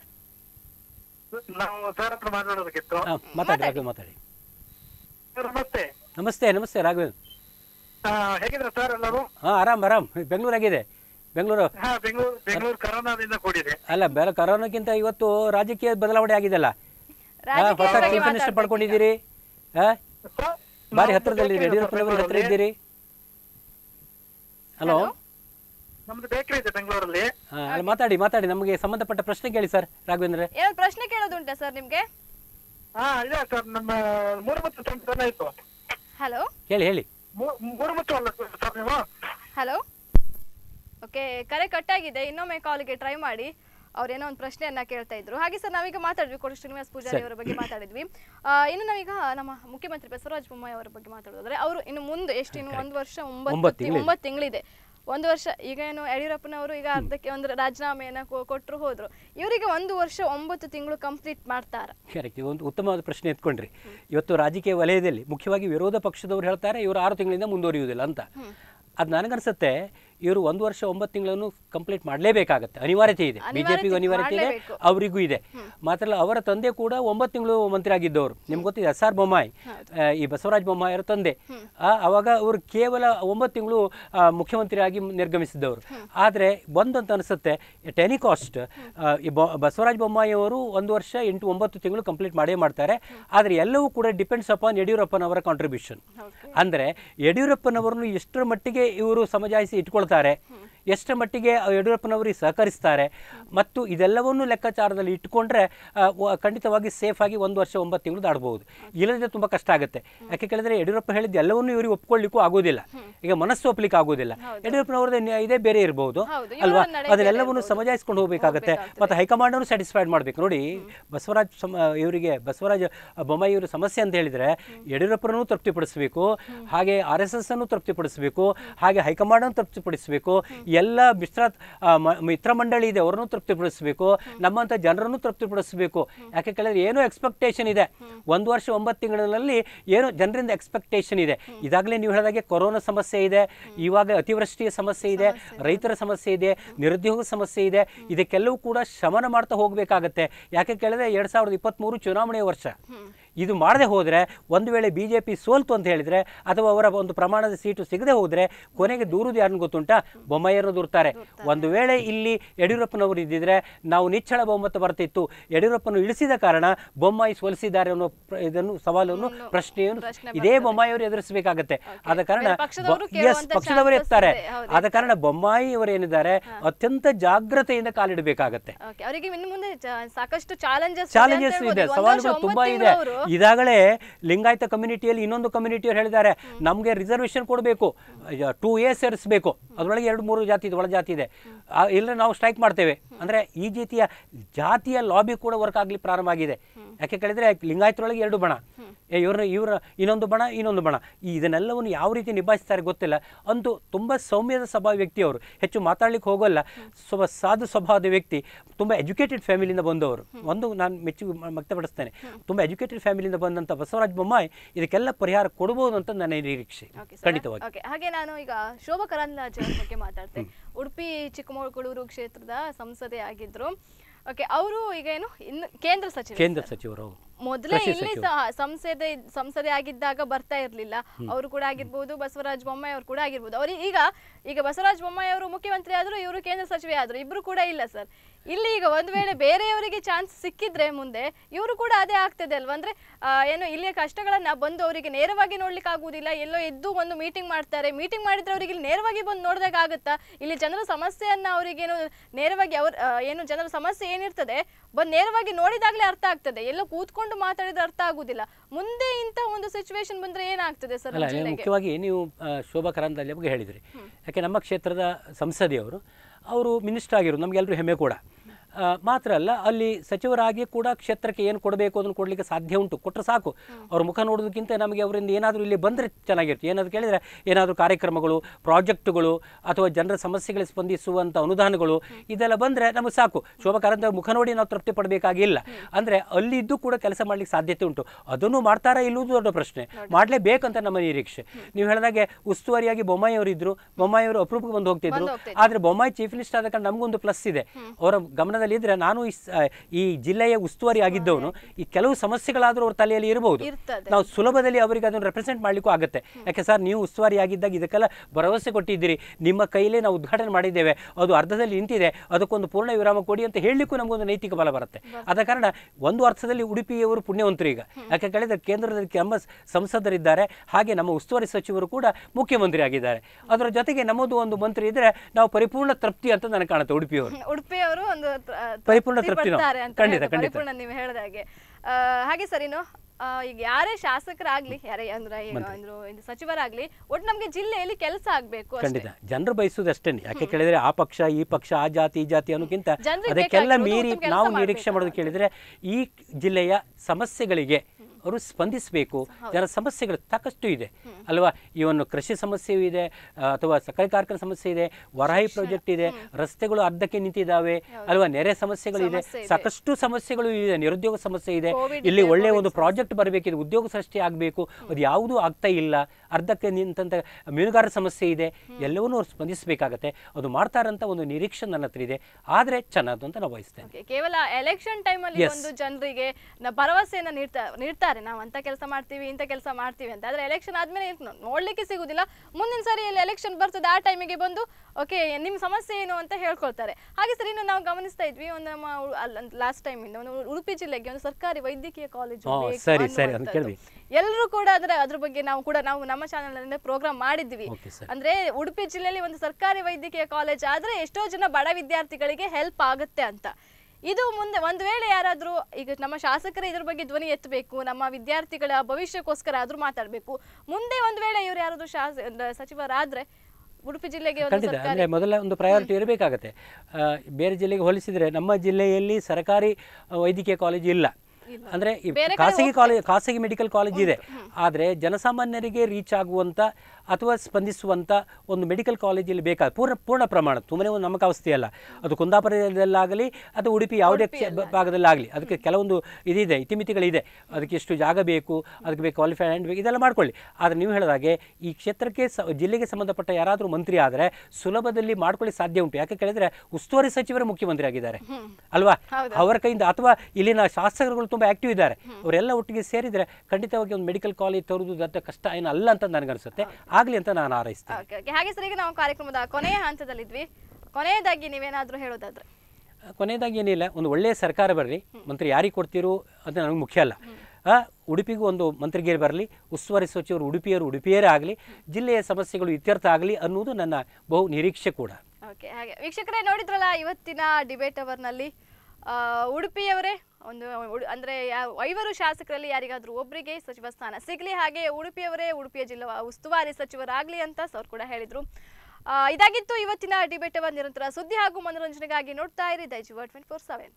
B: ನಾವು ಸರ್ ಹತ್ರ
A: ಮಾತಾಡೋದಕ್ಕಿತ್ತು
B: ಮಾತಾಡಿ ರಾಘವ್ ಮಾತಾಡಿ ನಮಸ್ತೆ ನಮಸ್ತೆ ನಮಸ್ತೆ ರಾಘವೇಂದ್ರ ಹೇಗಿದ್ರೆ ಸರ್ ಎಲ್ಲರೂ ಹಾ ಆರಾಮ್ ಆರಾಮ್ ಬೆಂಗಳೂರಾಗಿದೆ ಬೆಂಗಳೂರು ಬೆಂಗಳೂರು ಬೆಂಗಳೂರು ಕರೋನಾದಿಂದ ಕೂಡಿದೆ ಅಲ್ಲ ಬೇರೆ ಕರೋನಾಕ್ಕಿಂತ ಇವತ್ತು ರಾಜಕೀಯ ಬದಲಾವಣೆ ಆಗಿದೆಲ್ಲ
C: ಹೊಸ ಚೀಫ್ ಮಿನಿಸ್ಟರ್
B: ಪಡ್ಕೊಂಡಿದ್ದೀರಿ ಬಾರಿ ಹತ್ರದಲ್ಲಿ ಯಡಿಯೂರಪ್ಪನವರು ಹತ್ರ ಇದ್ದೀರಿ ಹಲೋ ನಮ್ದು ಬೇಕರಿ ಇದೆ ಬೆಂಗಳೂರಲ್ಲಿ ಅಲ್ಲಿ ಮಾತಾಡಿ ಮಾತಾಡಿ ನಮಗೆ ಸಂಬಂಧಪಟ್ಟ ಪ್ರಶ್ನೆ ಕೇಳಿ ಸರ್ ರಾಘವೇಂದ್ರ
A: ಏನು ಪ್ರಶ್ನೆ ಕೇಳೋದುಂಟಾ ಸರ್ ನಿಮಗೆ ಹಾ ಇಲ್ಲ ಸರ್ ನಮ್ಮ ಮೂರುಮತ್ತು ಸಂತಾನ ಆಯ್ತು ಹಲೋ ಹೇಳಿ ಹೇಳಿ ಮೂರುಮತ್ತು ಅಲ್ಲ ಸರ್ ನೀವು ಹಲೋ ಓಕೆ ಕರೆ ಕಟ್ಟಾಗಿದೆ ಇನ್ನೊಮ್ಮೆ ಕಾಲ್ಗೆ ಟ್ರೈ ಮಾಡಿ ಏನೋ ಒಂದು ಪ್ರಶ್ನೆಯನ್ನ ಕೇಳ್ತಾ ಇದ್ರು ಹಾಗೆ ಸರ್ ನಾವೀಗ ಮಾತಾಡಿದ್ವಿ ಕೋಟ ಶ್ರೀನಿವಾಸ ಪೂಜಾರಿ ಅವರ ಬಗ್ಗೆ ಮಾತಾಡಿದ್ವಿ ಇನ್ನು ನಾವೀಗ ನಮ್ಮ ಮುಖ್ಯಮಂತ್ರಿ ಬಸವರಾಜ ಬೊಮ್ಮಾಯಿ ಅವರ ಬಗ್ಗೆ ಮಾತಾಡೋದಾದ್ರೆ ಅವರು ಇನ್ನು ಮುಂದೆ ಎಷ್ಟು ಇನ್ನು ಒಂದು ವರ್ಷ ಒಂಬತ್ತು ಒಂಬತ್ತು ತಿಂಗಳಿದೆ ಒಂದು ವರ್ಷ ಈಗ ಏನು ಯಡಿಯೂರಪ್ಪನವರು ಈಗ ಅರ್ಧಕ್ಕೆ ಒಂದು ರಾಜೀನಾಮೆಯನ್ನ ಕೊಟ್ಟರು ಹೋದ್ರು ಇವರಿಗೆ ಒಂದು ವರ್ಷ ಒಂಬತ್ತು ತಿಂಗಳು ಕಂಪ್ಲೀಟ್ ಮಾಡ್ತಾರ
B: ಕರೆಕ್ಟ್ ಒಂದು ಉತ್ತಮವಾದ ಪ್ರಶ್ನೆ ಎತ್ಕೊಂಡ್ರಿ ಇವತ್ತು ರಾಜಕೀಯ ವಲಯದಲ್ಲಿ ಮುಖ್ಯವಾಗಿ ವಿರೋಧ ಪಕ್ಷದವರು ಹೇಳ್ತಾರೆ ಇವರು ಆರು ತಿಂಗಳಿಂದ ಮುಂದುವರಿಯುವುದಿಲ್ಲ ಅಂತ ಅದು ನನಗನ್ಸುತ್ತೆ ಇವರು ಒಂದು ವರ್ಷ ಒಂಬತ್ತು ತಿಂಗಳನ್ನು ಕಂಪ್ಲೀಟ್ ಮಾಡಲೇಬೇಕಾಗತ್ತೆ ಅನಿವಾರ್ಯತೆ ಇದೆ ಬಿಜೆಪಿಗೂ ಅನಿವಾರ್ಯತೆ ಇದೆ ಅವರಿಗೂ ಇದೆ ಮಾತ್ರ ಅವರ ತಂದೆ ಕೂಡ ಒಂಬತ್ತು ತಿಂಗಳು ಮಂತ್ರಿ ಆಗಿದ್ದವರು ನಿಮ್ಗೆ ಗೊತ್ತಿದೆ ಎಸ್ ಆರ್ ಬೊಮ್ಮಾಯಿ ಈ ಬಸವರಾಜ ಬೊಮ್ಮಾಯಿ ಅವರ ತಂದೆ ಅವಾಗ ಅವರು ಕೇವಲ ಒಂಬತ್ತು ತಿಂಗಳು ಮುಖ್ಯಮಂತ್ರಿಯಾಗಿ ನಿರ್ಗಮಿಸಿದ್ದವರು ಆದರೆ ಬಂದಂತ ಅನಿಸುತ್ತೆ ಟೆನಿಕಾಸ್ಟ್ ಬಸವರಾಜ ಬೊಮ್ಮಾಯಿ ಅವರು ಒಂದು ವರ್ಷ ಎಂಟು ಒಂಬತ್ತು ತಿಂಗಳು ಕಂಪ್ಲೀಟ್ ಮಾಡೇ ಮಾಡ್ತಾರೆ ಆದರೆ ಎಲ್ಲವೂ ಕೂಡ ಡಿಪೆಂಡ್ಸ್ ಅಪಾನ್ ಯಡಿಯೂರಪ್ಪನವರ ಕಾಂಟ್ರಿಬ್ಯೂಷನ್ ಅಂದರೆ ಯಡಿಯೂರಪ್ಪನವರನ್ನು ಎಷ್ಟರ ಮಟ್ಟಿಗೆ ಇವರು ಸಮಜಾಯಿಸಿ ಇಟ್ಕೊಳ್ತಾರೆ जानकार है ಎಷ್ಟರ ಮಟ್ಟಿಗೆ ಯಡಿಯೂರಪ್ಪನವರು ಸಹಕರಿಸ್ತಾರೆ ಮತ್ತು ಇದೆಲ್ಲವನ್ನು ಲೆಕ್ಕಾಚಾರದಲ್ಲಿ ಇಟ್ಟುಕೊಂಡ್ರೆ ಖಂಡಿತವಾಗಿ ಸೇಫಾಗಿ ಒಂದು ವರ್ಷ ಒಂಬತ್ತು ತಿಂಗಳು ದಾಡ್ಬೋದು ಇಲ್ಲದ್ರೆ ತುಂಬ ಕಷ್ಟ ಆಗುತ್ತೆ ಯಾಕೆ ಕೇಳಿದ್ರೆ ಯಡಿಯೂರಪ್ಪ ಹೇಳಿದ್ದು ಎಲ್ಲವನ್ನೂ ಇವರಿಗೆ ಒಪ್ಕೊಳ್ಳಿಕ್ಕೂ ಆಗೋದಿಲ್ಲ ಈಗ ಮನಸ್ಸು ಒಪ್ಪಲಿಕ್ಕೆ ಆಗೋದಿಲ್ಲ ಯಡಿಯೂರಪ್ಪನವ್ರದ್ದು ಇದೇ ಬೇರೆ ಇರಬಹುದು ಅಲ್ವಾ ಅದನ್ನೆಲ್ಲವನ್ನು ಸಮಜಾಯಿಸ್ಕೊಂಡು ಹೋಗಬೇಕಾಗತ್ತೆ ಮತ್ತು ಹೈಕಮಾಂಡ್ ಅವರು ಸ್ಯಾಟಿಸ್ಫೈಡ್ ಮಾಡಬೇಕು ನೋಡಿ ಬಸವರಾಜ್ ಇವರಿಗೆ ಬಸವರಾಜ್ ಬೊಮ್ಮಾಯಿ ಇವರು ಸಮಸ್ಯೆ ಅಂತ ಹೇಳಿದರೆ ಯಡಿಯೂರಪ್ಪನೂ ತೃಪ್ತಿಪಡಿಸಬೇಕು ಹಾಗೆ ಆರ್ ಎಸ್ ಎಸ್ ಅನ್ನು ತೃಪ್ತಿಪಡಿಸಬೇಕು ಹಾಗೆ ಹೈಕಮಾಂಡ್ ಅನ್ನು ತೃಪ್ತಿಪಡಿಸಬೇಕು ಎಲ್ಲ ಮಿತ್ರ ಮಿತ್ರ ಮಂಡಳಿ ಇದೆ ಅವ್ರನ್ನೂ ತೃಪ್ತಿಪಡಿಸಬೇಕು ನಮ್ಮಂಥ ಜನರನ್ನು ತೃಪ್ತಿಪಡಿಸಬೇಕು ಯಾಕೆ ಕೇಳಿದ್ರೆ ಏನು ಎಕ್ಸ್ಪೆಕ್ಟೇಷನ್ ಇದೆ ಒಂದು ವರ್ಷ ಒಂಬತ್ತು ತಿಂಗಳಲ್ಲಿ ಏನು ಜನರಿಂದ ಎಕ್ಸ್ಪೆಕ್ಟೇಷನ್ ಇದೆ ಇದಾಗಲೇ ನೀವು ಹೇಳಿದಾಗೆ ಕೊರೋನಾ ಸಮಸ್ಯೆ ಇದೆ ಇವಾಗ ಅತಿವೃಷ್ಟಿಯ ಸಮಸ್ಯೆ ಇದೆ ರೈತರ ಸಮಸ್ಯೆ ಇದೆ ನಿರುದ್ಯೋಗ ಸಮಸ್ಯೆ ಇದೆ ಇದಕ್ಕೆಲ್ಲವೂ ಕೂಡ ಶಮನ ಮಾಡ್ತಾ ಹೋಗಬೇಕಾಗತ್ತೆ ಯಾಕೆ ಕೇಳಿದ್ರೆ ಎರಡು ಸಾವಿರದ ಇಪ್ಪತ್ತ್ಮೂರು ಚುನಾವಣೆಯ ವರ್ಷ ಇದು ಮಾಡದೆ ಹೋದರೆ ಒಂದು ವೇಳೆ ಬಿ ಜೆ ಪಿ ಸೋಲ್ತು ಅಂತ ಹೇಳಿದರೆ ಅಥವಾ ಅವರ ಒಂದು ಪ್ರಮಾಣದ ಸೀಟು ಸಿಗದೆ ಹೋದರೆ ಕೊನೆಗೆ ದೂರುದು ಯಾರನ್ನು ಗೊತ್ತುಂಟಾ ಬೊಮ್ಮಯ್ಯರು ದೂರ್ತಾರೆ ಒಂದು ವೇಳೆ ಇಲ್ಲಿ ಯಡಿಯೂರಪ್ಪನವರು ಇದ್ದಿದ್ರೆ ನಾವು ನಿಚ್ಚಳ ಬಹುಮತ ಬರ್ತಿತ್ತು ಯಡಿಯೂರಪ್ಪನ ಇಳಿಸಿದ ಕಾರಣ ಬೊಮ್ಮಾಯಿ ಸೋಲಿಸಿದ್ದಾರೆ ಅನ್ನೋ ಇದನ್ನು ಸವಾಲನ್ನು ಪ್ರಶ್ನೆಯನ್ನು ಇದೇ ಬೊಮ್ಮಾಯಿಯವರು ಎದುರಿಸಬೇಕಾಗತ್ತೆ ಆದ ಕಾರಣ ಎಸ್ ಪಕ್ಷದವರು ಇರ್ತಾರೆ ಆದ ಕಾರಣ ಬೊಮ್ಮಾಯಿ ಏನಿದ್ದಾರೆ ಅತ್ಯಂತ ಜಾಗ್ರತೆಯಿಂದ ಕಾಲಿಡಬೇಕಾಗತ್ತೆ
A: ಅವರಿಗೆ ಮುಂದೆ ಸಾಕಷ್ಟು ಚಾಲೆಂಜಸ್ ಚಾಲೆಂಜಸ್ ಇದೆ ಸವಾಲುಗಳು ತುಂಬಾ ಇದೆ
B: ಇದಾಗಲೇ ಲಿಂಗಾಯತ ಕಮ್ಯುನಿಟಿಯಲ್ಲಿ ಇನ್ನೊಂದು ಕಮ್ಯುನಿಟಿಯವ್ರು ಹೇಳಿದ್ದಾರೆ ನಮಗೆ ರಿಸರ್ವೇಷನ್ ಕೊಡಬೇಕು ಟೂ ಎ ಸೇರಿಸಬೇಕು ಅದರೊಳಗೆ ಎರಡು ಮೂರು ಜಾತಿ ಇದೆ ಒಳ ಜಾತಿ ಇದೆ ಇಲ್ಲೇ ನಾವು ಸ್ಟ್ರೈಕ್ ಮಾಡ್ತೇವೆ ಅಂದರೆ ಈ ರೀತಿಯ ಜಾತಿಯ ಲಾಬಿ ಕೂಡ ವರ್ಕ್ ಆಗಲಿ ಪ್ರಾರಂಭ ಆಗಿದೆ ಯಾಕೆ ಕೇಳಿದರೆ ಲಿಂಗಾಯತರೊಳಗೆ ಎರಡು ಬಣ ಇವ್ರ ಇವರ ಇನ್ನೊಂದು ಬಣ ಇನ್ನೊಂದು ಬಣ ಇದನ್ನೆಲ್ಲವನ್ನು ಯಾವ ರೀತಿ ನಿಭಾಯಿಸ್ತಾರೆ ಗೊತ್ತಿಲ್ಲ ಅಂತೂ ತುಂಬ ಸೌಮ್ಯದ ಸ್ವಭಾವ ವ್ಯಕ್ತಿ ಅವರು ಹೆಚ್ಚು ಮಾತಾಡ್ಲಿಕ್ಕೆ ಹೋಗೋಲ್ಲ ಸ್ವಲ್ಪ ಸಾಧು ಸ್ವಭಾವದ ವ್ಯಕ್ತಿ ತುಂಬ ಎಜುಕೇಟೆಡ್ ಫ್ಯಾಮಿಲಿಯಿಂದ ಬಂದವರು ಒಂದು ನಾನು ಮೆಚ್ಚುಗೆ ವ್ಯಕ್ತಪಡಿಸ್ತೇನೆ ತುಂಬ ಎಜುಕೇಟೆಡ್ ಫ್ಯಾಮಿಲಿ ಫ್ಯಾಮಿಲಿಯಿಂದ ಬಂದಂತ ಬಸವರಾಜ ಬೊಮ್ಮಾಯಿ ಇದಕ್ಕೆಲ್ಲ ಪರಿಹಾರ ಕೊಡಬಹುದು ಅಂತ ನನ್ನ ನಿರೀಕ್ಷೆ ಖಂಡಿತವಾಗಿ
A: ಹಾಗೆ ನಾನು ಈಗ ಶೋಭಾ ಕರಂದ್ಲಾಜೆ ಬಗ್ಗೆ ಮಾತಾಡ್ತೇನೆ ಉಡುಪಿ ಚಿಕ್ಕಮಗಳೂರು ಕ್ಷೇತ್ರದ ಸಂಸದೆ ಆಗಿದ್ರು ಓಕೆ ಅವರು ಈಗ ಏನು ಇನ್ನು ಕೇಂದ್ರ ಸಚಿವ ಕೇಂದ್ರ
B: ಸಚಿವರು ಮೊದಲೇ ಇಲ್ಲಿ
A: ಸಂಸದೆ ಸಂಸದೆ ಆಗಿದ್ದಾಗ ಬರ್ತಾ ಇರಲಿಲ್ಲ ಅವರು ಕೂಡ ಆಗಿರ್ಬೋದು ಬಸವರಾಜ ಬೊಮ್ಮಾಯಿ ಅವರು ಕೂಡ ಆಗಿರ್ಬೋದು ಅವ್ರು ಈಗ ಈಗ ಬಸವರಾಜ ಬೊಮ್ಮಾಯಿ ಅವರು ಮುಖ್ಯಮಂತ್ರಿ ಆದ್ರು ಇವರು ಕೇಂದ್ರ ಸಚಿವೆ ಆದ್ರು ಇಬ್ರು ಕೂಡ ಇಲ್ಲ ಸರ್ ಇಲ್ಲಿ ಈಗ ಒಂದು ವೇಳೆ ಬೇರೆಯವರಿಗೆ ಚಾನ್ಸ್ ಸಿಕ್ಕಿದ್ರೆ ಮುಂದೆ ಇವರು ಕೂಡ ಅದೇ ಆಗ್ತದೆ ಅಲ್ವಾ ಅಂದ್ರೆ ಏನು ಇಲ್ಲಿಯ ಕಷ್ಟಗಳನ್ನ ಬಂದು ಅವರಿಗೆ ನೇರವಾಗಿ ನೋಡ್ಲಿಕ್ಕೆ ಆಗುವುದಿಲ್ಲ ಎಲ್ಲೋ ಎದ್ದು ಒಂದು ಮೀಟಿಂಗ್ ಮಾಡ್ತಾರೆ ಮೀಟಿಂಗ್ ಮಾಡಿದ್ರೆ ಅವರಿಗೆ ಇಲ್ಲಿ ನೇರವಾಗಿ ಬಂದು ನೋಡ್ದಾಗ ಆಗುತ್ತಾ ಇಲ್ಲಿ ಜನರ ಸಮಸ್ಯೆಯನ್ನ ಅವರಿಗೇನು ನೇರವಾಗಿ ಅವ್ರ ಏನು ಜನರ ಸಮಸ್ಯೆ ಏನಿರ್ತದೆ ಬಂದು ನೇರವಾಗಿ ನೋಡಿದಾಗಲೇ ಅರ್ಥ ಆಗ್ತದೆ ಎಲ್ಲೋ ಕೂತ್ಕೊಂಡು ಕೂತ್ಕೊಂಡು ಮಾತಾಡಿದ ಅರ್ಥ ಆಗುದಿಲ್ಲ ಮುಂದೆ ಇಂತ ಒಂದು ಸಿಚುವೇಶನ್ ಬಂದ್ರೆ ಏನಾಗ್ತದೆ ಸರ್ ಮುಖ್ಯವಾಗಿ
B: ನೀವು ಶೋಭಾ ಕರಂದಲ್ಲಿ ಬಗ್ಗೆ ಹೇಳಿದ್ರಿ ಯಾಕೆ ನಮ್ಮ ಕ್ಷೇತ್ರದ ಸಂಸದೆಯವರು ಅವರು ಮಿನಿಸ್ಟರ್ ಆಗಿರೋದು ನಮಗೆಲ್ಲರೂ ಹೆಮ್ಮೆ ಕೂಡ ಮಾತ್ರ ಅಲ್ಲ ಅಲ್ಲಿ ಸಚಿವರಾಗಿ ಕೂಡ ಕ್ಷೇತ್ರಕ್ಕೆ ಏನು ಕೊಡಬೇಕು ಅದನ್ನು ಕೊಡಲಿಕ್ಕೆ ಸಾಧ್ಯ ಉಂಟು ಕೊಟ್ಟರೆ ಸಾಕು ಅವ್ರ ಮುಖ ನೋಡೋದಕ್ಕಿಂತ ನಮಗೆ ಅವರಿಂದ ಏನಾದರೂ ಇಲ್ಲಿ ಬಂದರೆ ಚೆನ್ನಾಗಿರುತ್ತೆ ಏನಾದರೂ ಕೇಳಿದರೆ ಏನಾದರೂ ಕಾರ್ಯಕ್ರಮಗಳು ಪ್ರಾಜೆಕ್ಟ್ಗಳು ಅಥವಾ ಜನರ ಸಮಸ್ಯೆಗಳಿಗೆ ಸ್ಪಂದಿಸುವಂಥ ಅನುದಾನಗಳು ಇದೆಲ್ಲ ಬಂದರೆ ನಮಗೆ ಸಾಕು ಶೋಭಾ ಕಾರಂತ ಮುಖ ನೋಡಿ ನಾವು ತೃಪ್ತಿ ಪಡಬೇಕಾಗಿಲ್ಲ ಅಂದರೆ ಅಲ್ಲಿದ್ದು ಕೂಡ ಕೆಲಸ ಮಾಡಲಿಕ್ಕೆ ಸಾಧ್ಯತೆ ಉಂಟು ಅದನ್ನು ಮಾಡ್ತಾರಾ ಇಲ್ಲುವುದು ದೊಡ್ಡ ಪ್ರಶ್ನೆ ಮಾಡಲೇಬೇಕಂತ ನಮ್ಮ ನಿರೀಕ್ಷೆ ನೀವು ಹೇಳಿದಾಗೆ ಉಸ್ತುವಾರಿಯಾಗಿ ಬೊಮ್ಮಾಯಿ ಅವರು ಇದ್ದರು ಬೊಮ್ಮಾಯಿ ಅವರು ಅಪರೂಪಕ್ಕೆ ಬಂದು ಹೋಗ್ತಿದ್ರು ಆದರೆ ಬೊಮ್ಮಾಯಿ ಚೀಫ್ ಮಿನಿಸ್ಟರ್ ಆದ ಕಾರಣ ನಮಗೊಂದು ಪ್ಲಸ್ ಇದೆ ಅವರ ಗಮನದ ಸ್ಥಾನದಲ್ಲಿ ಇದ್ರೆ ನಾನು ಈ ಜಿಲ್ಲೆಯ ಉಸ್ತುವಾರಿ ಆಗಿದ್ದವನು ಈ ಕೆಲವು ಸಮಸ್ಯೆಗಳಾದರೂ ಅವ್ರ ತಲೆಯಲ್ಲಿ ಇರಬಹುದು ನಾವು ಸುಲಭದಲ್ಲಿ ಅವರಿಗೆ ಅದನ್ನು ರೆಪ್ರೆಸೆಂಟ್ ಮಾಡ್ಲಿಕ್ಕೂ ಆಗುತ್ತೆ ಯಾಕೆ ಸರ್ ನೀವು ಉಸ್ತುವಾರಿ ಆಗಿದ್ದಾಗ ಇದಕ್ಕೆಲ್ಲ ಭರವಸೆ ಕೊಟ್ಟಿದ್ದೀರಿ ನಿಮ್ಮ ಕೈಲೇ ನಾವು ಉದ್ಘಾಟನೆ ಮಾಡಿದ್ದೇವೆ ಅದು ಅರ್ಧದಲ್ಲಿ ನಿಂತಿದೆ ಅದಕ್ಕೊಂದು ಪೂರ್ಣ ವಿರಾಮ ಕೊಡಿ ಅಂತ ಹೇಳಲಿಕ್ಕೂ ನಮಗೊಂದು ನೈತಿಕ ಬಲ ಬರುತ್ತೆ ಆದ ಕಾರಣ ಒಂದು ಅರ್ಥದಲ್ಲಿ ಉಡುಪಿಯವರು ಪುಣ್ಯವಂತರು ಈಗ ಯಾಕೆ ಕೇಳಿದ್ರೆ ಕೇಂದ್ರದಲ್ಲಿ ನಮ್ಮ ಸಂಸದರಿದ್ದಾರೆ ಹಾಗೆ ನಮ್ಮ ಉಸ್ತುವಾರಿ ಸಚಿವರು ಕೂಡ ಮುಖ್ಯಮಂತ್ರಿ ಆಗಿದ್ದಾರೆ ಅದರ ಜೊತೆಗೆ ನಮ್ಮದು ಒಂದು ಮಂತ್ರಿ ಇದ್ರೆ ನಾವು ಪರಿಪೂರ್ಣ ತೃಪ್ತಿ ಅಂತ ನನಗೆ ಕಾಣುತ್ತೆ ಉಡುಪಿಯವರು
A: ಉಡುಪಿಯವರು ಒಂದು ಪರಿಪೂರ್ಣ ತೃಪ್ತಿ ಖಂಡಿತ ಖಂಡಿತ ಪರಿಪೂರ್ಣ ನೀವು ಹೇಳಿದ ಹಾಗೆ ಹಾಗೆ ಸರಿನು ಈಗ ಯಾರೇ ಶಾಸಕರಾಗ್ಲಿ ಯಾರೇ ಅಂದ್ರೆ ಏನು ಅಂದ್ರು ಸಚಿವರಾಗ್ಲಿ ಒಟ್ಟು ನಮ್ಗೆ ಜಿಲ್ಲೆಯಲ್ಲಿ ಕೆಲಸ ಆಗ್ಬೇಕು ಅಷ್ಟೇ. ಖಂಡಿತ
B: ಜನರು ಬಯಸುದು ಅಷ್ಟೇ ಯಾಕೆ ಕೇಳಿದ್ರೆ ಆ ಪಕ್ಷ ಈ ಪಕ್ಷ ಆ ಜಾತಿ ಈ ಜಾತಿ ಅನ್ನೋಕ್ಕಿಂತ ಅದಕ್ಕೆಲ್ಲ ಮೀರಿ ನಾವು ನಿರೀಕ್ಷೆ ಮಾಡೋದು ಕೇಳಿದ್ರೆ ಈ ಜಿಲ್ಲೆಯ ಸಮಸ್ಯೆಗಳಿಗೆ ಅವರು ಸ್ಪಂದಿಸಬೇಕು ಜನರ ಸಮಸ್ಯೆಗಳು ಸಾಕಷ್ಟು ಇದೆ ಅಲ್ವಾ ಈ ಒಂದು ಕೃಷಿ ಸಮಸ್ಯೆಯೂ ಇದೆ ಅಥವಾ ಸಕ್ಕರೆ ಕಾರ್ಖಾನೆ ಸಮಸ್ಯೆ ಇದೆ ವರಾಹಿ ಪ್ರಾಜೆಕ್ಟ್ ಇದೆ ರಸ್ತೆಗಳು ಅರ್ಧಕ್ಕೆ ನಿಂತಿದ್ದಾವೆ ಅಲ್ವಾ ನೆರೆ ಸಮಸ್ಯೆಗಳು ಇದೆ ಸಾಕಷ್ಟು ಸಮಸ್ಯೆಗಳು ಇದೆ ನಿರುದ್ಯೋಗ ಸಮಸ್ಯೆ ಇದೆ ಇಲ್ಲಿ ಒಳ್ಳೆಯ ಒಂದು ಪ್ರಾಜೆಕ್ಟ್ ಬರಬೇಕಿದೆ ಉದ್ಯೋಗ ಸೃಷ್ಟಿ ಆಗಬೇಕು ಅದು ಯಾವುದೂ ಆಗ್ತಾ ಇಲ್ಲ ಅರ್ಧಕ್ಕೆ ನಿಂತಂತ ಮೀನುಗಾರರ ಸಮಸ್ಯೆ ಇದೆ ಎಲ್ಲವನ್ನೂ ಅವ್ರು ಸ್ಪಂದಿಸಬೇಕಾಗತ್ತೆ ಅದು ಮಾಡ್ತಾರಂತ ಒಂದು ನಿರೀಕ್ಷೆ ನನ್ನ ಹತ್ರ ಇದೆ ಆದರೆ ಚೆನ್ನಾದು ಅಂತ ನಾವು ಬಯಸ್ತೇನೆ
A: ಕೇವಲ ಎಲೆಕ್ಷನ್ ಟೈಮಲ್ಲಿ ಒಂದು ಜನರಿಗೆ ಭರವಸೆಯನ್ನು ನೀಡ್ತಾ ನೀಡ್ತಾರೆ ಹೇಳ್ತಾರೆ ನಾವು ಅಂತ ಕೆಲಸ ಮಾಡ್ತೀವಿ ಇಂಥ ಕೆಲಸ ಮಾಡ್ತೀವಿ ಅಂತ ಆದರೆ ಎಲೆಕ್ಷನ್ ಆದ್ಮೇಲೆ ನೋಡಲಿಕ್ಕೆ ಸಿಗುದಿಲ್ಲ ಮುಂದಿನ ಸಾರಿ ಇಲ್ಲಿ ಎಲೆಕ್ಷನ್ ಬರ್ತದೆ ಆ ಟೈಮಿಗೆ ಬಂದು ಓಕೆ ನಿಮ್ಮ ಸಮಸ್ಯೆ ಏನು ಅಂತ ಹೇಳ್ಕೊಳ್ತಾರೆ ಹಾಗೆ ಸರ್ ಇನ್ನು ನಾವು ಗಮನಿಸ್ತಾ ಇದ್ವಿ ಒಂದು ನಮ್ಮ ಲಾಸ್ಟ್ ಟೈಮಿಂದ ಒಂದು ಉಡುಪಿ ಜಿಲ್ಲೆಗೆ ಒಂದು ಸರ್ಕಾರಿ ವೈದ್ಯಕೀಯ ಕಾಲೇಜು ಎಲ್ಲರೂ ಕೂಡ ಅದರ ಅದ್ರ ಬಗ್ಗೆ ನಾವು ಕೂಡ ನಾವು ನಮ್ಮ ಚಾನಲ್ ಪ್ರೋಗ್ರಾಮ್ ಮಾಡಿದ್ವಿ ಅಂದ್ರೆ ಉಡುಪಿ ಜಿಲ್ಲೆಯಲ್ಲಿ ಒಂದು ಸರ್ಕಾರಿ ವೈದ್ಯಕೀಯ ಕಾಲೇಜ್ ಆದ್ರೆ ಎಷ್ಟೋ ಜನ ಬಡ ವಿದ್ಯಾರ್ಥಿಗಳಿಗೆ ಹೆಲ್ಪ್ ಆಗುತ್ತೆ ಅಂತ ಇದು ಮುಂದೆ ಒಂದು ವೇಳೆ ಯಾರಾದರೂ ಈಗ ನಮ್ಮ ಶಾಸಕರ ಇದ್ರ ಬಗ್ಗೆ ಧ್ವನಿ ಎತ್ತಬೇಕು ನಮ್ಮ ವಿದ್ಯಾರ್ಥಿಗಳ ಭವಿಷ್ಯಕ್ಕೋಸ್ಕರ ಆದರೂ ಮಾತಾಡಬೇಕು ಮುಂದೆ ಒಂದು ವೇಳೆ ಇವ್ರು ಯಾರಾದರೂ ಶಾಸ ಸಚಿವರಾದರೆ ಉಡುಪಿ ಜಿಲ್ಲೆಗೆ ಖಂಡಿತ ಅಂದರೆ
B: ಮೊದಲ ಒಂದು ಪ್ರಯಾರಿಟಿ ಇರಬೇಕಾಗತ್ತೆ ಬೇರೆ ಜಿಲ್ಲೆಗೆ ಹೋಲಿಸಿದರೆ ನಮ್ಮ ಜಿಲ್ಲೆಯಲ್ಲಿ ಸರ್ಕಾರಿ ವೈದ್ಯಕೀಯ ಕಾಲೇಜು ಇಲ್ಲ
A: ಅಂದರೆ ಖಾಸಗಿ
B: ಕಾಲೇಜ್ ಖಾಸಗಿ ಮೆಡಿಕಲ್ ಕಾಲೇಜ್ ಇದೆ ಆದರೆ ಜನಸಾಮಾನ್ಯರಿಗೆ ರೀಚ್ ಆಗುವಂಥ ಅಥವಾ ಸ್ಪಂದಿಸುವಂಥ ಒಂದು ಮೆಡಿಕಲ್ ಕಾಲೇಜಲ್ಲಿ ಬೇಕಾದ ಪೂರ್ಣ ಪೂರ್ಣ ಪ್ರಮಾಣ ತುಂಬನೇ ಒಂದು ನಮಕಾವಸ್ಥೆ ಅಲ್ಲ ಅದು ಕುಂದಾಪುರದಲ್ಲಾಗಲಿ ಅಥವಾ ಉಡುಪಿ ಯಾವುದೇ ಭಾಗದಲ್ಲಾಗಲಿ ಅದಕ್ಕೆ ಕೆಲವೊಂದು ಇದಿದೆ ಇತಿಮಿತಿಗಳಿದೆ ಅದಕ್ಕೆ ಎಷ್ಟು ಜಾಗ ಬೇಕು ಅದಕ್ಕೆ ಬೇಕು ಕ್ವಾಲಿಫೈ ಹ್ಯಾಂಡ್ ಬೇಕು ಇದೆಲ್ಲ ಮಾಡ್ಕೊಳ್ಳಿ ಆದರೆ ನೀವು ಹೇಳಿದಾಗೆ ಈ ಕ್ಷೇತ್ರಕ್ಕೆ ಸ ಜಿಲ್ಲೆಗೆ ಸಂಬಂಧಪಟ್ಟ ಯಾರಾದರೂ ಮಂತ್ರಿ ಆದರೆ ಸುಲಭದಲ್ಲಿ ಮಾಡ್ಕೊಳ್ಳಿ ಸಾಧ್ಯ ಉಂಟು ಯಾಕೆ ಕೇಳಿದರೆ ಉಸ್ತುವಾರಿ ಸಚಿವರು ಮುಖ್ಯಮಂತ್ರಿ ಆಗಿದ್ದಾರೆ ಅಲ್ವಾ ಅವರ ಕೈಯಿಂದ ಅಥವಾ ಇಲ್ಲಿನ ಶಾಸಕರುಗಳು ತುಂಬ ಆ್ಯಕ್ಟಿವ್ ಇದ್ದಾರೆ ಅವರೆಲ್ಲ ಒಟ್ಟಿಗೆ ಸೇರಿದರೆ ಖಂಡಿತವಾಗಿ ಒಂದು ಮೆಡಿಕಲ್ ಕಾಲೇಜ್ ತರುವುದು ಅಂತ ಕಷ್ಟ ಏನಲ್ಲ ಅಂತ ನನಗನ್ಸುತ್ತೆ ಆಗಲಿ ಅಂತ ನಾನು
A: ಆರೈಸ್ತೇನೆ ಹಾಗೆ ಸರ್ ಈಗ ನಾವು ಕಾರ್ಯಕ್ರಮದ ಕೊನೆಯ ಹಂತದಲ್ಲಿದ್ವಿ ಕೊನೆಯದಾಗಿ ನೀವೇನಾದರೂ ಹೇಳೋದಾದ್ರೆ
B: ಕೊನೆಯದಾಗಿ ಏನಿಲ್ಲ ಒಂದು ಒಳ್ಳೆಯ ಸರ್ಕಾರ ಬರಲಿ ಮಂತ್ರಿ ಯಾರಿಗೆ ಕೊಡ್ತೀರೋ ಅಂತ ನನಗೆ ಮುಖ್ಯ ಅಲ್ಲ ಉಡುಪಿಗೂ ಒಂದು ಮಂತ್ರಿಗೇರಿ ಬರಲಿ ಉಸ್ತುವಾರಿ ಸಚಿವರು ಉಡುಪಿಯರು ಉಡುಪಿಯರೇ ಆಗಲಿ ಜಿಲ್ಲೆಯ ಸಮಸ್ಯೆಗಳು ಇತ್ಯರ್ಥ ಆಗಲಿ ಅನ್ನೋದು ನನ್ನ ಬಹು ನಿರೀಕ್ಷೆ ಕೂಡ
A: ಓಕೆ ಹಾಗೆ ವೀಕ್ಷಕರೇ ನೋಡಿದ್ರಲ್ಲ ಇವತ್ತಿನ ಡಿಬೇಟ್ ಅವರ್ನಲ್ಲಿ ಉಡುಪಿಯವರೇ ಒಂದು ಅಂದ್ರೆ ಐವರು ಶಾಸಕರಲ್ಲಿ ಯಾರಿಗಾದರೂ ಒಬ್ಬರಿಗೆ ಸಚಿವ ಸ್ಥಾನ ಸಿಗಲಿ ಹಾಗೆ ಉಡುಪಿಯವರೇ ಉಡುಪಿಯ ಜಿಲ್ಲಾ ಉಸ್ತುವಾರಿ ಸಚಿವರಾಗಲಿ ಅಂತ ಸರ್ ಕೂಡ ಹೇಳಿದ್ರು ಇದಾಗಿತ್ತು ಇವತ್ತಿನ ಡಿಬೇಟ್ ನಿರಂತರ ಸುದ್ದಿ ಹಾಗೂ ಮನೋರಂಜನೆಗಾಗಿ ನೋಡ್ತಾ ಇರಿ ದೈಜಿ ಟ್ವೆಂಟಿ ಫೋರ್ ಸೆವೆನ್